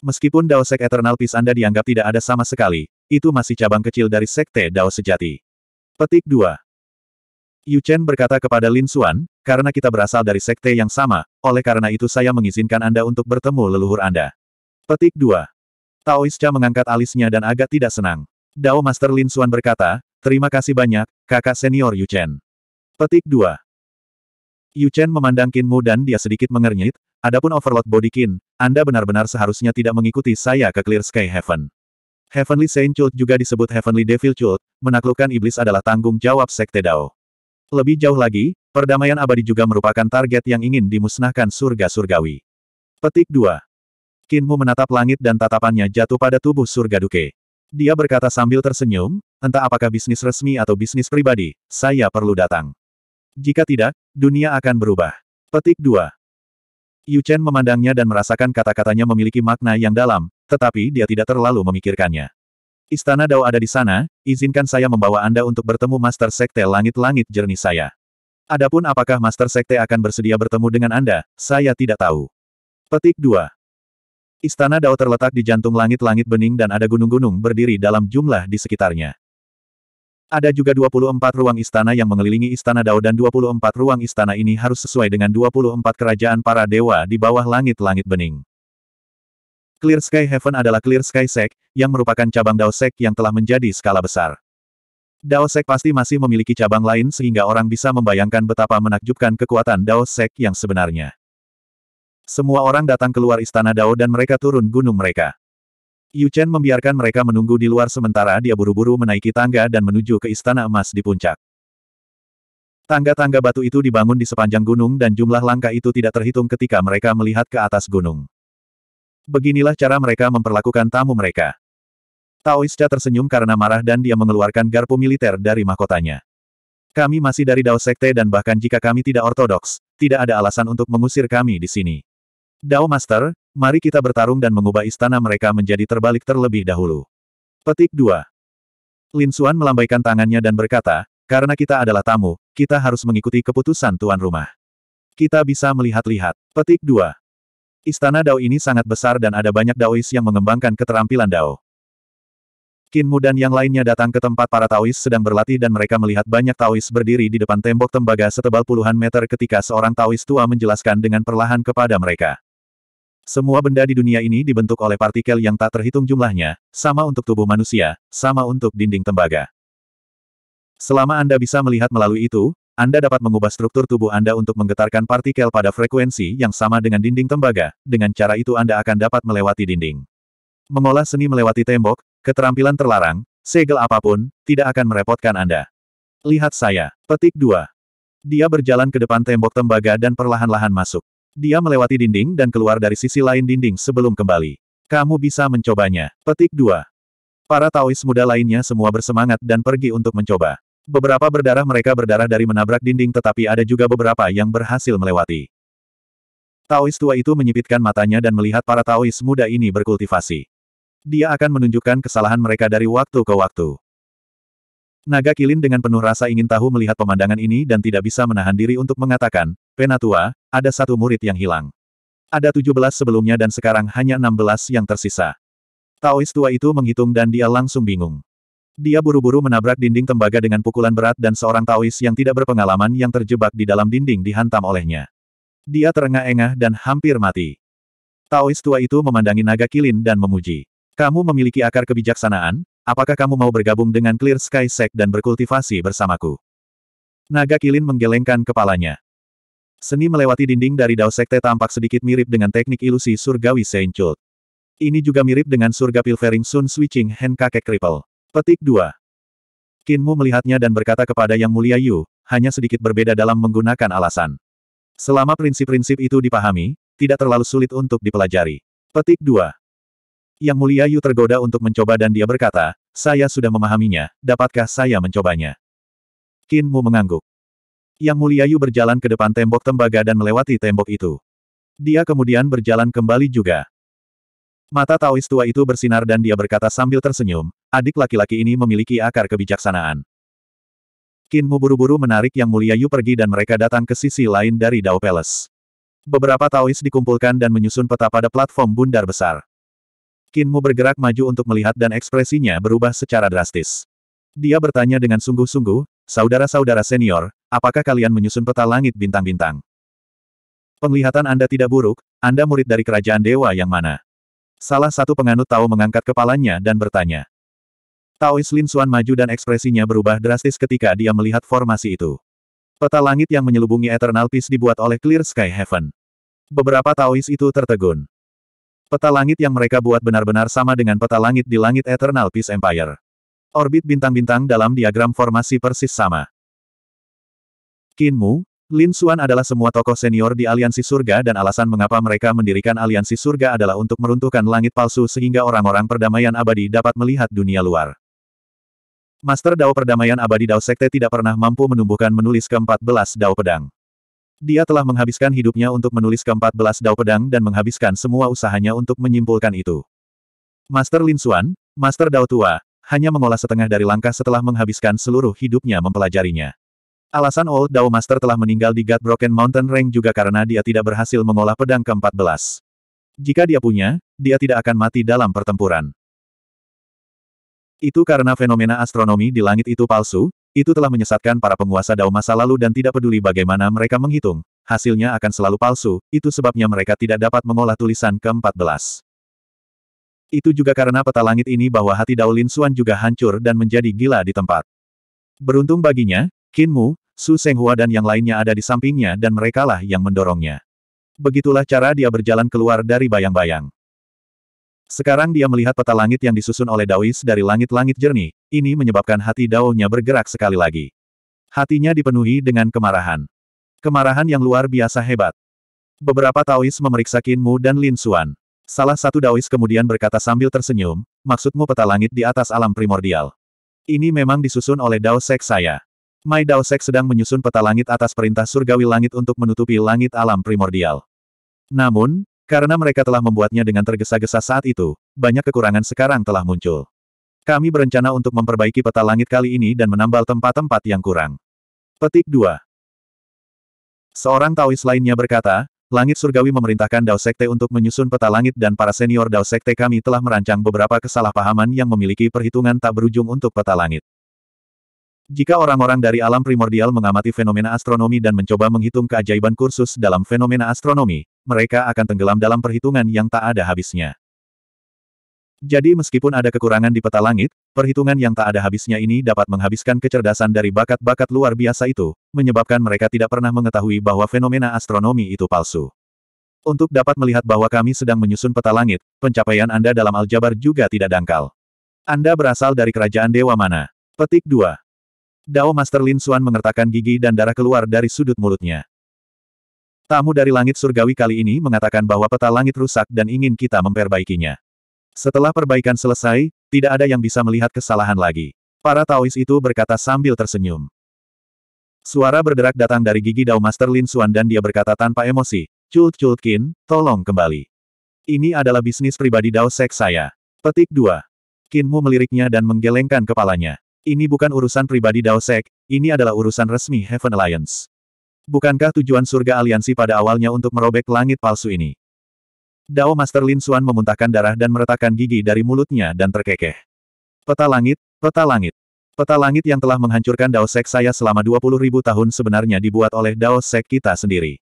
Meskipun Dao Sek Eternal Peace Anda dianggap tidak ada sama sekali, itu masih cabang kecil dari Sekte Dao Sejati. Petik 2. Yu Chen berkata kepada Lin Xuan, karena kita berasal dari sekte yang sama, oleh karena itu saya mengizinkan Anda untuk bertemu leluhur Anda. Petik 2. Taoisca mengangkat alisnya dan agak tidak senang. Dao Master Lin Xuan berkata, terima kasih banyak, kakak senior Yu Chen. Petik 2. Yu Chen memandang Qin dan dia sedikit mengernyit, adapun Overlord Bodikin, Anda benar-benar seharusnya tidak mengikuti saya ke Clear Sky Heaven. Heavenly Saint Chult juga disebut Heavenly Devil Chult, menaklukkan iblis adalah tanggung jawab Sekte Dao. Lebih jauh lagi, perdamaian abadi juga merupakan target yang ingin dimusnahkan surga surgawi. Petik 2. Kinmu menatap langit dan tatapannya jatuh pada tubuh surga duke. Dia berkata sambil tersenyum, entah apakah bisnis resmi atau bisnis pribadi, saya perlu datang. Jika tidak, dunia akan berubah. Petik 2. Yu Chen memandangnya dan merasakan kata-katanya memiliki makna yang dalam, tetapi dia tidak terlalu memikirkannya. Istana Dao ada di sana, izinkan saya membawa Anda untuk bertemu Master Sekte Langit-Langit Jernih saya. Adapun apakah Master Sekte akan bersedia bertemu dengan Anda, saya tidak tahu. Petik 2. Istana Dao terletak di jantung langit-langit bening dan ada gunung-gunung berdiri dalam jumlah di sekitarnya. Ada juga 24 ruang istana yang mengelilingi istana Dao dan 24 ruang istana ini harus sesuai dengan 24 kerajaan para dewa di bawah langit-langit bening. Clear Sky Heaven adalah Clear Sky Sect, yang merupakan cabang Dao Sect yang telah menjadi skala besar. Dao Sect pasti masih memiliki cabang lain sehingga orang bisa membayangkan betapa menakjubkan kekuatan Dao Sect yang sebenarnya. Semua orang datang keluar istana Dao dan mereka turun gunung mereka. Yu Chen membiarkan mereka menunggu di luar sementara dia buru-buru menaiki tangga dan menuju ke istana emas di puncak. Tangga-tangga batu itu dibangun di sepanjang gunung dan jumlah langkah itu tidak terhitung ketika mereka melihat ke atas gunung. Beginilah cara mereka memperlakukan tamu mereka. Taoisca tersenyum karena marah dan dia mengeluarkan garpu militer dari mahkotanya. Kami masih dari Dao Sekte dan bahkan jika kami tidak ortodoks, tidak ada alasan untuk mengusir kami di sini. Dao Master, mari kita bertarung dan mengubah istana mereka menjadi terbalik terlebih dahulu. Petik 2. Lin Xuan melambaikan tangannya dan berkata, karena kita adalah tamu, kita harus mengikuti keputusan tuan rumah. Kita bisa melihat-lihat. Petik 2. Istana Dao ini sangat besar dan ada banyak Daois yang mengembangkan keterampilan Dao. Mu dan yang lainnya datang ke tempat para Taois sedang berlatih dan mereka melihat banyak Taois berdiri di depan tembok tembaga setebal puluhan meter ketika seorang Taois tua menjelaskan dengan perlahan kepada mereka. Semua benda di dunia ini dibentuk oleh partikel yang tak terhitung jumlahnya, sama untuk tubuh manusia, sama untuk dinding tembaga. Selama Anda bisa melihat melalui itu, anda dapat mengubah struktur tubuh Anda untuk menggetarkan partikel pada frekuensi yang sama dengan dinding tembaga, dengan cara itu Anda akan dapat melewati dinding. Mengolah seni melewati tembok, keterampilan terlarang, segel apapun, tidak akan merepotkan Anda. Lihat saya. Petik 2. Dia berjalan ke depan tembok tembaga dan perlahan-lahan masuk. Dia melewati dinding dan keluar dari sisi lain dinding sebelum kembali. Kamu bisa mencobanya. Petik 2. Para Taois muda lainnya semua bersemangat dan pergi untuk mencoba. Beberapa berdarah mereka berdarah dari menabrak dinding tetapi ada juga beberapa yang berhasil melewati. Taois tua itu menyipitkan matanya dan melihat para Taois muda ini berkultivasi. Dia akan menunjukkan kesalahan mereka dari waktu ke waktu. Naga Kilin dengan penuh rasa ingin tahu melihat pemandangan ini dan tidak bisa menahan diri untuk mengatakan, Penatua, ada satu murid yang hilang. Ada tujuh belas sebelumnya dan sekarang hanya enam belas yang tersisa. Taois tua itu menghitung dan dia langsung bingung. Dia buru-buru menabrak dinding tembaga dengan pukulan berat dan seorang Taois yang tidak berpengalaman yang terjebak di dalam dinding dihantam olehnya. Dia terengah-engah dan hampir mati. Taois tua itu memandangi naga kilin dan memuji. Kamu memiliki akar kebijaksanaan, apakah kamu mau bergabung dengan Clear Sky Sect dan berkultivasi bersamaku? Naga kilin menggelengkan kepalanya. Seni melewati dinding dari Dao Sekte tampak sedikit mirip dengan teknik ilusi surgawi Saint Ini juga mirip dengan surga Pilfering Sun Switching Hand kakek Cripple. Petik 2. Kinmu melihatnya dan berkata kepada Yang Mulia Yu, hanya sedikit berbeda dalam menggunakan alasan. Selama prinsip-prinsip itu dipahami, tidak terlalu sulit untuk dipelajari. Petik 2. Yang Mulia Yu tergoda untuk mencoba dan dia berkata, saya sudah memahaminya, dapatkah saya mencobanya? Kinmu mengangguk. Yang Mulia Yu berjalan ke depan tembok tembaga dan melewati tembok itu. Dia kemudian berjalan kembali juga. Mata Taois tua itu bersinar dan dia berkata sambil tersenyum, adik laki-laki ini memiliki akar kebijaksanaan. Kinmu buru-buru menarik Yang Mulia Yu pergi dan mereka datang ke sisi lain dari Dao Palace. Beberapa Taois dikumpulkan dan menyusun peta pada platform bundar besar. Kinmu bergerak maju untuk melihat dan ekspresinya berubah secara drastis. Dia bertanya dengan sungguh-sungguh, saudara-saudara senior, apakah kalian menyusun peta langit bintang-bintang? Penglihatan Anda tidak buruk, Anda murid dari kerajaan dewa yang mana? Salah satu penganut Tao mengangkat kepalanya dan bertanya. Taois Lin Xuan maju dan ekspresinya berubah drastis ketika dia melihat formasi itu. Peta langit yang menyelubungi Eternal Peace dibuat oleh Clear Sky Heaven. Beberapa Taois itu tertegun. Peta langit yang mereka buat benar-benar sama dengan peta langit di langit Eternal Peace Empire. Orbit bintang-bintang dalam diagram formasi persis sama. Kinmu, Lin Xuan adalah semua tokoh senior di Aliansi Surga dan alasan mengapa mereka mendirikan Aliansi Surga adalah untuk meruntuhkan langit palsu sehingga orang-orang perdamaian abadi dapat melihat dunia luar. Master Dao Perdamaian Abadi Dao Sekte tidak pernah mampu menumbuhkan menulis ke-14 Dao Pedang. Dia telah menghabiskan hidupnya untuk menulis ke-14 Dao Pedang dan menghabiskan semua usahanya untuk menyimpulkan itu. Master Lin Xuan, Master Dao Tua, hanya mengolah setengah dari langkah setelah menghabiskan seluruh hidupnya mempelajarinya. Alasan Old Dao Master telah meninggal di God Broken Mountain Range juga karena dia tidak berhasil mengolah pedang ke-14. Jika dia punya, dia tidak akan mati dalam pertempuran. Itu karena fenomena astronomi di langit itu palsu, itu telah menyesatkan para penguasa Dao masa lalu dan tidak peduli bagaimana mereka menghitung, hasilnya akan selalu palsu, itu sebabnya mereka tidak dapat mengolah tulisan ke-14. Itu juga karena peta langit ini bahwa hati Daolin Suan juga hancur dan menjadi gila di tempat. Beruntung baginya, Qin Mu, Su Senghua dan yang lainnya ada di sampingnya dan merekalah yang mendorongnya. Begitulah cara dia berjalan keluar dari bayang-bayang. Sekarang dia melihat peta langit yang disusun oleh Dawis dari langit-langit jernih, ini menyebabkan hati Dao-nya bergerak sekali lagi. Hatinya dipenuhi dengan kemarahan. Kemarahan yang luar biasa hebat. Beberapa Taois memeriksa Qin Mu dan Lin Xuan. Salah satu Daois kemudian berkata sambil tersenyum, maksudmu peta langit di atas alam primordial. Ini memang disusun oleh Dao Sek saya. Mai Daosek sedang menyusun peta langit atas perintah surgawi langit untuk menutupi langit alam primordial. Namun, karena mereka telah membuatnya dengan tergesa-gesa saat itu, banyak kekurangan sekarang telah muncul. Kami berencana untuk memperbaiki peta langit kali ini dan menambal tempat-tempat yang kurang. Petik 2. Seorang Taois lainnya berkata, Langit Surgawi memerintahkan Dao Sekte untuk menyusun peta langit dan para senior Dao Sekte kami telah merancang beberapa kesalahpahaman yang memiliki perhitungan tak berujung untuk peta langit. Jika orang-orang dari alam primordial mengamati fenomena astronomi dan mencoba menghitung keajaiban kursus dalam fenomena astronomi, mereka akan tenggelam dalam perhitungan yang tak ada habisnya. Jadi meskipun ada kekurangan di peta langit, perhitungan yang tak ada habisnya ini dapat menghabiskan kecerdasan dari bakat-bakat luar biasa itu, menyebabkan mereka tidak pernah mengetahui bahwa fenomena astronomi itu palsu. Untuk dapat melihat bahwa kami sedang menyusun peta langit, pencapaian Anda dalam aljabar juga tidak dangkal. Anda berasal dari kerajaan dewa mana? Petik 2. Dao Master Lin Xuan mengertakkan gigi dan darah keluar dari sudut mulutnya. Tamu dari langit surgawi kali ini mengatakan bahwa peta langit rusak dan ingin kita memperbaikinya. Setelah perbaikan selesai, tidak ada yang bisa melihat kesalahan lagi. Para Taois itu berkata sambil tersenyum. Suara berderak datang dari gigi Dao Master Lin Xuan dan dia berkata tanpa emosi, Cult Cult Kin, tolong kembali. Ini adalah bisnis pribadi Dao Sek saya. Petik 2. Kinmu meliriknya dan menggelengkan kepalanya. Ini bukan urusan pribadi Dao Sek. ini adalah urusan resmi Heaven Alliance. Bukankah tujuan surga aliansi pada awalnya untuk merobek langit palsu ini? Dao Master Lin Xuan memuntahkan darah dan meretakkan gigi dari mulutnya dan terkekeh. Peta langit, peta langit. Peta langit yang telah menghancurkan Dao Sek saya selama 20.000 tahun sebenarnya dibuat oleh Dao Sek kita sendiri.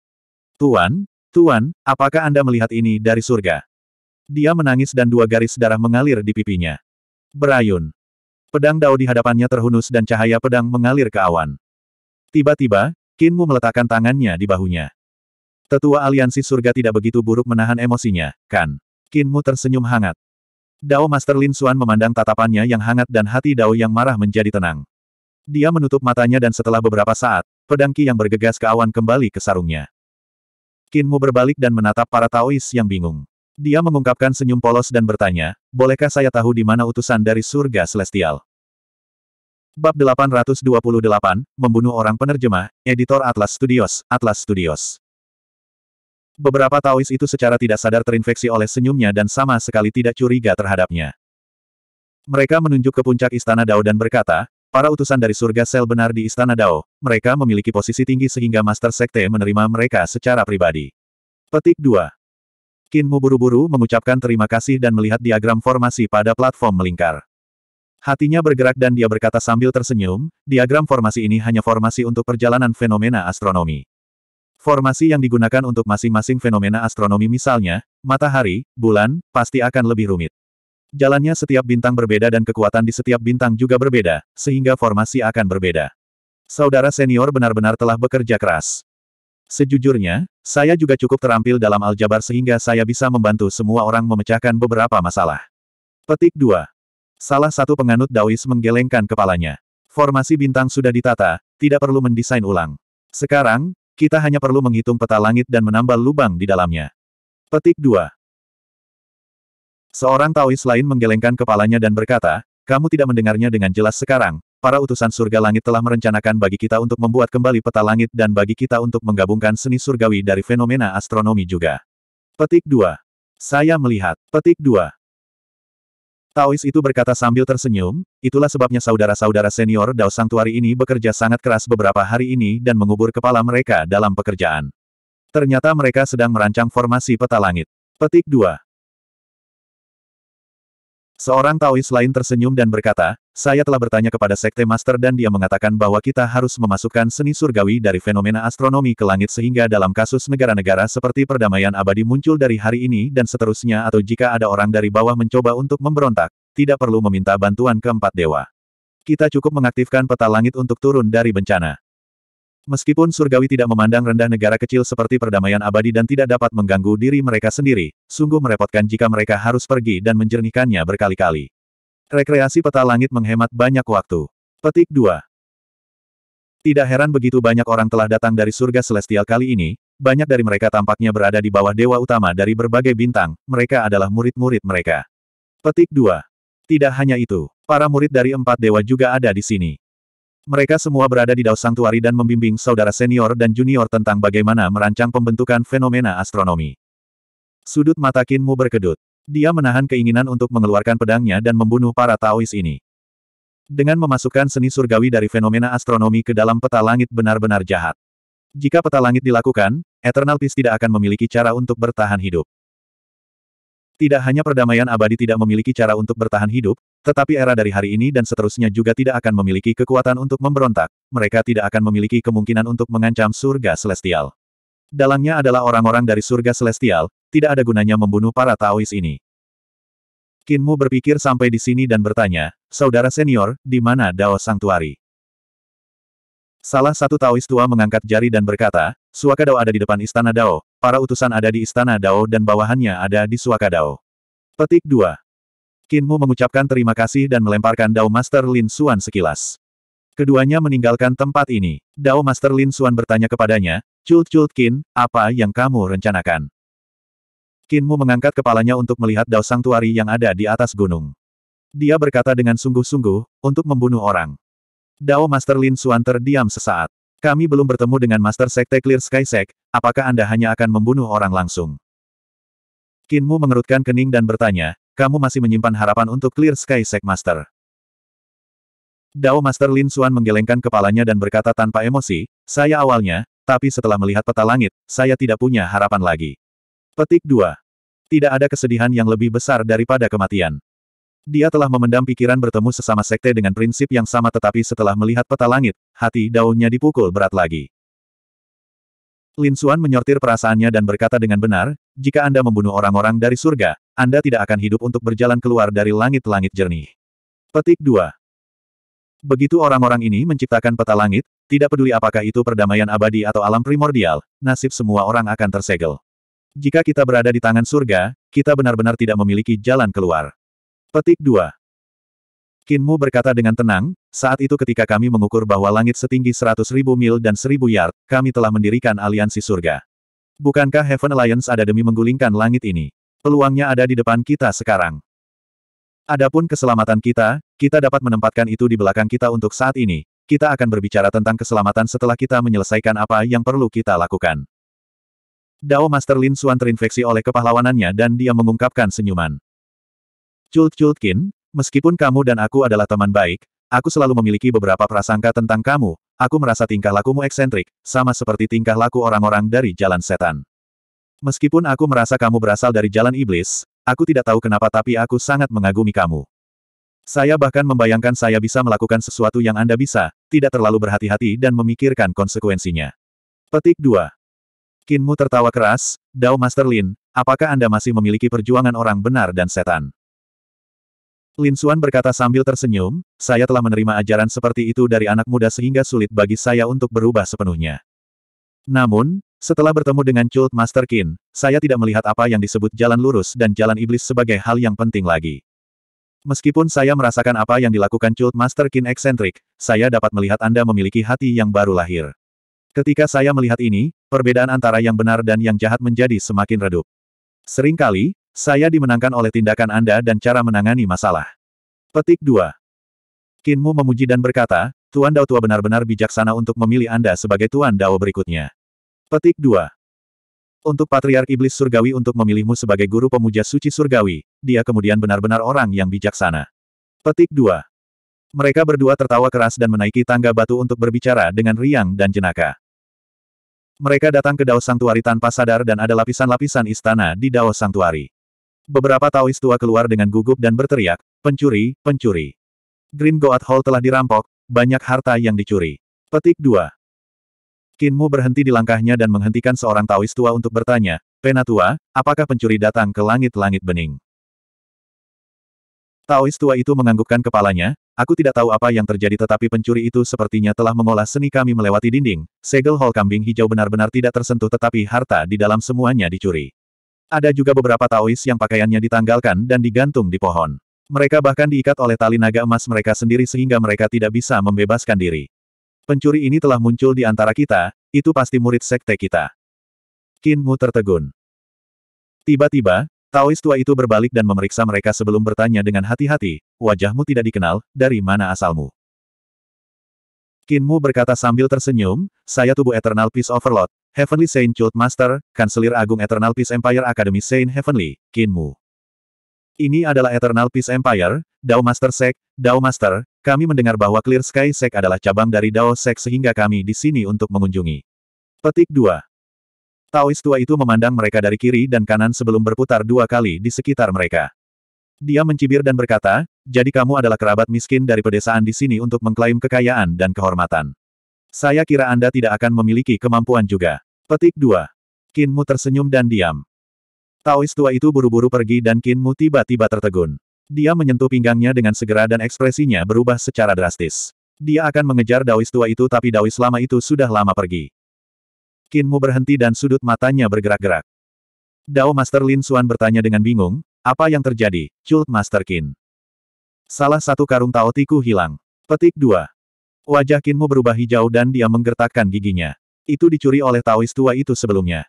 Tuan, Tuan, apakah Anda melihat ini dari surga? Dia menangis dan dua garis darah mengalir di pipinya. Berayun. Pedang Dao di hadapannya terhunus dan cahaya pedang mengalir ke awan. Tiba-tiba, Kinmu meletakkan tangannya di bahunya. Tetua aliansi surga tidak begitu buruk menahan emosinya, kan? Kinmu tersenyum hangat. Dao Master Lin Xuan memandang tatapannya yang hangat dan hati Dao yang marah menjadi tenang. Dia menutup matanya dan setelah beberapa saat, pedang Qi yang bergegas ke awan kembali ke sarungnya. Kinmu berbalik dan menatap para Taois yang bingung. Dia mengungkapkan senyum polos dan bertanya, bolehkah saya tahu di mana utusan dari surga celestial? Bab 828, Membunuh Orang Penerjemah, Editor Atlas Studios, Atlas Studios. Beberapa Taois itu secara tidak sadar terinfeksi oleh senyumnya dan sama sekali tidak curiga terhadapnya. Mereka menunjuk ke puncak Istana Dao dan berkata, para utusan dari surga sel benar di Istana Dao, mereka memiliki posisi tinggi sehingga Master Sekte menerima mereka secara pribadi. Petik 2. Qin Mu buru-buru mengucapkan terima kasih dan melihat diagram formasi pada platform melingkar. Hatinya bergerak dan dia berkata sambil tersenyum, diagram formasi ini hanya formasi untuk perjalanan fenomena astronomi. Formasi yang digunakan untuk masing-masing fenomena astronomi misalnya, matahari, bulan, pasti akan lebih rumit. Jalannya setiap bintang berbeda dan kekuatan di setiap bintang juga berbeda, sehingga formasi akan berbeda. Saudara senior benar-benar telah bekerja keras. Sejujurnya, saya juga cukup terampil dalam aljabar sehingga saya bisa membantu semua orang memecahkan beberapa masalah. Petik 2. Salah satu penganut Daois menggelengkan kepalanya. Formasi bintang sudah ditata, tidak perlu mendesain ulang. Sekarang, kita hanya perlu menghitung peta langit dan menambal lubang di dalamnya. Petik 2. Seorang Taois lain menggelengkan kepalanya dan berkata, kamu tidak mendengarnya dengan jelas sekarang, para utusan surga langit telah merencanakan bagi kita untuk membuat kembali peta langit dan bagi kita untuk menggabungkan seni surgawi dari fenomena astronomi juga. Petik 2. Saya melihat. Petik 2. Taois itu berkata sambil tersenyum, itulah sebabnya saudara-saudara senior Dao Sanctuary ini bekerja sangat keras beberapa hari ini dan mengubur kepala mereka dalam pekerjaan. Ternyata mereka sedang merancang formasi peta langit. Petik 2. Seorang Taois lain tersenyum dan berkata, saya telah bertanya kepada Sekte Master dan dia mengatakan bahwa kita harus memasukkan seni surgawi dari fenomena astronomi ke langit sehingga dalam kasus negara-negara seperti perdamaian abadi muncul dari hari ini dan seterusnya atau jika ada orang dari bawah mencoba untuk memberontak, tidak perlu meminta bantuan keempat dewa. Kita cukup mengaktifkan peta langit untuk turun dari bencana. Meskipun surgawi tidak memandang rendah negara kecil seperti perdamaian abadi dan tidak dapat mengganggu diri mereka sendiri, sungguh merepotkan jika mereka harus pergi dan menjernihkannya berkali-kali. Rekreasi peta langit menghemat banyak waktu. Petik 2. Tidak heran begitu banyak orang telah datang dari surga celestial kali ini, banyak dari mereka tampaknya berada di bawah dewa utama dari berbagai bintang, mereka adalah murid-murid mereka. Petik 2. Tidak hanya itu, para murid dari empat dewa juga ada di sini. Mereka semua berada di Dao Sanctuary dan membimbing saudara senior dan junior tentang bagaimana merancang pembentukan fenomena astronomi. Sudut mata Kinmu berkedut. Dia menahan keinginan untuk mengeluarkan pedangnya dan membunuh para Taois ini. Dengan memasukkan seni surgawi dari fenomena astronomi ke dalam peta langit benar-benar jahat. Jika peta langit dilakukan, Eternal Peace tidak akan memiliki cara untuk bertahan hidup. Tidak hanya perdamaian abadi tidak memiliki cara untuk bertahan hidup, tetapi era dari hari ini dan seterusnya juga tidak akan memiliki kekuatan untuk memberontak, mereka tidak akan memiliki kemungkinan untuk mengancam surga celestial. Dalangnya adalah orang-orang dari surga celestial, tidak ada gunanya membunuh para Taois ini. Kinmu berpikir sampai di sini dan bertanya, Saudara senior, di mana Dao Sangtuari? Salah satu Taois tua mengangkat jari dan berkata, Suaka Dao ada di depan istana Dao, para utusan ada di istana Dao dan bawahannya ada di Suaka Dao. Petik 2. Kinmu mengucapkan terima kasih dan melemparkan Dao Master Lin Suan sekilas. Keduanya meninggalkan tempat ini. Dao Master Lin Suan bertanya kepadanya, Cut Cut Kin, apa yang kamu rencanakan? Kinmu mengangkat kepalanya untuk melihat Dao Sangtuari yang ada di atas gunung. Dia berkata dengan sungguh-sungguh, untuk membunuh orang. Dao Master Lin Xuan terdiam sesaat. Kami belum bertemu dengan Master Sekte Clear Sky Sek, apakah Anda hanya akan membunuh orang langsung? Kinmu mengerutkan kening dan bertanya, kamu masih menyimpan harapan untuk Clear Sky Sek Master. Dao Master Lin Xuan menggelengkan kepalanya dan berkata tanpa emosi, saya awalnya, tapi setelah melihat peta langit, saya tidak punya harapan lagi. Petik 2. Tidak ada kesedihan yang lebih besar daripada kematian. Dia telah memendam pikiran bertemu sesama sekte dengan prinsip yang sama tetapi setelah melihat peta langit, hati daunnya dipukul berat lagi. Lin Xuan menyortir perasaannya dan berkata dengan benar, jika Anda membunuh orang-orang dari surga, Anda tidak akan hidup untuk berjalan keluar dari langit-langit jernih. Petik 2. Begitu orang-orang ini menciptakan peta langit, tidak peduli apakah itu perdamaian abadi atau alam primordial, nasib semua orang akan tersegel. Jika kita berada di tangan surga, kita benar-benar tidak memiliki jalan keluar. Petik 2. Kinmu berkata dengan tenang, saat itu ketika kami mengukur bahwa langit setinggi 100.000 mil dan 1.000 yard, kami telah mendirikan aliansi surga. Bukankah Heaven Alliance ada demi menggulingkan langit ini? Peluangnya ada di depan kita sekarang. Adapun keselamatan kita, kita dapat menempatkan itu di belakang kita untuk saat ini. Kita akan berbicara tentang keselamatan setelah kita menyelesaikan apa yang perlu kita lakukan. Dao Master Lin Xuan terinfeksi oleh kepahlawanannya dan dia mengungkapkan senyuman. Chult Kin, meskipun kamu dan aku adalah teman baik, aku selalu memiliki beberapa prasangka tentang kamu, aku merasa tingkah lakumu eksentrik, sama seperti tingkah laku orang-orang dari jalan setan. Meskipun aku merasa kamu berasal dari jalan iblis, Aku tidak tahu kenapa tapi aku sangat mengagumi kamu. Saya bahkan membayangkan saya bisa melakukan sesuatu yang Anda bisa, tidak terlalu berhati-hati dan memikirkan konsekuensinya. Petik 2. Kinmu tertawa keras, Dao Master Lin, apakah Anda masih memiliki perjuangan orang benar dan setan? Lin Xuan berkata sambil tersenyum, saya telah menerima ajaran seperti itu dari anak muda sehingga sulit bagi saya untuk berubah sepenuhnya. Namun, setelah bertemu dengan Cult Master Kin, saya tidak melihat apa yang disebut jalan lurus dan jalan iblis sebagai hal yang penting lagi. Meskipun saya merasakan apa yang dilakukan Cult Master Kin eksentrik, saya dapat melihat Anda memiliki hati yang baru lahir. Ketika saya melihat ini, perbedaan antara yang benar dan yang jahat menjadi semakin redup. Seringkali, saya dimenangkan oleh tindakan Anda dan cara menangani masalah. Petik 2. Kinmu memuji dan berkata, Tuan Dao Tua benar-benar bijaksana untuk memilih Anda sebagai Tuan Dao berikutnya. Petik 2. Untuk Patriark Iblis Surgawi untuk memilihmu sebagai guru pemuja suci surgawi, dia kemudian benar-benar orang yang bijaksana. Petik 2. Mereka berdua tertawa keras dan menaiki tangga batu untuk berbicara dengan riang dan jenaka. Mereka datang ke Dao Sangtuari tanpa sadar dan ada lapisan-lapisan istana di Dao Sangtuari. Beberapa Taois tua keluar dengan gugup dan berteriak, pencuri, pencuri. Green Goat Hall telah dirampok, banyak harta yang dicuri. Petik 2. Kinmu berhenti di langkahnya dan menghentikan seorang Taois tua untuk bertanya, Penatua, apakah pencuri datang ke langit-langit bening? Taois tua itu menganggukkan kepalanya, aku tidak tahu apa yang terjadi tetapi pencuri itu sepertinya telah mengolah seni kami melewati dinding, segel hall kambing hijau benar-benar tidak tersentuh tetapi harta di dalam semuanya dicuri. Ada juga beberapa Taois yang pakaiannya ditanggalkan dan digantung di pohon. Mereka bahkan diikat oleh tali naga emas mereka sendiri sehingga mereka tidak bisa membebaskan diri. Pencuri ini telah muncul di antara kita, itu pasti murid sekte kita. Qin Mu tertegun. Tiba-tiba, Taois tua itu berbalik dan memeriksa mereka sebelum bertanya dengan hati-hati, wajahmu tidak dikenal, dari mana asalmu? Qin Mu berkata sambil tersenyum, saya tubuh Eternal Peace Overlord, Heavenly Saint Chult Master, Kanselir Agung Eternal Peace Empire Academy Saint Heavenly, Qin Mu. Ini adalah Eternal Peace Empire, Dao Master Sek, Dao Master, kami mendengar bahwa Clear Sky Sek adalah cabang dari Dao Sek sehingga kami di sini untuk mengunjungi. Petik 2. Taois tua itu memandang mereka dari kiri dan kanan sebelum berputar dua kali di sekitar mereka. Dia mencibir dan berkata, jadi kamu adalah kerabat miskin dari pedesaan di sini untuk mengklaim kekayaan dan kehormatan. Saya kira Anda tidak akan memiliki kemampuan juga. Petik 2. Kinmu tersenyum dan diam. Taois tua itu buru-buru pergi dan Kinmu tiba-tiba tertegun. Dia menyentuh pinggangnya dengan segera dan ekspresinya berubah secara drastis. Dia akan mengejar Daois tua itu tapi Daois lama itu sudah lama pergi. Kinmu berhenti dan sudut matanya bergerak-gerak. Dao Master Lin Xuan bertanya dengan bingung, apa yang terjadi, Cult Master Kin? Salah satu karung taotiku hilang. Petik 2. Wajah Kinmu berubah hijau dan dia menggertakkan giginya. Itu dicuri oleh Taois tua itu sebelumnya.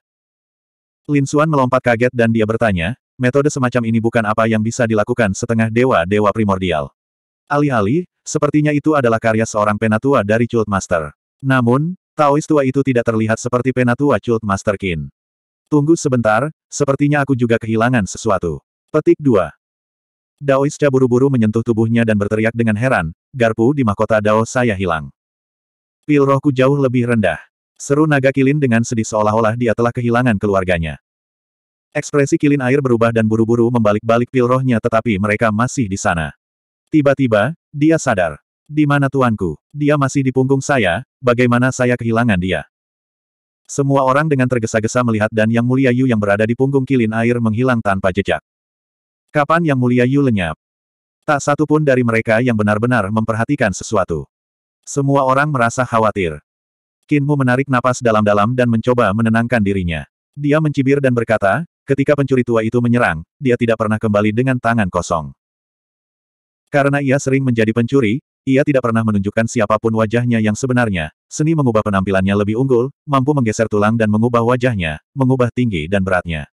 Lin Xuan melompat kaget dan dia bertanya, metode semacam ini bukan apa yang bisa dilakukan setengah dewa-dewa primordial. Alih-alih, sepertinya itu adalah karya seorang penatua dari Cult Master. Namun, Taois tua itu tidak terlihat seperti penatua Cult Master Qin. Tunggu sebentar, sepertinya aku juga kehilangan sesuatu. Petik 2. Daois buru-buru menyentuh tubuhnya dan berteriak dengan heran, garpu di mahkota Dao saya hilang. Pil rohku jauh lebih rendah. Seru naga kilin dengan sedih seolah-olah dia telah kehilangan keluarganya. Ekspresi kilin air berubah dan buru-buru membalik-balik pil rohnya tetapi mereka masih di sana. Tiba-tiba, dia sadar. Di mana tuanku? Dia masih di punggung saya, bagaimana saya kehilangan dia? Semua orang dengan tergesa-gesa melihat dan Yang Mulia Yu yang berada di punggung kilin air menghilang tanpa jejak. Kapan Yang Mulia Yu lenyap? Tak satu pun dari mereka yang benar-benar memperhatikan sesuatu. Semua orang merasa khawatir. Kinmu menarik napas dalam-dalam dan mencoba menenangkan dirinya. Dia mencibir dan berkata, ketika pencuri tua itu menyerang, dia tidak pernah kembali dengan tangan kosong. Karena ia sering menjadi pencuri, ia tidak pernah menunjukkan siapapun wajahnya yang sebenarnya. Seni mengubah penampilannya lebih unggul, mampu menggeser tulang dan mengubah wajahnya, mengubah tinggi dan beratnya.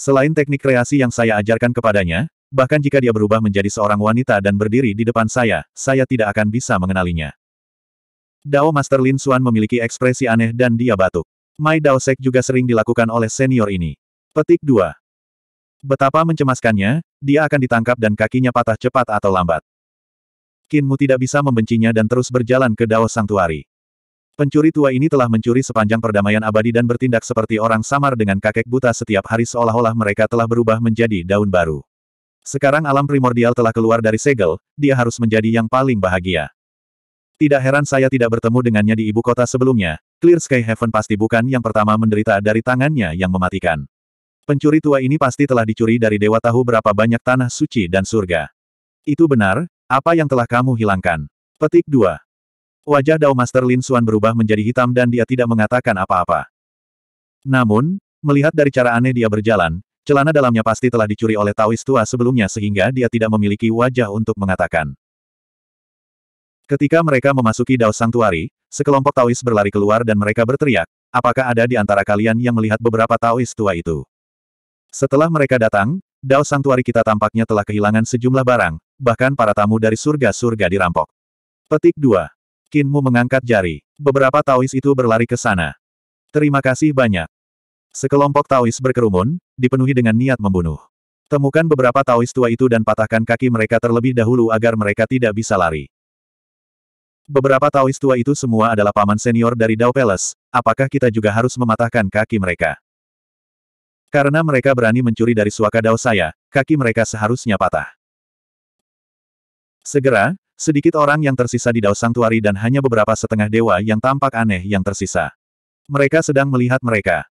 Selain teknik kreasi yang saya ajarkan kepadanya, bahkan jika dia berubah menjadi seorang wanita dan berdiri di depan saya, saya tidak akan bisa mengenalinya. Dao Master Lin Xuan memiliki ekspresi aneh dan dia batuk. Mai Dao Sek juga sering dilakukan oleh senior ini. Petik 2. Betapa mencemaskannya, dia akan ditangkap dan kakinya patah cepat atau lambat. Kinmu tidak bisa membencinya dan terus berjalan ke Dao Sanctuary. Pencuri tua ini telah mencuri sepanjang perdamaian abadi dan bertindak seperti orang samar dengan kakek buta setiap hari seolah-olah mereka telah berubah menjadi daun baru. Sekarang alam primordial telah keluar dari segel, dia harus menjadi yang paling bahagia. Tidak heran saya tidak bertemu dengannya di ibu kota sebelumnya, Clear Sky Heaven pasti bukan yang pertama menderita dari tangannya yang mematikan. Pencuri tua ini pasti telah dicuri dari dewa tahu berapa banyak tanah suci dan surga. Itu benar, apa yang telah kamu hilangkan? Petik 2. Wajah Dao Master Lin Xuan berubah menjadi hitam dan dia tidak mengatakan apa-apa. Namun, melihat dari cara aneh dia berjalan, celana dalamnya pasti telah dicuri oleh Tawis tua sebelumnya sehingga dia tidak memiliki wajah untuk mengatakan. Ketika mereka memasuki Dao Sanctuary, sekelompok Taois berlari keluar dan mereka berteriak, apakah ada di antara kalian yang melihat beberapa Taois tua itu? Setelah mereka datang, Dao Sanctuary kita tampaknya telah kehilangan sejumlah barang, bahkan para tamu dari surga-surga dirampok. Petik 2. Kinmu mengangkat jari. Beberapa Taois itu berlari ke sana. Terima kasih banyak. Sekelompok Taois berkerumun, dipenuhi dengan niat membunuh. Temukan beberapa Taois tua itu dan patahkan kaki mereka terlebih dahulu agar mereka tidak bisa lari. Beberapa taoist tua itu semua adalah paman senior dari Dao Palace, apakah kita juga harus mematahkan kaki mereka? Karena mereka berani mencuri dari suaka Dao saya, kaki mereka seharusnya patah. Segera, sedikit orang yang tersisa di Dao Sanctuary dan hanya beberapa setengah dewa yang tampak aneh yang tersisa. Mereka sedang melihat mereka.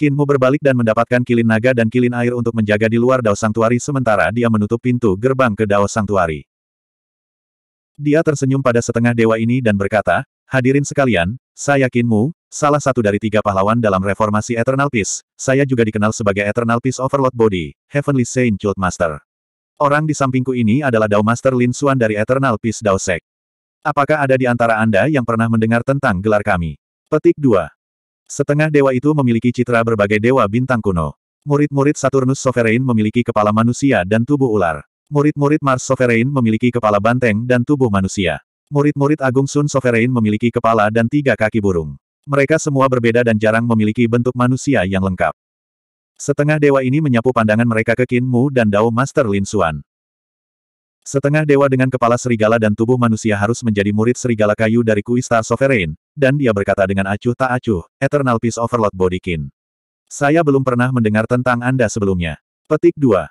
Kinmu berbalik dan mendapatkan kilin naga dan kilin air untuk menjaga di luar Dao Sanctuary sementara dia menutup pintu gerbang ke Dao Sanctuary. Dia tersenyum pada setengah dewa ini dan berkata, Hadirin sekalian, saya yakinmu, salah satu dari tiga pahlawan dalam reformasi Eternal Peace, saya juga dikenal sebagai Eternal Peace Overlord Body, Heavenly Saint Cult Master. Orang di sampingku ini adalah Dao Master Lin Xuan dari Eternal Peace Dao Sek. Apakah ada di antara Anda yang pernah mendengar tentang gelar kami? Petik 2. Setengah dewa itu memiliki citra berbagai dewa bintang kuno. Murid-murid Saturnus Sovereign memiliki kepala manusia dan tubuh ular. Murid-murid Mars Sovereign memiliki kepala banteng dan tubuh manusia. Murid-murid Agung Sun Sovereign memiliki kepala dan tiga kaki burung. Mereka semua berbeda dan jarang memiliki bentuk manusia yang lengkap. Setengah dewa ini menyapu pandangan mereka ke Qin Mu dan Dao Master Lin Xuan. Setengah dewa dengan kepala serigala dan tubuh manusia harus menjadi murid serigala kayu dari Kuista Sovereign, dan dia berkata dengan acuh tak acuh, Eternal Peace Overlord Body Saya belum pernah mendengar tentang Anda sebelumnya. Petik 2.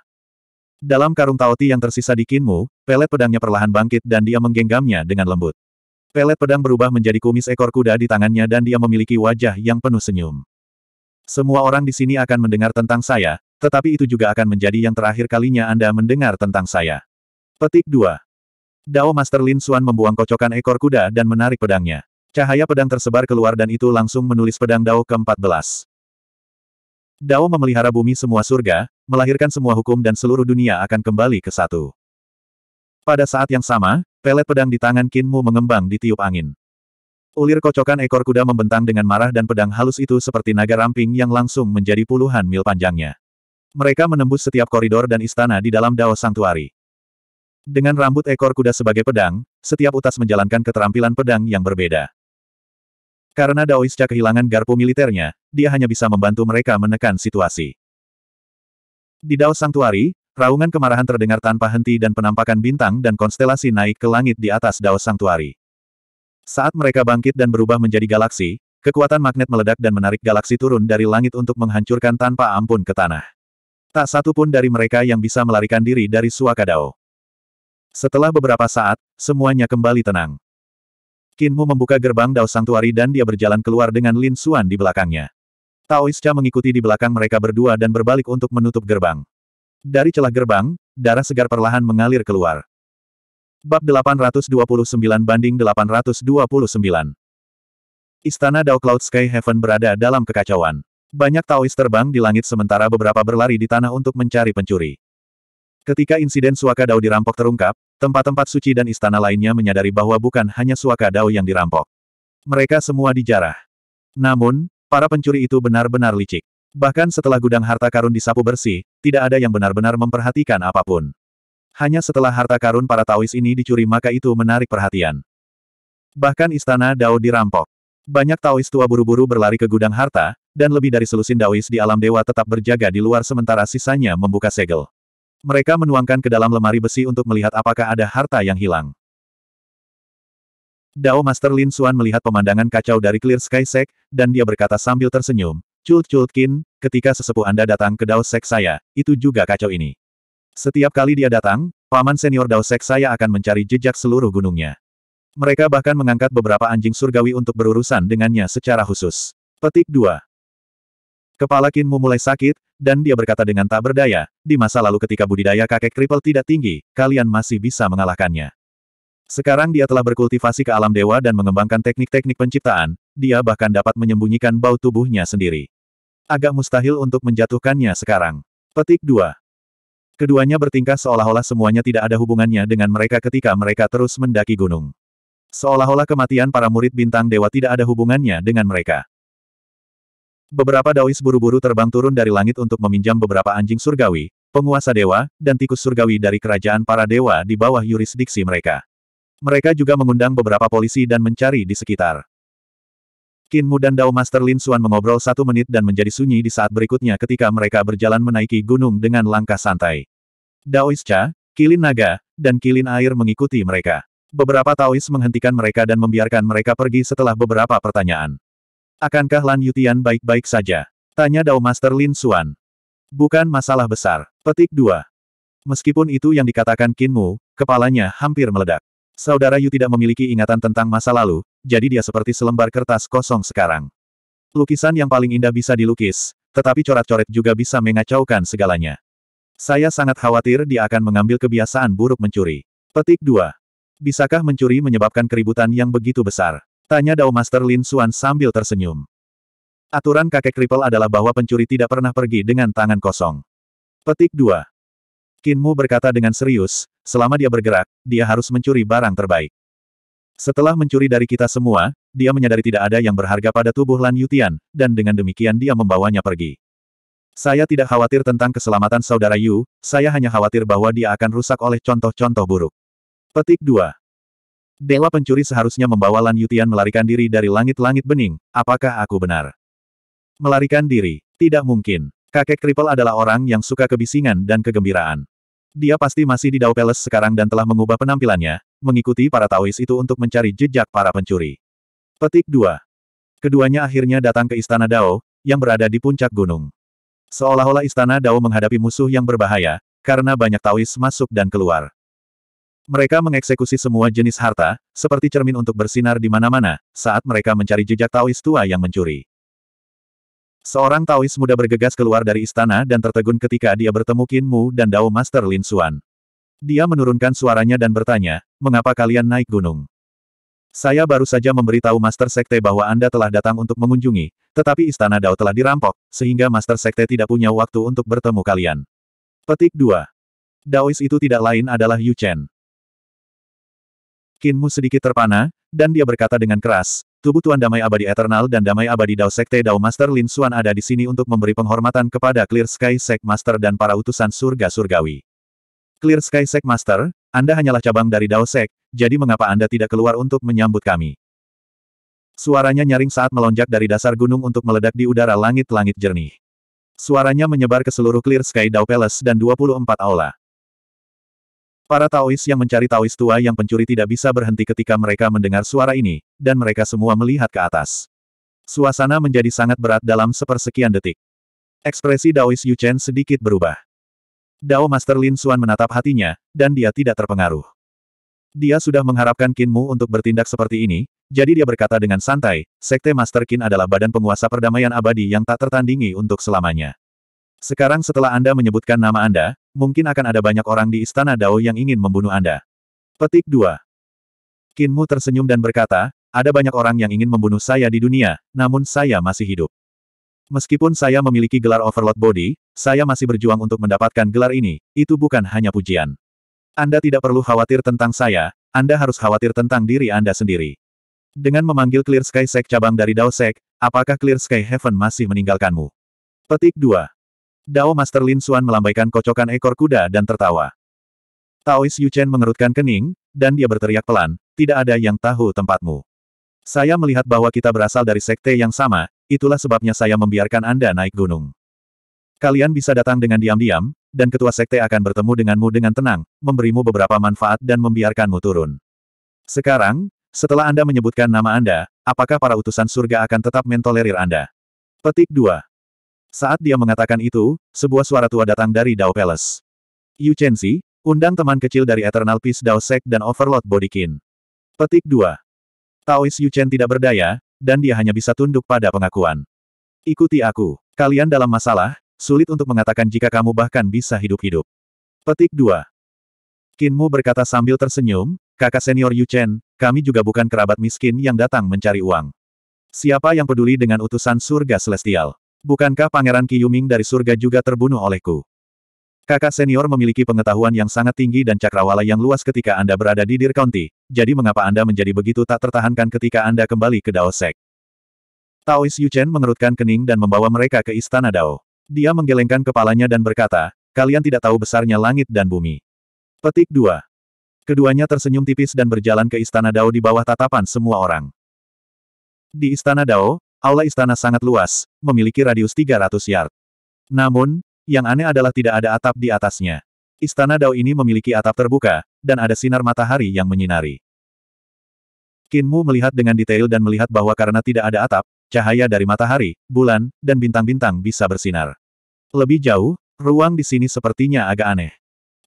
Dalam karung taoti yang tersisa di kinmu, pelet pedangnya perlahan bangkit dan dia menggenggamnya dengan lembut. Pelet pedang berubah menjadi kumis ekor kuda di tangannya dan dia memiliki wajah yang penuh senyum. Semua orang di sini akan mendengar tentang saya, tetapi itu juga akan menjadi yang terakhir kalinya Anda mendengar tentang saya. Petik 2. Dao Master Lin Xuan membuang kocokan ekor kuda dan menarik pedangnya. Cahaya pedang tersebar keluar dan itu langsung menulis pedang Dao ke-14. Dao memelihara bumi semua surga, melahirkan semua hukum dan seluruh dunia akan kembali ke satu. Pada saat yang sama, pelet pedang di tangan Kinmu mengembang di tiup angin. Ulir kocokan ekor kuda membentang dengan marah dan pedang halus itu seperti naga ramping yang langsung menjadi puluhan mil panjangnya. Mereka menembus setiap koridor dan istana di dalam Dao Santuari. Dengan rambut ekor kuda sebagai pedang, setiap utas menjalankan keterampilan pedang yang berbeda. Karena Daoisca kehilangan garpu militernya, dia hanya bisa membantu mereka menekan situasi. Di Dao Sangtuari, raungan kemarahan terdengar tanpa henti dan penampakan bintang dan konstelasi naik ke langit di atas Dao Sangtuari. Saat mereka bangkit dan berubah menjadi galaksi, kekuatan magnet meledak dan menarik galaksi turun dari langit untuk menghancurkan tanpa ampun ke tanah. Tak satu pun dari mereka yang bisa melarikan diri dari suaka Dao. Setelah beberapa saat, semuanya kembali tenang. Kinmu membuka gerbang Dao Sangtuari dan dia berjalan keluar dengan Lin Xuan di belakangnya. Cha mengikuti di belakang mereka berdua dan berbalik untuk menutup gerbang. Dari celah gerbang, darah segar perlahan mengalir keluar. Bab 829 banding 829 Istana Dao Cloud Sky Heaven berada dalam kekacauan. Banyak Taois terbang di langit sementara beberapa berlari di tanah untuk mencari pencuri. Ketika insiden Suaka Dao dirampok terungkap, tempat-tempat suci dan istana lainnya menyadari bahwa bukan hanya Suaka Dao yang dirampok. Mereka semua dijarah. Namun, Para pencuri itu benar-benar licik. Bahkan setelah gudang harta karun disapu bersih, tidak ada yang benar-benar memperhatikan apapun. Hanya setelah harta karun para Taois ini dicuri maka itu menarik perhatian. Bahkan istana Dao dirampok. Banyak Taois tua buru-buru berlari ke gudang harta, dan lebih dari selusin Daois di alam dewa tetap berjaga di luar sementara sisanya membuka segel. Mereka menuangkan ke dalam lemari besi untuk melihat apakah ada harta yang hilang. Dao Master Lin Suan melihat pemandangan kacau dari Clear Sky Sek, dan dia berkata sambil tersenyum, Cult Cult Kin, ketika sesepuh Anda datang ke Dao Sek saya, itu juga kacau ini. Setiap kali dia datang, paman senior Dao Sek saya akan mencari jejak seluruh gunungnya. Mereka bahkan mengangkat beberapa anjing surgawi untuk berurusan dengannya secara khusus. Petik 2. Kepala Kinmu mulai sakit, dan dia berkata dengan tak berdaya, di masa lalu ketika budidaya kakek kripel tidak tinggi, kalian masih bisa mengalahkannya. Sekarang dia telah berkultivasi ke alam dewa dan mengembangkan teknik-teknik penciptaan, dia bahkan dapat menyembunyikan bau tubuhnya sendiri. Agak mustahil untuk menjatuhkannya sekarang. Petik 2. Keduanya bertingkah seolah-olah semuanya tidak ada hubungannya dengan mereka ketika mereka terus mendaki gunung. Seolah-olah kematian para murid bintang dewa tidak ada hubungannya dengan mereka. Beberapa daois buru-buru terbang turun dari langit untuk meminjam beberapa anjing surgawi, penguasa dewa, dan tikus surgawi dari kerajaan para dewa di bawah yurisdiksi mereka. Mereka juga mengundang beberapa polisi dan mencari di sekitar. Qin Mu dan Dao Master Lin Xuan mengobrol satu menit dan menjadi sunyi di saat berikutnya ketika mereka berjalan menaiki gunung dengan langkah santai. Dao Cha, Kilin Naga, dan Kilin Air mengikuti mereka. Beberapa Taois menghentikan mereka dan membiarkan mereka pergi setelah beberapa pertanyaan. Akankah Lan Yutian baik-baik saja? Tanya Dao Master Lin Xuan. Bukan masalah besar. Petik 2. Meskipun itu yang dikatakan Qin Mu, kepalanya hampir meledak. Saudara Yu tidak memiliki ingatan tentang masa lalu, jadi dia seperti selembar kertas kosong sekarang. Lukisan yang paling indah bisa dilukis, tetapi coret-coret juga bisa mengacaukan segalanya. Saya sangat khawatir dia akan mengambil kebiasaan buruk mencuri. Petik 2. Bisakah mencuri menyebabkan keributan yang begitu besar? Tanya Dao Master Lin Xuan sambil tersenyum. Aturan kakek kripel adalah bahwa pencuri tidak pernah pergi dengan tangan kosong. Petik 2. Kinmu berkata dengan serius, Selama dia bergerak, dia harus mencuri barang terbaik. Setelah mencuri dari kita semua, dia menyadari tidak ada yang berharga pada tubuh Lan Yutian, dan dengan demikian dia membawanya pergi. Saya tidak khawatir tentang keselamatan saudara Yu, saya hanya khawatir bahwa dia akan rusak oleh contoh-contoh buruk. Petik 2. Dewa pencuri seharusnya membawa Lan Yutian melarikan diri dari langit-langit bening, apakah aku benar? Melarikan diri, tidak mungkin. Kakek Kripel adalah orang yang suka kebisingan dan kegembiraan. Dia pasti masih di Dao Palace sekarang dan telah mengubah penampilannya, mengikuti para Taois itu untuk mencari jejak para pencuri. Petik 2. Keduanya akhirnya datang ke Istana Dao, yang berada di puncak gunung. Seolah-olah Istana Dao menghadapi musuh yang berbahaya, karena banyak Taois masuk dan keluar. Mereka mengeksekusi semua jenis harta, seperti cermin untuk bersinar di mana-mana, saat mereka mencari jejak Taois tua yang mencuri. Seorang Taois muda bergegas keluar dari istana dan tertegun ketika dia bertemu Qin Mu dan Dao Master Lin Xuan. Dia menurunkan suaranya dan bertanya, mengapa kalian naik gunung? Saya baru saja memberitahu Master Sekte bahwa Anda telah datang untuk mengunjungi, tetapi istana Dao telah dirampok, sehingga Master Sekte tidak punya waktu untuk bertemu kalian. Petik 2. Daois itu tidak lain adalah Yu Chen. Kinmu sedikit terpana, dan dia berkata dengan keras, tubuh Tuan Damai Abadi Eternal dan Damai Abadi Dao Sekte Dao Master Lin Xuan ada di sini untuk memberi penghormatan kepada Clear Sky Sek Master dan para utusan surga surgawi. Clear Sky Sek Master, Anda hanyalah cabang dari Dao Sek, jadi mengapa Anda tidak keluar untuk menyambut kami? Suaranya nyaring saat melonjak dari dasar gunung untuk meledak di udara langit-langit jernih. Suaranya menyebar ke seluruh Clear Sky Dao Palace dan 24 aula. Para Taois yang mencari Taois tua yang pencuri tidak bisa berhenti ketika mereka mendengar suara ini, dan mereka semua melihat ke atas. Suasana menjadi sangat berat dalam sepersekian detik. Ekspresi Daois Chen sedikit berubah. Dao Master Lin Xuan menatap hatinya, dan dia tidak terpengaruh. Dia sudah mengharapkan Qin Mu untuk bertindak seperti ini, jadi dia berkata dengan santai, Sekte Master Qin adalah badan penguasa perdamaian abadi yang tak tertandingi untuk selamanya. Sekarang setelah Anda menyebutkan nama Anda, mungkin akan ada banyak orang di Istana Dao yang ingin membunuh Anda. Petik 2. Kinmu tersenyum dan berkata, ada banyak orang yang ingin membunuh saya di dunia, namun saya masih hidup. Meskipun saya memiliki gelar Overlord Body, saya masih berjuang untuk mendapatkan gelar ini, itu bukan hanya pujian. Anda tidak perlu khawatir tentang saya, Anda harus khawatir tentang diri Anda sendiri. Dengan memanggil Clear Sky Sek cabang dari Dao Sek, apakah Clear Sky Heaven masih meninggalkanmu? Petik 2. Dao Master Lin Xuan melambaikan kocokan ekor kuda dan tertawa. Taois Yu Chen mengerutkan kening, dan dia berteriak pelan, tidak ada yang tahu tempatmu. Saya melihat bahwa kita berasal dari sekte yang sama, itulah sebabnya saya membiarkan Anda naik gunung. Kalian bisa datang dengan diam-diam, dan ketua sekte akan bertemu denganmu dengan tenang, memberimu beberapa manfaat dan membiarkanmu turun. Sekarang, setelah Anda menyebutkan nama Anda, apakah para utusan surga akan tetap mentolerir Anda? Petik 2. Saat dia mengatakan itu, sebuah suara tua datang dari Dao Palace. Yu Chenxi, undang teman kecil dari Eternal Peace Dao Sek dan Overlord Bodikin. Petik 2. Taois Yu Chen tidak berdaya, dan dia hanya bisa tunduk pada pengakuan. Ikuti aku. Kalian dalam masalah, sulit untuk mengatakan jika kamu bahkan bisa hidup-hidup. Petik 2. Kinmu berkata sambil tersenyum, kakak senior Yu Chen, kami juga bukan kerabat miskin yang datang mencari uang. Siapa yang peduli dengan utusan surga celestial? Bukankah Pangeran Yuming dari surga juga terbunuh olehku? Kakak senior memiliki pengetahuan yang sangat tinggi dan cakrawala yang luas ketika Anda berada di Dir County, jadi mengapa Anda menjadi begitu tak tertahankan ketika Anda kembali ke Dao Sek? Taois Yuchen mengerutkan kening dan membawa mereka ke Istana Dao. Dia menggelengkan kepalanya dan berkata, kalian tidak tahu besarnya langit dan bumi. Petik 2. Keduanya tersenyum tipis dan berjalan ke Istana Dao di bawah tatapan semua orang. Di Istana Dao, Aula istana sangat luas, memiliki radius 300 yard. Namun, yang aneh adalah tidak ada atap di atasnya. Istana Dao ini memiliki atap terbuka, dan ada sinar matahari yang menyinari. Kinmu melihat dengan detail dan melihat bahwa karena tidak ada atap, cahaya dari matahari, bulan, dan bintang-bintang bisa bersinar. Lebih jauh, ruang di sini sepertinya agak aneh.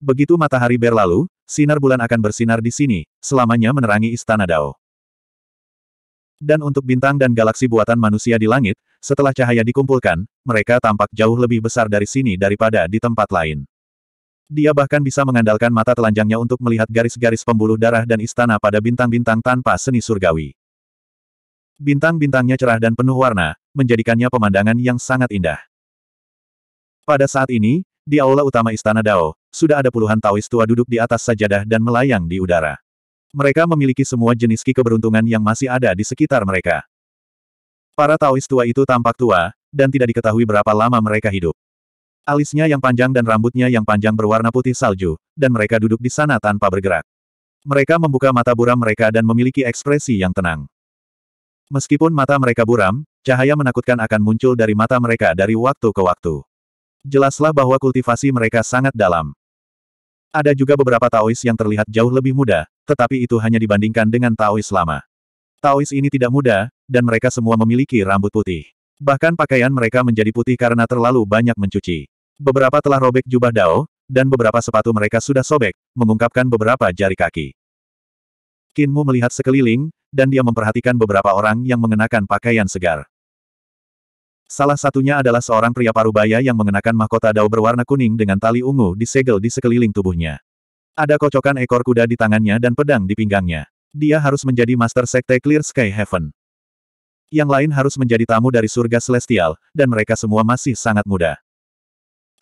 Begitu matahari berlalu, sinar bulan akan bersinar di sini, selamanya menerangi istana Dao. Dan untuk bintang dan galaksi buatan manusia di langit, setelah cahaya dikumpulkan, mereka tampak jauh lebih besar dari sini daripada di tempat lain. Dia bahkan bisa mengandalkan mata telanjangnya untuk melihat garis-garis pembuluh darah dan istana pada bintang-bintang tanpa seni surgawi. Bintang-bintangnya cerah dan penuh warna, menjadikannya pemandangan yang sangat indah. Pada saat ini, di aula utama Istana Dao, sudah ada puluhan Taoist tua duduk di atas sajadah dan melayang di udara. Mereka memiliki semua jenis ki keberuntungan yang masih ada di sekitar mereka. Para Taois tua itu tampak tua, dan tidak diketahui berapa lama mereka hidup. Alisnya yang panjang dan rambutnya yang panjang berwarna putih salju, dan mereka duduk di sana tanpa bergerak. Mereka membuka mata buram mereka dan memiliki ekspresi yang tenang. Meskipun mata mereka buram, cahaya menakutkan akan muncul dari mata mereka dari waktu ke waktu. Jelaslah bahwa kultivasi mereka sangat dalam. Ada juga beberapa Taois yang terlihat jauh lebih muda, tetapi itu hanya dibandingkan dengan Taois lama. Taois ini tidak muda, dan mereka semua memiliki rambut putih. Bahkan pakaian mereka menjadi putih karena terlalu banyak mencuci. Beberapa telah robek jubah Dao, dan beberapa sepatu mereka sudah sobek, mengungkapkan beberapa jari kaki. Kinmu melihat sekeliling, dan dia memperhatikan beberapa orang yang mengenakan pakaian segar. Salah satunya adalah seorang pria parubaya yang mengenakan mahkota dao berwarna kuning dengan tali ungu disegel di sekeliling tubuhnya. Ada kocokan ekor kuda di tangannya dan pedang di pinggangnya. Dia harus menjadi Master Sekte Clear Sky Heaven. Yang lain harus menjadi tamu dari surga celestial, dan mereka semua masih sangat muda.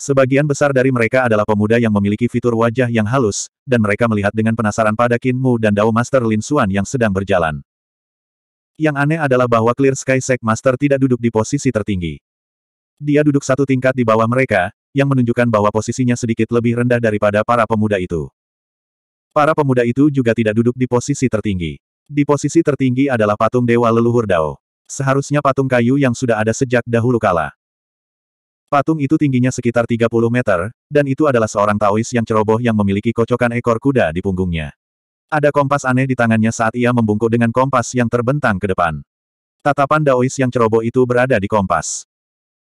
Sebagian besar dari mereka adalah pemuda yang memiliki fitur wajah yang halus, dan mereka melihat dengan penasaran pada Kinmu dan Dao Master Lin Xuan yang sedang berjalan. Yang aneh adalah bahwa Clear Sky Sek Master tidak duduk di posisi tertinggi. Dia duduk satu tingkat di bawah mereka, yang menunjukkan bahwa posisinya sedikit lebih rendah daripada para pemuda itu. Para pemuda itu juga tidak duduk di posisi tertinggi. Di posisi tertinggi adalah patung Dewa Leluhur Dao. Seharusnya patung kayu yang sudah ada sejak dahulu kala. Patung itu tingginya sekitar 30 meter, dan itu adalah seorang Taois yang ceroboh yang memiliki kocokan ekor kuda di punggungnya. Ada kompas aneh di tangannya saat ia membungkuk dengan kompas yang terbentang ke depan. Tatapan Daois yang ceroboh itu berada di kompas.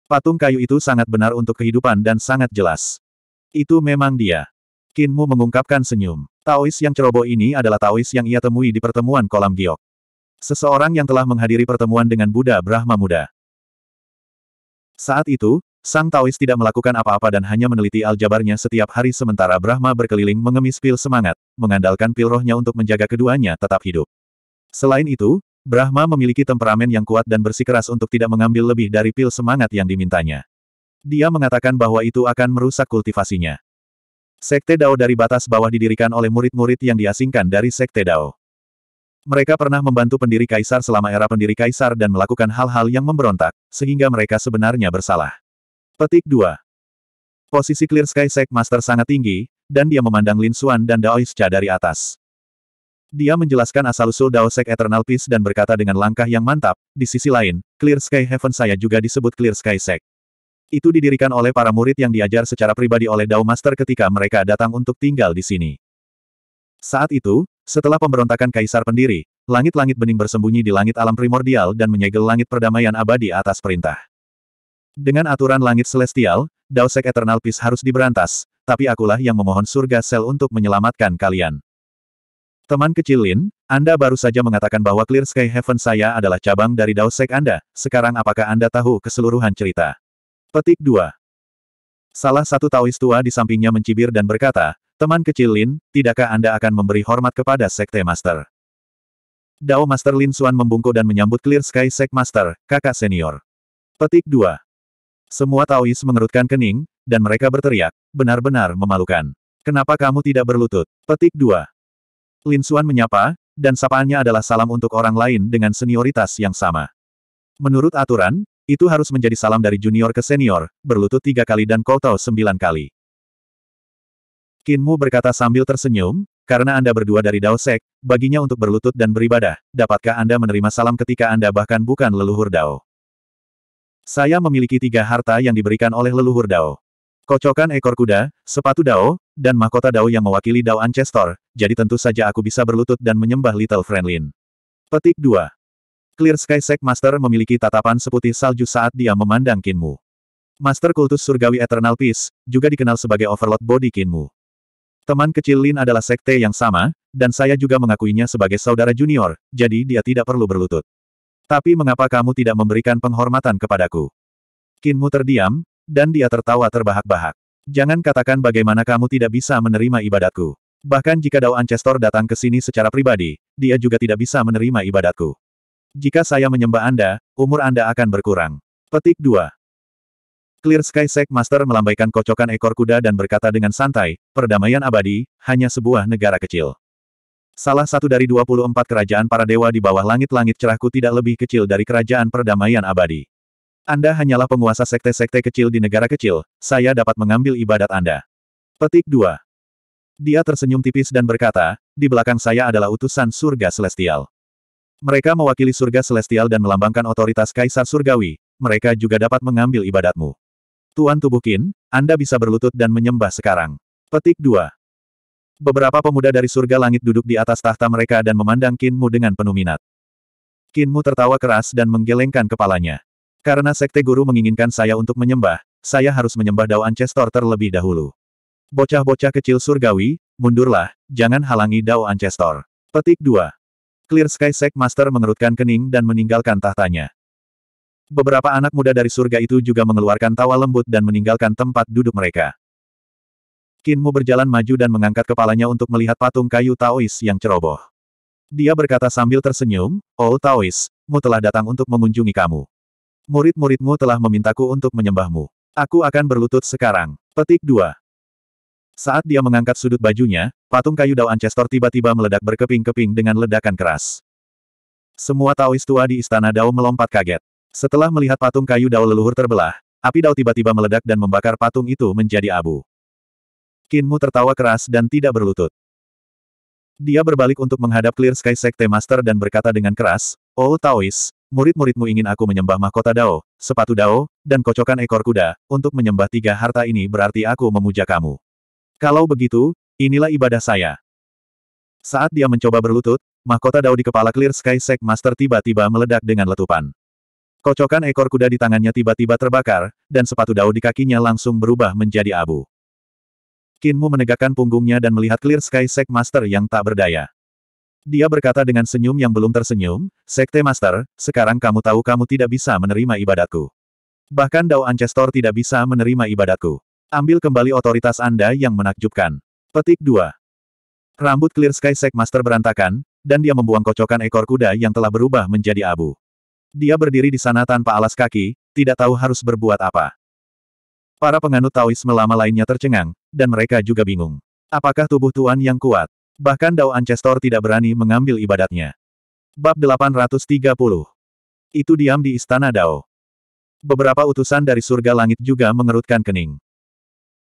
Patung kayu itu sangat benar untuk kehidupan dan sangat jelas. Itu memang dia. Kinmu mengungkapkan senyum. Taois yang ceroboh ini adalah Taois yang ia temui di pertemuan kolam giok. Seseorang yang telah menghadiri pertemuan dengan Buddha Brahma Muda. Saat itu, Sang Taois tidak melakukan apa-apa dan hanya meneliti aljabarnya setiap hari sementara Brahma berkeliling mengemis pil semangat, mengandalkan pil rohnya untuk menjaga keduanya tetap hidup. Selain itu, Brahma memiliki temperamen yang kuat dan bersikeras untuk tidak mengambil lebih dari pil semangat yang dimintanya. Dia mengatakan bahwa itu akan merusak kultivasinya. Sekte Dao dari batas bawah didirikan oleh murid-murid yang diasingkan dari Sekte Dao. Mereka pernah membantu pendiri kaisar selama era pendiri kaisar dan melakukan hal-hal yang memberontak, sehingga mereka sebenarnya bersalah. Petik 2. Posisi Clear Sky Sek Master sangat tinggi, dan dia memandang Lin Xuan dan Dao Cha dari atas. Dia menjelaskan asal-usul Dao Sek Eternal Peace dan berkata dengan langkah yang mantap, di sisi lain, Clear Sky Heaven saya juga disebut Clear Sky Sek. Itu didirikan oleh para murid yang diajar secara pribadi oleh Dao Master ketika mereka datang untuk tinggal di sini. Saat itu, setelah pemberontakan Kaisar Pendiri, langit-langit bening bersembunyi di langit alam primordial dan menyegel langit perdamaian abadi atas perintah. Dengan aturan langit celestial, Daosek Eternal Peace harus diberantas, tapi akulah yang memohon surga sel untuk menyelamatkan kalian. Teman kecil Lin, Anda baru saja mengatakan bahwa Clear Sky Heaven saya adalah cabang dari Daosek Anda, sekarang apakah Anda tahu keseluruhan cerita? Petik 2. Salah satu Taoist tua di sampingnya mencibir dan berkata, Teman kecil Lin, tidakkah Anda akan memberi hormat kepada Sekte Master? Dao Master Lin Xuan membungkuk dan menyambut Clear Sky Sek Master, kakak senior. Petik 2. Semua Taois mengerutkan kening, dan mereka berteriak, benar-benar memalukan. Kenapa kamu tidak berlutut? Petik 2. Lin Xuan menyapa, dan sapaannya adalah salam untuk orang lain dengan senioritas yang sama. Menurut aturan, itu harus menjadi salam dari junior ke senior, berlutut tiga kali dan kotau sembilan kali. Kinmu berkata sambil tersenyum, karena Anda berdua dari Dao Daosek, baginya untuk berlutut dan beribadah, dapatkah Anda menerima salam ketika Anda bahkan bukan leluhur Dao? Saya memiliki tiga harta yang diberikan oleh leluhur Dao. Kocokan ekor kuda, sepatu Dao, dan mahkota Dao yang mewakili Dao Ancestor, jadi tentu saja aku bisa berlutut dan menyembah Little Friendlin. Petik 2. Clear Sky Sek Master memiliki tatapan seputih salju saat dia memandang Kinmu. Master kultus surgawi Eternal Peace, juga dikenal sebagai Overlord Body Kinmu. Teman kecil Lin adalah sekte yang sama, dan saya juga mengakuinya sebagai saudara junior, jadi dia tidak perlu berlutut. Tapi mengapa kamu tidak memberikan penghormatan kepadaku? Kinmu terdiam, dan dia tertawa terbahak-bahak. Jangan katakan bagaimana kamu tidak bisa menerima ibadatku. Bahkan jika Dao Ancestor datang ke sini secara pribadi, dia juga tidak bisa menerima ibadatku. Jika saya menyembah Anda, umur Anda akan berkurang. Petik 2. Clear Sky Sek Master melambaikan kocokan ekor kuda dan berkata dengan santai, perdamaian abadi, hanya sebuah negara kecil. Salah satu dari 24 kerajaan para dewa di bawah langit-langit cerahku tidak lebih kecil dari kerajaan perdamaian abadi. Anda hanyalah penguasa sekte-sekte kecil di negara kecil, saya dapat mengambil ibadat Anda. Petik 2. Dia tersenyum tipis dan berkata, di belakang saya adalah utusan surga celestial. Mereka mewakili surga celestial dan melambangkan otoritas kaisar surgawi, mereka juga dapat mengambil ibadatmu. Tuan Tubukin. Anda bisa berlutut dan menyembah sekarang. Petik 2. Beberapa pemuda dari surga langit duduk di atas tahta mereka dan memandang Kinmu dengan penuh minat. Kinmu tertawa keras dan menggelengkan kepalanya. Karena sekte guru menginginkan saya untuk menyembah, saya harus menyembah Dao Ancestor terlebih dahulu. Bocah-bocah kecil surgawi, mundurlah, jangan halangi Dao Ancestor. Petik 2. Clear Sky Sek Master mengerutkan kening dan meninggalkan tahtanya. Beberapa anak muda dari surga itu juga mengeluarkan tawa lembut dan meninggalkan tempat duduk mereka. Kinmu berjalan maju dan mengangkat kepalanya untuk melihat patung kayu Taois yang ceroboh. Dia berkata sambil tersenyum, Oh Taois, mu telah datang untuk mengunjungi kamu. Murid-muridmu telah memintaku untuk menyembahmu. Aku akan berlutut sekarang. Petik 2. Saat dia mengangkat sudut bajunya, patung kayu Dao Ancestor tiba-tiba meledak berkeping-keping dengan ledakan keras. Semua Taois tua di istana Dao melompat kaget. Setelah melihat patung kayu Dao leluhur terbelah, api Dao tiba-tiba meledak dan membakar patung itu menjadi abu. Kinmu tertawa keras dan tidak berlutut. Dia berbalik untuk menghadap Clear Sky Sekte Master dan berkata dengan keras, Oh Taois, murid-muridmu ingin aku menyembah mahkota Dao, sepatu Dao, dan kocokan ekor kuda, untuk menyembah tiga harta ini berarti aku memuja kamu. Kalau begitu, inilah ibadah saya. Saat dia mencoba berlutut, mahkota Dao di kepala Clear Sky Sek Master tiba-tiba meledak dengan letupan. Kocokan ekor kuda di tangannya tiba-tiba terbakar, dan sepatu dao di kakinya langsung berubah menjadi abu. Kinmu menegakkan punggungnya dan melihat Clear Sky Sek Master yang tak berdaya. Dia berkata dengan senyum yang belum tersenyum, Sekte Master, sekarang kamu tahu kamu tidak bisa menerima ibadatku. Bahkan Dao Ancestor tidak bisa menerima ibadatku. Ambil kembali otoritas Anda yang menakjubkan. Petik 2. Rambut Clear Sky Sek Master berantakan, dan dia membuang kocokan ekor kuda yang telah berubah menjadi abu. Dia berdiri di sana tanpa alas kaki, tidak tahu harus berbuat apa. Para penganut Taoisme lama lainnya tercengang, dan mereka juga bingung. Apakah tubuh Tuan yang kuat? Bahkan Dao Ancestor tidak berani mengambil ibadatnya. Bab 830 Itu diam di Istana Dao. Beberapa utusan dari surga langit juga mengerutkan kening.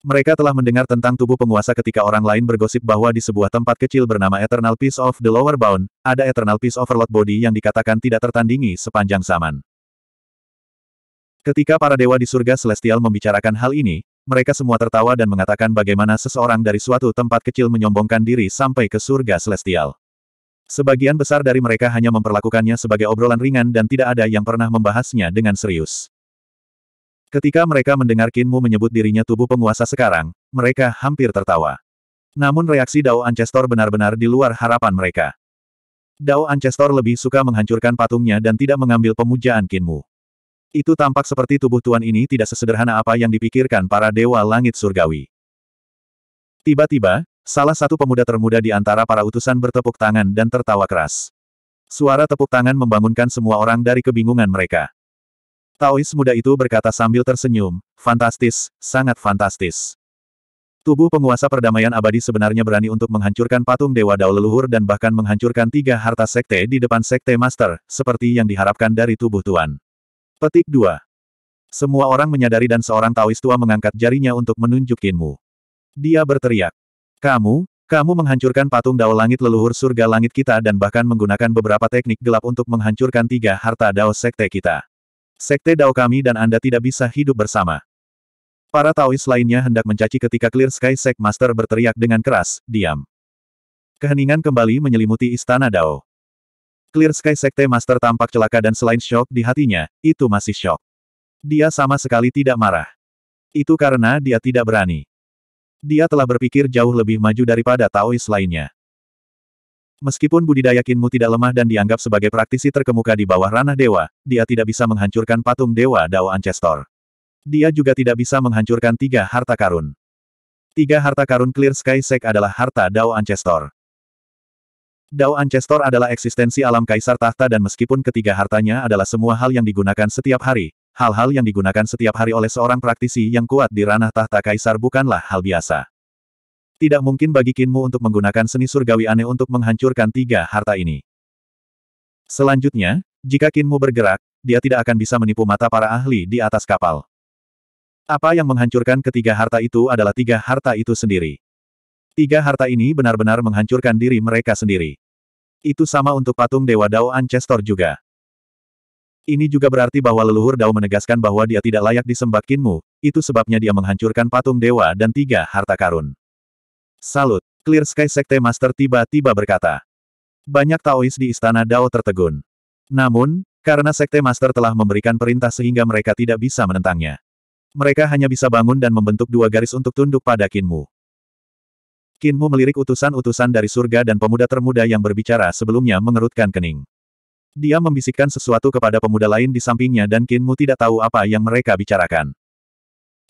Mereka telah mendengar tentang tubuh penguasa ketika orang lain bergosip bahwa di sebuah tempat kecil bernama Eternal Peace of the Lower Bound, ada Eternal Peace Overlord Body yang dikatakan tidak tertandingi sepanjang zaman. Ketika para dewa di surga celestial membicarakan hal ini, mereka semua tertawa dan mengatakan bagaimana seseorang dari suatu tempat kecil menyombongkan diri sampai ke surga celestial. Sebagian besar dari mereka hanya memperlakukannya sebagai obrolan ringan dan tidak ada yang pernah membahasnya dengan serius. Ketika mereka mendengar Kinmu menyebut dirinya tubuh penguasa sekarang, mereka hampir tertawa. Namun reaksi Dao Ancestor benar-benar di luar harapan mereka. Dao Ancestor lebih suka menghancurkan patungnya dan tidak mengambil pemujaan Kinmu. Itu tampak seperti tubuh tuan ini tidak sesederhana apa yang dipikirkan para dewa langit surgawi. Tiba-tiba, salah satu pemuda termuda di antara para utusan bertepuk tangan dan tertawa keras. Suara tepuk tangan membangunkan semua orang dari kebingungan mereka. Taois muda itu berkata sambil tersenyum, fantastis, sangat fantastis. Tubuh penguasa perdamaian abadi sebenarnya berani untuk menghancurkan patung Dewa Dao leluhur dan bahkan menghancurkan tiga harta sekte di depan sekte master, seperti yang diharapkan dari tubuh Tuan. Petik 2. Semua orang menyadari dan seorang Taois tua mengangkat jarinya untuk menunjuk Kinmu. Dia berteriak. Kamu, kamu menghancurkan patung Dao Langit leluhur surga langit kita dan bahkan menggunakan beberapa teknik gelap untuk menghancurkan tiga harta Dao Sekte kita. Sekte Dao kami dan Anda tidak bisa hidup bersama. Para Taois lainnya hendak mencaci ketika Clear Sky Sek Master berteriak dengan keras, diam. Keheningan kembali menyelimuti istana Dao. Clear Sky Sekte Master tampak celaka dan selain shock di hatinya, itu masih shock. Dia sama sekali tidak marah. Itu karena dia tidak berani. Dia telah berpikir jauh lebih maju daripada Taois lainnya. Meskipun budidaya Kinmu tidak lemah dan dianggap sebagai praktisi terkemuka di bawah ranah dewa, dia tidak bisa menghancurkan patung dewa Dao Ancestor. Dia juga tidak bisa menghancurkan tiga harta karun. Tiga harta karun Clear Sky Sek adalah harta Dao Ancestor. Dao Ancestor adalah eksistensi alam kaisar tahta dan meskipun ketiga hartanya adalah semua hal yang digunakan setiap hari, hal-hal yang digunakan setiap hari oleh seorang praktisi yang kuat di ranah tahta kaisar bukanlah hal biasa. Tidak mungkin bagi Kinmu untuk menggunakan seni surgawi aneh untuk menghancurkan tiga harta ini. Selanjutnya, jika Kinmu bergerak, dia tidak akan bisa menipu mata para ahli di atas kapal. Apa yang menghancurkan ketiga harta itu adalah tiga harta itu sendiri. Tiga harta ini benar-benar menghancurkan diri mereka sendiri. Itu sama untuk patung Dewa Dao Ancestor juga. Ini juga berarti bahwa leluhur Dao menegaskan bahwa dia tidak layak disembah Kinmu, itu sebabnya dia menghancurkan patung dewa dan tiga harta karun. Salut, Clear Sky Sekte Master tiba-tiba berkata. Banyak Taois di istana Dao tertegun. Namun, karena Sekte Master telah memberikan perintah sehingga mereka tidak bisa menentangnya. Mereka hanya bisa bangun dan membentuk dua garis untuk tunduk pada Kinmu. Kinmu melirik utusan-utusan dari surga dan pemuda termuda yang berbicara sebelumnya mengerutkan kening. Dia membisikkan sesuatu kepada pemuda lain di sampingnya dan Kinmu tidak tahu apa yang mereka bicarakan.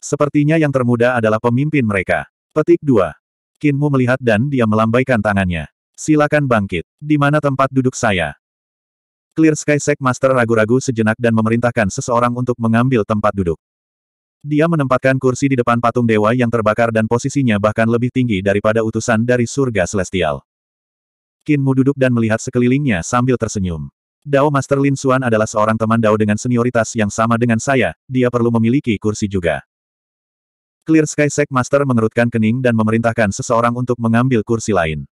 Sepertinya yang termuda adalah pemimpin mereka. Petik 2. Kinmu melihat dan dia melambaikan tangannya. Silakan bangkit. Di mana tempat duduk saya? Clear Sky Sek Master ragu-ragu sejenak dan memerintahkan seseorang untuk mengambil tempat duduk. Dia menempatkan kursi di depan patung dewa yang terbakar dan posisinya bahkan lebih tinggi daripada utusan dari surga celestial. Qin Mu duduk dan melihat sekelilingnya sambil tersenyum. Dao Master Lin Xuan adalah seorang teman Dao dengan senioritas yang sama dengan saya, dia perlu memiliki kursi juga. Clear Sky Sek Master mengerutkan kening dan memerintahkan seseorang untuk mengambil kursi lain.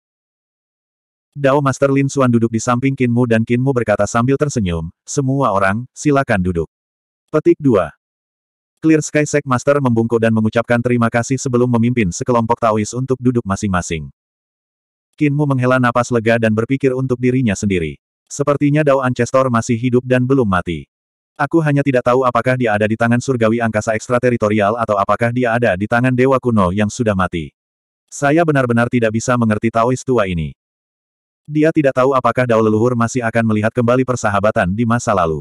Dao Master Lin Xuan duduk di samping Qin Mu dan Qin Mu berkata sambil tersenyum, semua orang, silakan duduk. Petik 2. Clear Sky Sek Master membungkuk dan mengucapkan terima kasih sebelum memimpin sekelompok Taois untuk duduk masing-masing. Kinmu menghela napas lega dan berpikir untuk dirinya sendiri. Sepertinya Dao Ancestor masih hidup dan belum mati. Aku hanya tidak tahu apakah dia ada di tangan surgawi angkasa ekstrateritorial atau apakah dia ada di tangan dewa kuno yang sudah mati. Saya benar-benar tidak bisa mengerti Taois tua ini. Dia tidak tahu apakah Dao leluhur masih akan melihat kembali persahabatan di masa lalu.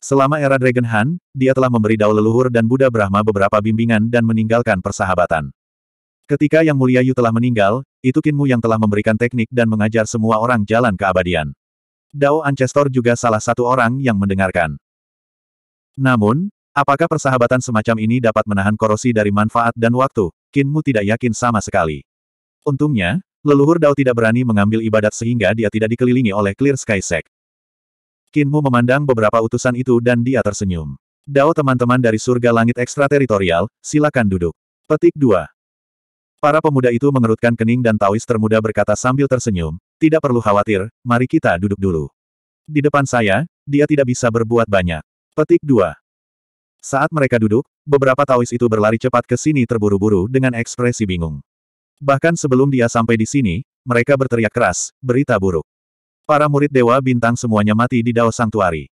Selama era Dragon Han, dia telah memberi dao leluhur dan Buddha Brahma beberapa bimbingan dan meninggalkan persahabatan. Ketika Yang Mulia Yu telah meninggal, itu Kinmu yang telah memberikan teknik dan mengajar semua orang jalan keabadian. Dao Ancestor juga salah satu orang yang mendengarkan. Namun, apakah persahabatan semacam ini dapat menahan korosi dari manfaat dan waktu? Kinmu tidak yakin sama sekali. Untungnya, leluhur Dao tidak berani mengambil ibadat sehingga dia tidak dikelilingi oleh Clear Sky Sect. Kinmu memandang beberapa utusan itu dan dia tersenyum. Dao teman-teman dari surga langit ekstrateritorial, silakan duduk. Petik 2. Para pemuda itu mengerutkan kening dan Taois termuda berkata sambil tersenyum, tidak perlu khawatir, mari kita duduk dulu. Di depan saya, dia tidak bisa berbuat banyak. Petik 2. Saat mereka duduk, beberapa Taois itu berlari cepat ke sini terburu-buru dengan ekspresi bingung. Bahkan sebelum dia sampai di sini, mereka berteriak keras, berita buruk. Para murid Dewa Bintang semuanya mati di Dao Sangtuari.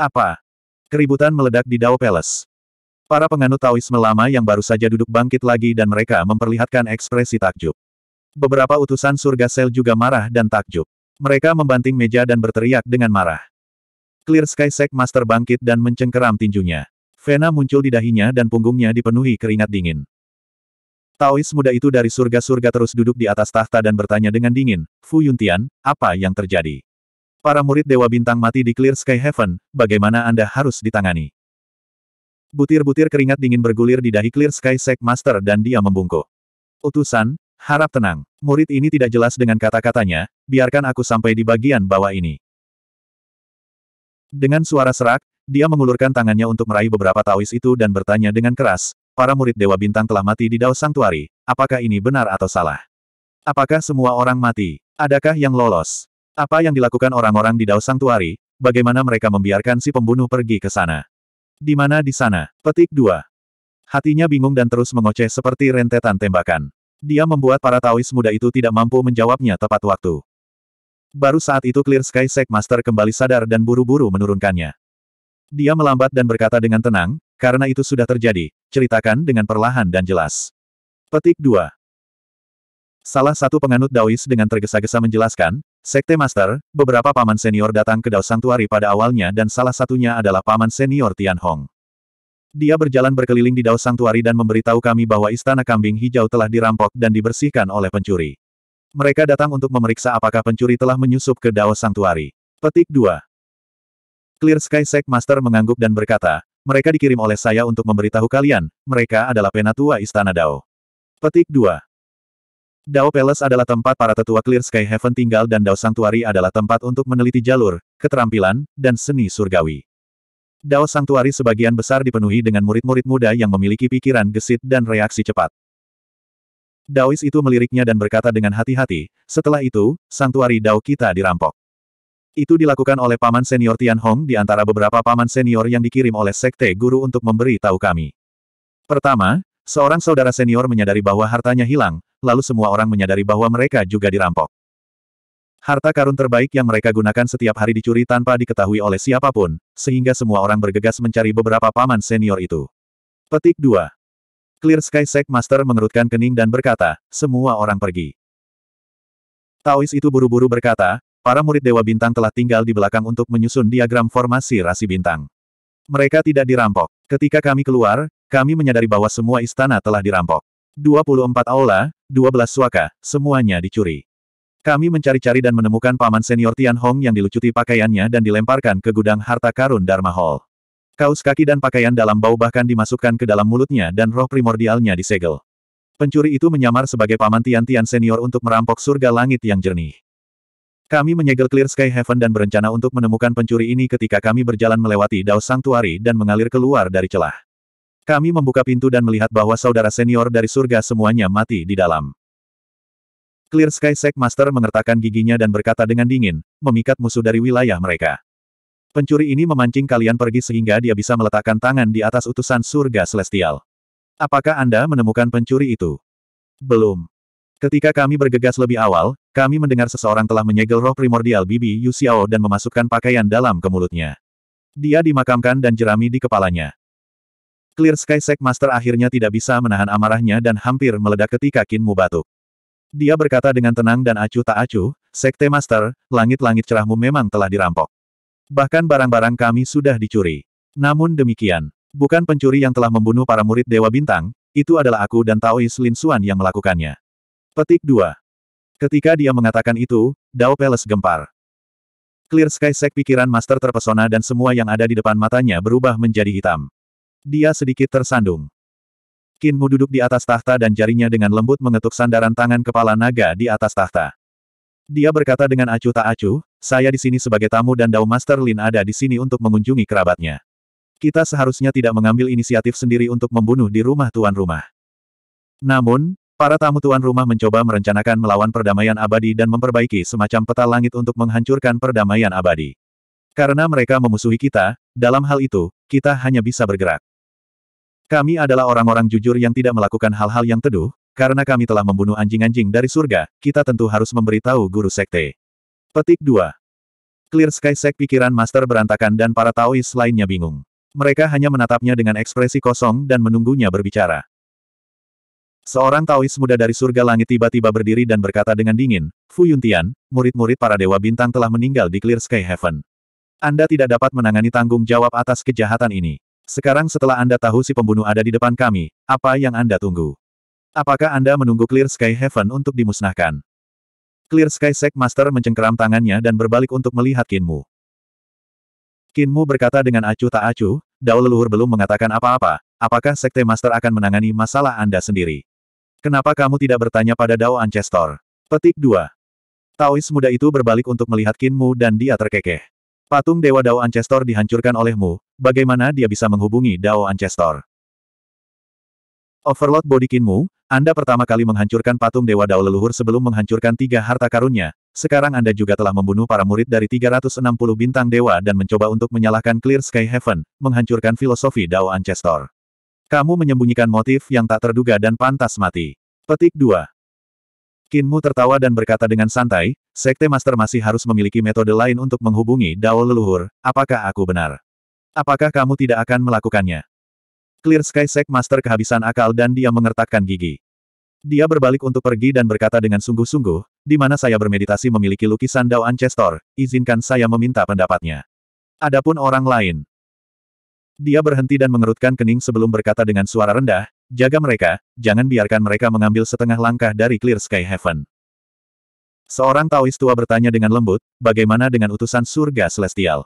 Apa? Keributan meledak di Dao Palace. Para penganut Taoisme lama yang baru saja duduk bangkit lagi dan mereka memperlihatkan ekspresi takjub. Beberapa utusan surga sel juga marah dan takjub. Mereka membanting meja dan berteriak dengan marah. Clear Sky Sek Master bangkit dan mencengkeram tinjunya. Vena muncul di dahinya dan punggungnya dipenuhi keringat dingin. Taois muda itu dari surga-surga terus duduk di atas tahta dan bertanya dengan dingin, Fu Yuntian, apa yang terjadi? Para murid Dewa Bintang mati di Clear Sky Heaven, bagaimana Anda harus ditangani? Butir-butir keringat dingin bergulir di dahi Clear Sky Sek Master dan dia membungkuk. Utusan, harap tenang. Murid ini tidak jelas dengan kata-katanya, biarkan aku sampai di bagian bawah ini. Dengan suara serak, dia mengulurkan tangannya untuk meraih beberapa Taois itu dan bertanya dengan keras, para murid Dewa Bintang telah mati di Dao Sanctuary, apakah ini benar atau salah? Apakah semua orang mati? Adakah yang lolos? Apa yang dilakukan orang-orang di Dao Sanctuary, bagaimana mereka membiarkan si pembunuh pergi ke sana? Di mana di sana? Petik 2. Hatinya bingung dan terus mengoceh seperti rentetan tembakan. Dia membuat para Taois muda itu tidak mampu menjawabnya tepat waktu. Baru saat itu Clear Sky Sek Master kembali sadar dan buru-buru menurunkannya. Dia melambat dan berkata dengan tenang, karena itu sudah terjadi, ceritakan dengan perlahan dan jelas. Petik 2. Salah satu penganut Daois dengan tergesa-gesa menjelaskan, Sekte Master, beberapa paman senior datang ke Dao Sanctuary pada awalnya dan salah satunya adalah paman senior Tian Hong. Dia berjalan berkeliling di Dao Sanctuary dan memberitahu kami bahwa istana kambing hijau telah dirampok dan dibersihkan oleh pencuri. Mereka datang untuk memeriksa apakah pencuri telah menyusup ke Dao Sanctuary. Petik 2. Clear Sky Sek Master mengangguk dan berkata, mereka dikirim oleh saya untuk memberitahu kalian, mereka adalah penatua Istana Dao. Petik 2. Dao Palace adalah tempat para tetua Clear Sky Heaven tinggal dan Dao Sanctuary adalah tempat untuk meneliti jalur, keterampilan, dan seni surgawi. Dao Sanctuary sebagian besar dipenuhi dengan murid-murid muda yang memiliki pikiran gesit dan reaksi cepat. Daois itu meliriknya dan berkata dengan hati-hati, setelah itu, Sanctuary Dao kita dirampok. Itu dilakukan oleh paman senior Tian Hong di antara beberapa paman senior yang dikirim oleh sekte guru untuk memberi tahu kami. Pertama, seorang saudara senior menyadari bahwa hartanya hilang, lalu semua orang menyadari bahwa mereka juga dirampok. Harta karun terbaik yang mereka gunakan setiap hari dicuri tanpa diketahui oleh siapapun, sehingga semua orang bergegas mencari beberapa paman senior itu. Petik 2. Clear Sky Sek Master mengerutkan kening dan berkata, semua orang pergi. Taois itu buru-buru berkata, Para murid Dewa Bintang telah tinggal di belakang untuk menyusun diagram formasi rasi bintang. Mereka tidak dirampok. Ketika kami keluar, kami menyadari bahwa semua istana telah dirampok. 24 aula, 12 suaka, semuanya dicuri. Kami mencari-cari dan menemukan paman senior Tian Hong yang dilucuti pakaiannya dan dilemparkan ke gudang harta karun Dharma Hall. Kaos kaki dan pakaian dalam bau bahkan dimasukkan ke dalam mulutnya dan roh primordialnya disegel. Pencuri itu menyamar sebagai paman Tian Tian senior untuk merampok surga langit yang jernih. Kami menyegel Clear Sky Heaven dan berencana untuk menemukan pencuri ini ketika kami berjalan melewati Dao Sanctuary dan mengalir keluar dari celah. Kami membuka pintu dan melihat bahwa saudara senior dari surga semuanya mati di dalam. Clear Sky Sek Master mengertakkan giginya dan berkata dengan dingin, memikat musuh dari wilayah mereka. Pencuri ini memancing kalian pergi sehingga dia bisa meletakkan tangan di atas utusan surga celestial. Apakah Anda menemukan pencuri itu? Belum. Ketika kami bergegas lebih awal, kami mendengar seseorang telah menyegel roh primordial Bibi Yu Xiao dan memasukkan pakaian dalam ke mulutnya. Dia dimakamkan dan jerami di kepalanya. Clear Sky Sek Master akhirnya tidak bisa menahan amarahnya dan hampir meledak ketika Kinmu batuk. Dia berkata dengan tenang dan acuh tak acuh, Sekte Master, langit-langit cerahmu memang telah dirampok. Bahkan barang-barang kami sudah dicuri. Namun demikian, bukan pencuri yang telah membunuh para murid Dewa Bintang, itu adalah aku dan Taois Lin Suan yang melakukannya. Petik 2. Ketika dia mengatakan itu, Dao Palace gempar. Clear Sky Sek pikiran Master terpesona dan semua yang ada di depan matanya berubah menjadi hitam. Dia sedikit tersandung. Mu duduk di atas tahta dan jarinya dengan lembut mengetuk sandaran tangan kepala naga di atas tahta. Dia berkata dengan acuh tak acuh, saya di sini sebagai tamu dan Dao Master Lin ada di sini untuk mengunjungi kerabatnya. Kita seharusnya tidak mengambil inisiatif sendiri untuk membunuh di rumah tuan rumah. Namun, Para tamu tuan rumah mencoba merencanakan melawan perdamaian abadi dan memperbaiki semacam peta langit untuk menghancurkan perdamaian abadi. Karena mereka memusuhi kita, dalam hal itu, kita hanya bisa bergerak. Kami adalah orang-orang jujur yang tidak melakukan hal-hal yang teduh, karena kami telah membunuh anjing-anjing dari surga, kita tentu harus memberitahu guru sekte. Petik 2. Clear Sky Sek pikiran master berantakan dan para Taois lainnya bingung. Mereka hanya menatapnya dengan ekspresi kosong dan menunggunya berbicara. Seorang Taois muda dari surga langit tiba-tiba berdiri dan berkata dengan dingin, Fu Yuntian, murid-murid para dewa bintang telah meninggal di Clear Sky Heaven. Anda tidak dapat menangani tanggung jawab atas kejahatan ini. Sekarang setelah Anda tahu si pembunuh ada di depan kami, apa yang Anda tunggu? Apakah Anda menunggu Clear Sky Heaven untuk dimusnahkan? Clear Sky Sek Master mencengkeram tangannya dan berbalik untuk melihat Kinmu. Kinmu berkata dengan acuh tak acuh, Dao leluhur belum mengatakan apa-apa, apakah Sekte Master akan menangani masalah Anda sendiri? Kenapa kamu tidak bertanya pada Dao Ancestor? Petik 2. Taois muda itu berbalik untuk melihat Kinmu dan dia terkekeh. Patung Dewa Dao Ancestor dihancurkan olehmu, bagaimana dia bisa menghubungi Dao Ancestor? Overload Body Kinmu, Anda pertama kali menghancurkan patung Dewa Dao leluhur sebelum menghancurkan tiga harta karunnya, sekarang Anda juga telah membunuh para murid dari 360 bintang dewa dan mencoba untuk menyalahkan Clear Sky Heaven, menghancurkan filosofi Dao Ancestor. Kamu menyembunyikan motif yang tak terduga dan pantas mati. Petik 2. Kinmu tertawa dan berkata dengan santai, Sekte Master masih harus memiliki metode lain untuk menghubungi Dao leluhur, apakah aku benar? Apakah kamu tidak akan melakukannya? Clear Sky Sek Master kehabisan akal dan dia mengertakkan gigi. Dia berbalik untuk pergi dan berkata dengan sungguh-sungguh, di mana saya bermeditasi memiliki lukisan Dao Ancestor, izinkan saya meminta pendapatnya. Adapun orang lain, dia berhenti dan mengerutkan kening sebelum berkata dengan suara rendah, jaga mereka, jangan biarkan mereka mengambil setengah langkah dari Clear Sky Heaven. Seorang Taois tua bertanya dengan lembut, bagaimana dengan utusan surga celestial?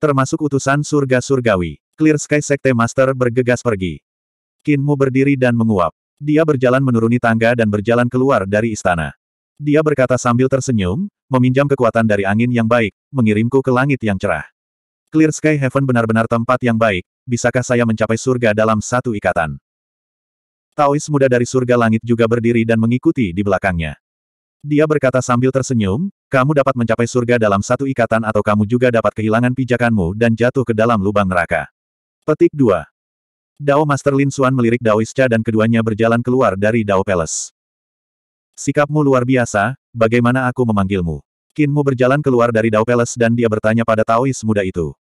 Termasuk utusan surga surgawi, Clear Sky Sekte Master bergegas pergi. Kinmu berdiri dan menguap. Dia berjalan menuruni tangga dan berjalan keluar dari istana. Dia berkata sambil tersenyum, meminjam kekuatan dari angin yang baik, mengirimku ke langit yang cerah. Clear Sky Heaven benar-benar tempat yang baik, bisakah saya mencapai surga dalam satu ikatan? Taois muda dari surga langit juga berdiri dan mengikuti di belakangnya. Dia berkata sambil tersenyum, kamu dapat mencapai surga dalam satu ikatan atau kamu juga dapat kehilangan pijakanmu dan jatuh ke dalam lubang neraka. Petik 2. Dao Master Lin Xuan melirik Daois Cha dan keduanya berjalan keluar dari Dao Palace. Sikapmu luar biasa, bagaimana aku memanggilmu? Kinmu berjalan keluar dari Dao Palace dan dia bertanya pada Taois muda itu.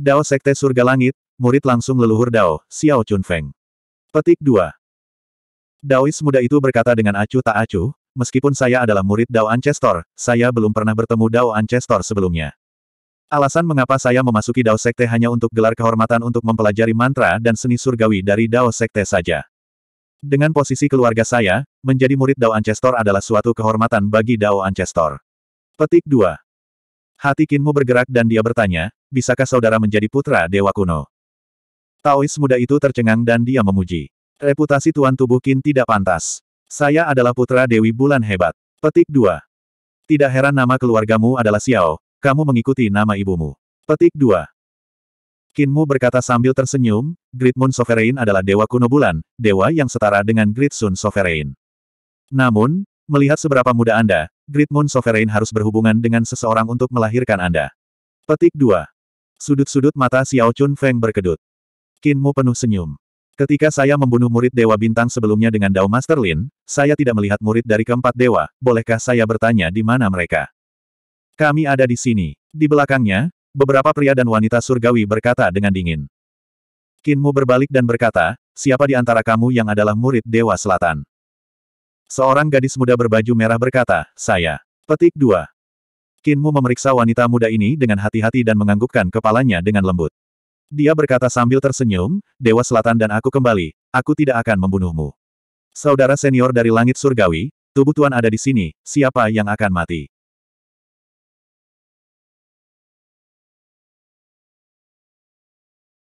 Dao Sekte Surga Langit, murid langsung leluhur Dao, Xiao Chunfeng. Petik 2. Daois muda itu berkata dengan acuh tak acuh, meskipun saya adalah murid Dao Ancestor, saya belum pernah bertemu Dao Ancestor sebelumnya. Alasan mengapa saya memasuki Dao Sekte hanya untuk gelar kehormatan untuk mempelajari mantra dan seni surgawi dari Dao Sekte saja. Dengan posisi keluarga saya, menjadi murid Dao Ancestor adalah suatu kehormatan bagi Dao Ancestor. Petik 2. Hati Kinmu bergerak dan dia bertanya, bisakah saudara menjadi putra dewa kuno? Taois muda itu tercengang dan dia memuji. Reputasi tuan tubuh Kin tidak pantas. Saya adalah putra Dewi Bulan Hebat. Petik 2. Tidak heran nama keluargamu adalah Xiao, kamu mengikuti nama ibumu. Petik 2. Kinmu berkata sambil tersenyum, Great Moon Sovereign adalah dewa kuno bulan, dewa yang setara dengan Great Sun Sovereign. Namun, melihat seberapa muda Anda, Great Moon Sovereign harus berhubungan dengan seseorang untuk melahirkan Anda. Petik 2. Sudut-sudut mata Xiao Chun Feng berkedut. Qin Mu penuh senyum. Ketika saya membunuh murid Dewa Bintang sebelumnya dengan Dao Master Lin, saya tidak melihat murid dari keempat dewa, bolehkah saya bertanya di mana mereka? Kami ada di sini. Di belakangnya, beberapa pria dan wanita surgawi berkata dengan dingin. Kinmu berbalik dan berkata, siapa di antara kamu yang adalah murid Dewa Selatan? Seorang gadis muda berbaju merah berkata, saya. Petik 2. Kinmu memeriksa wanita muda ini dengan hati-hati dan menganggukkan kepalanya dengan lembut. Dia berkata sambil tersenyum, Dewa Selatan dan aku kembali, aku tidak akan membunuhmu. Saudara senior dari langit surgawi, tubuh tuan ada di sini, siapa yang akan mati?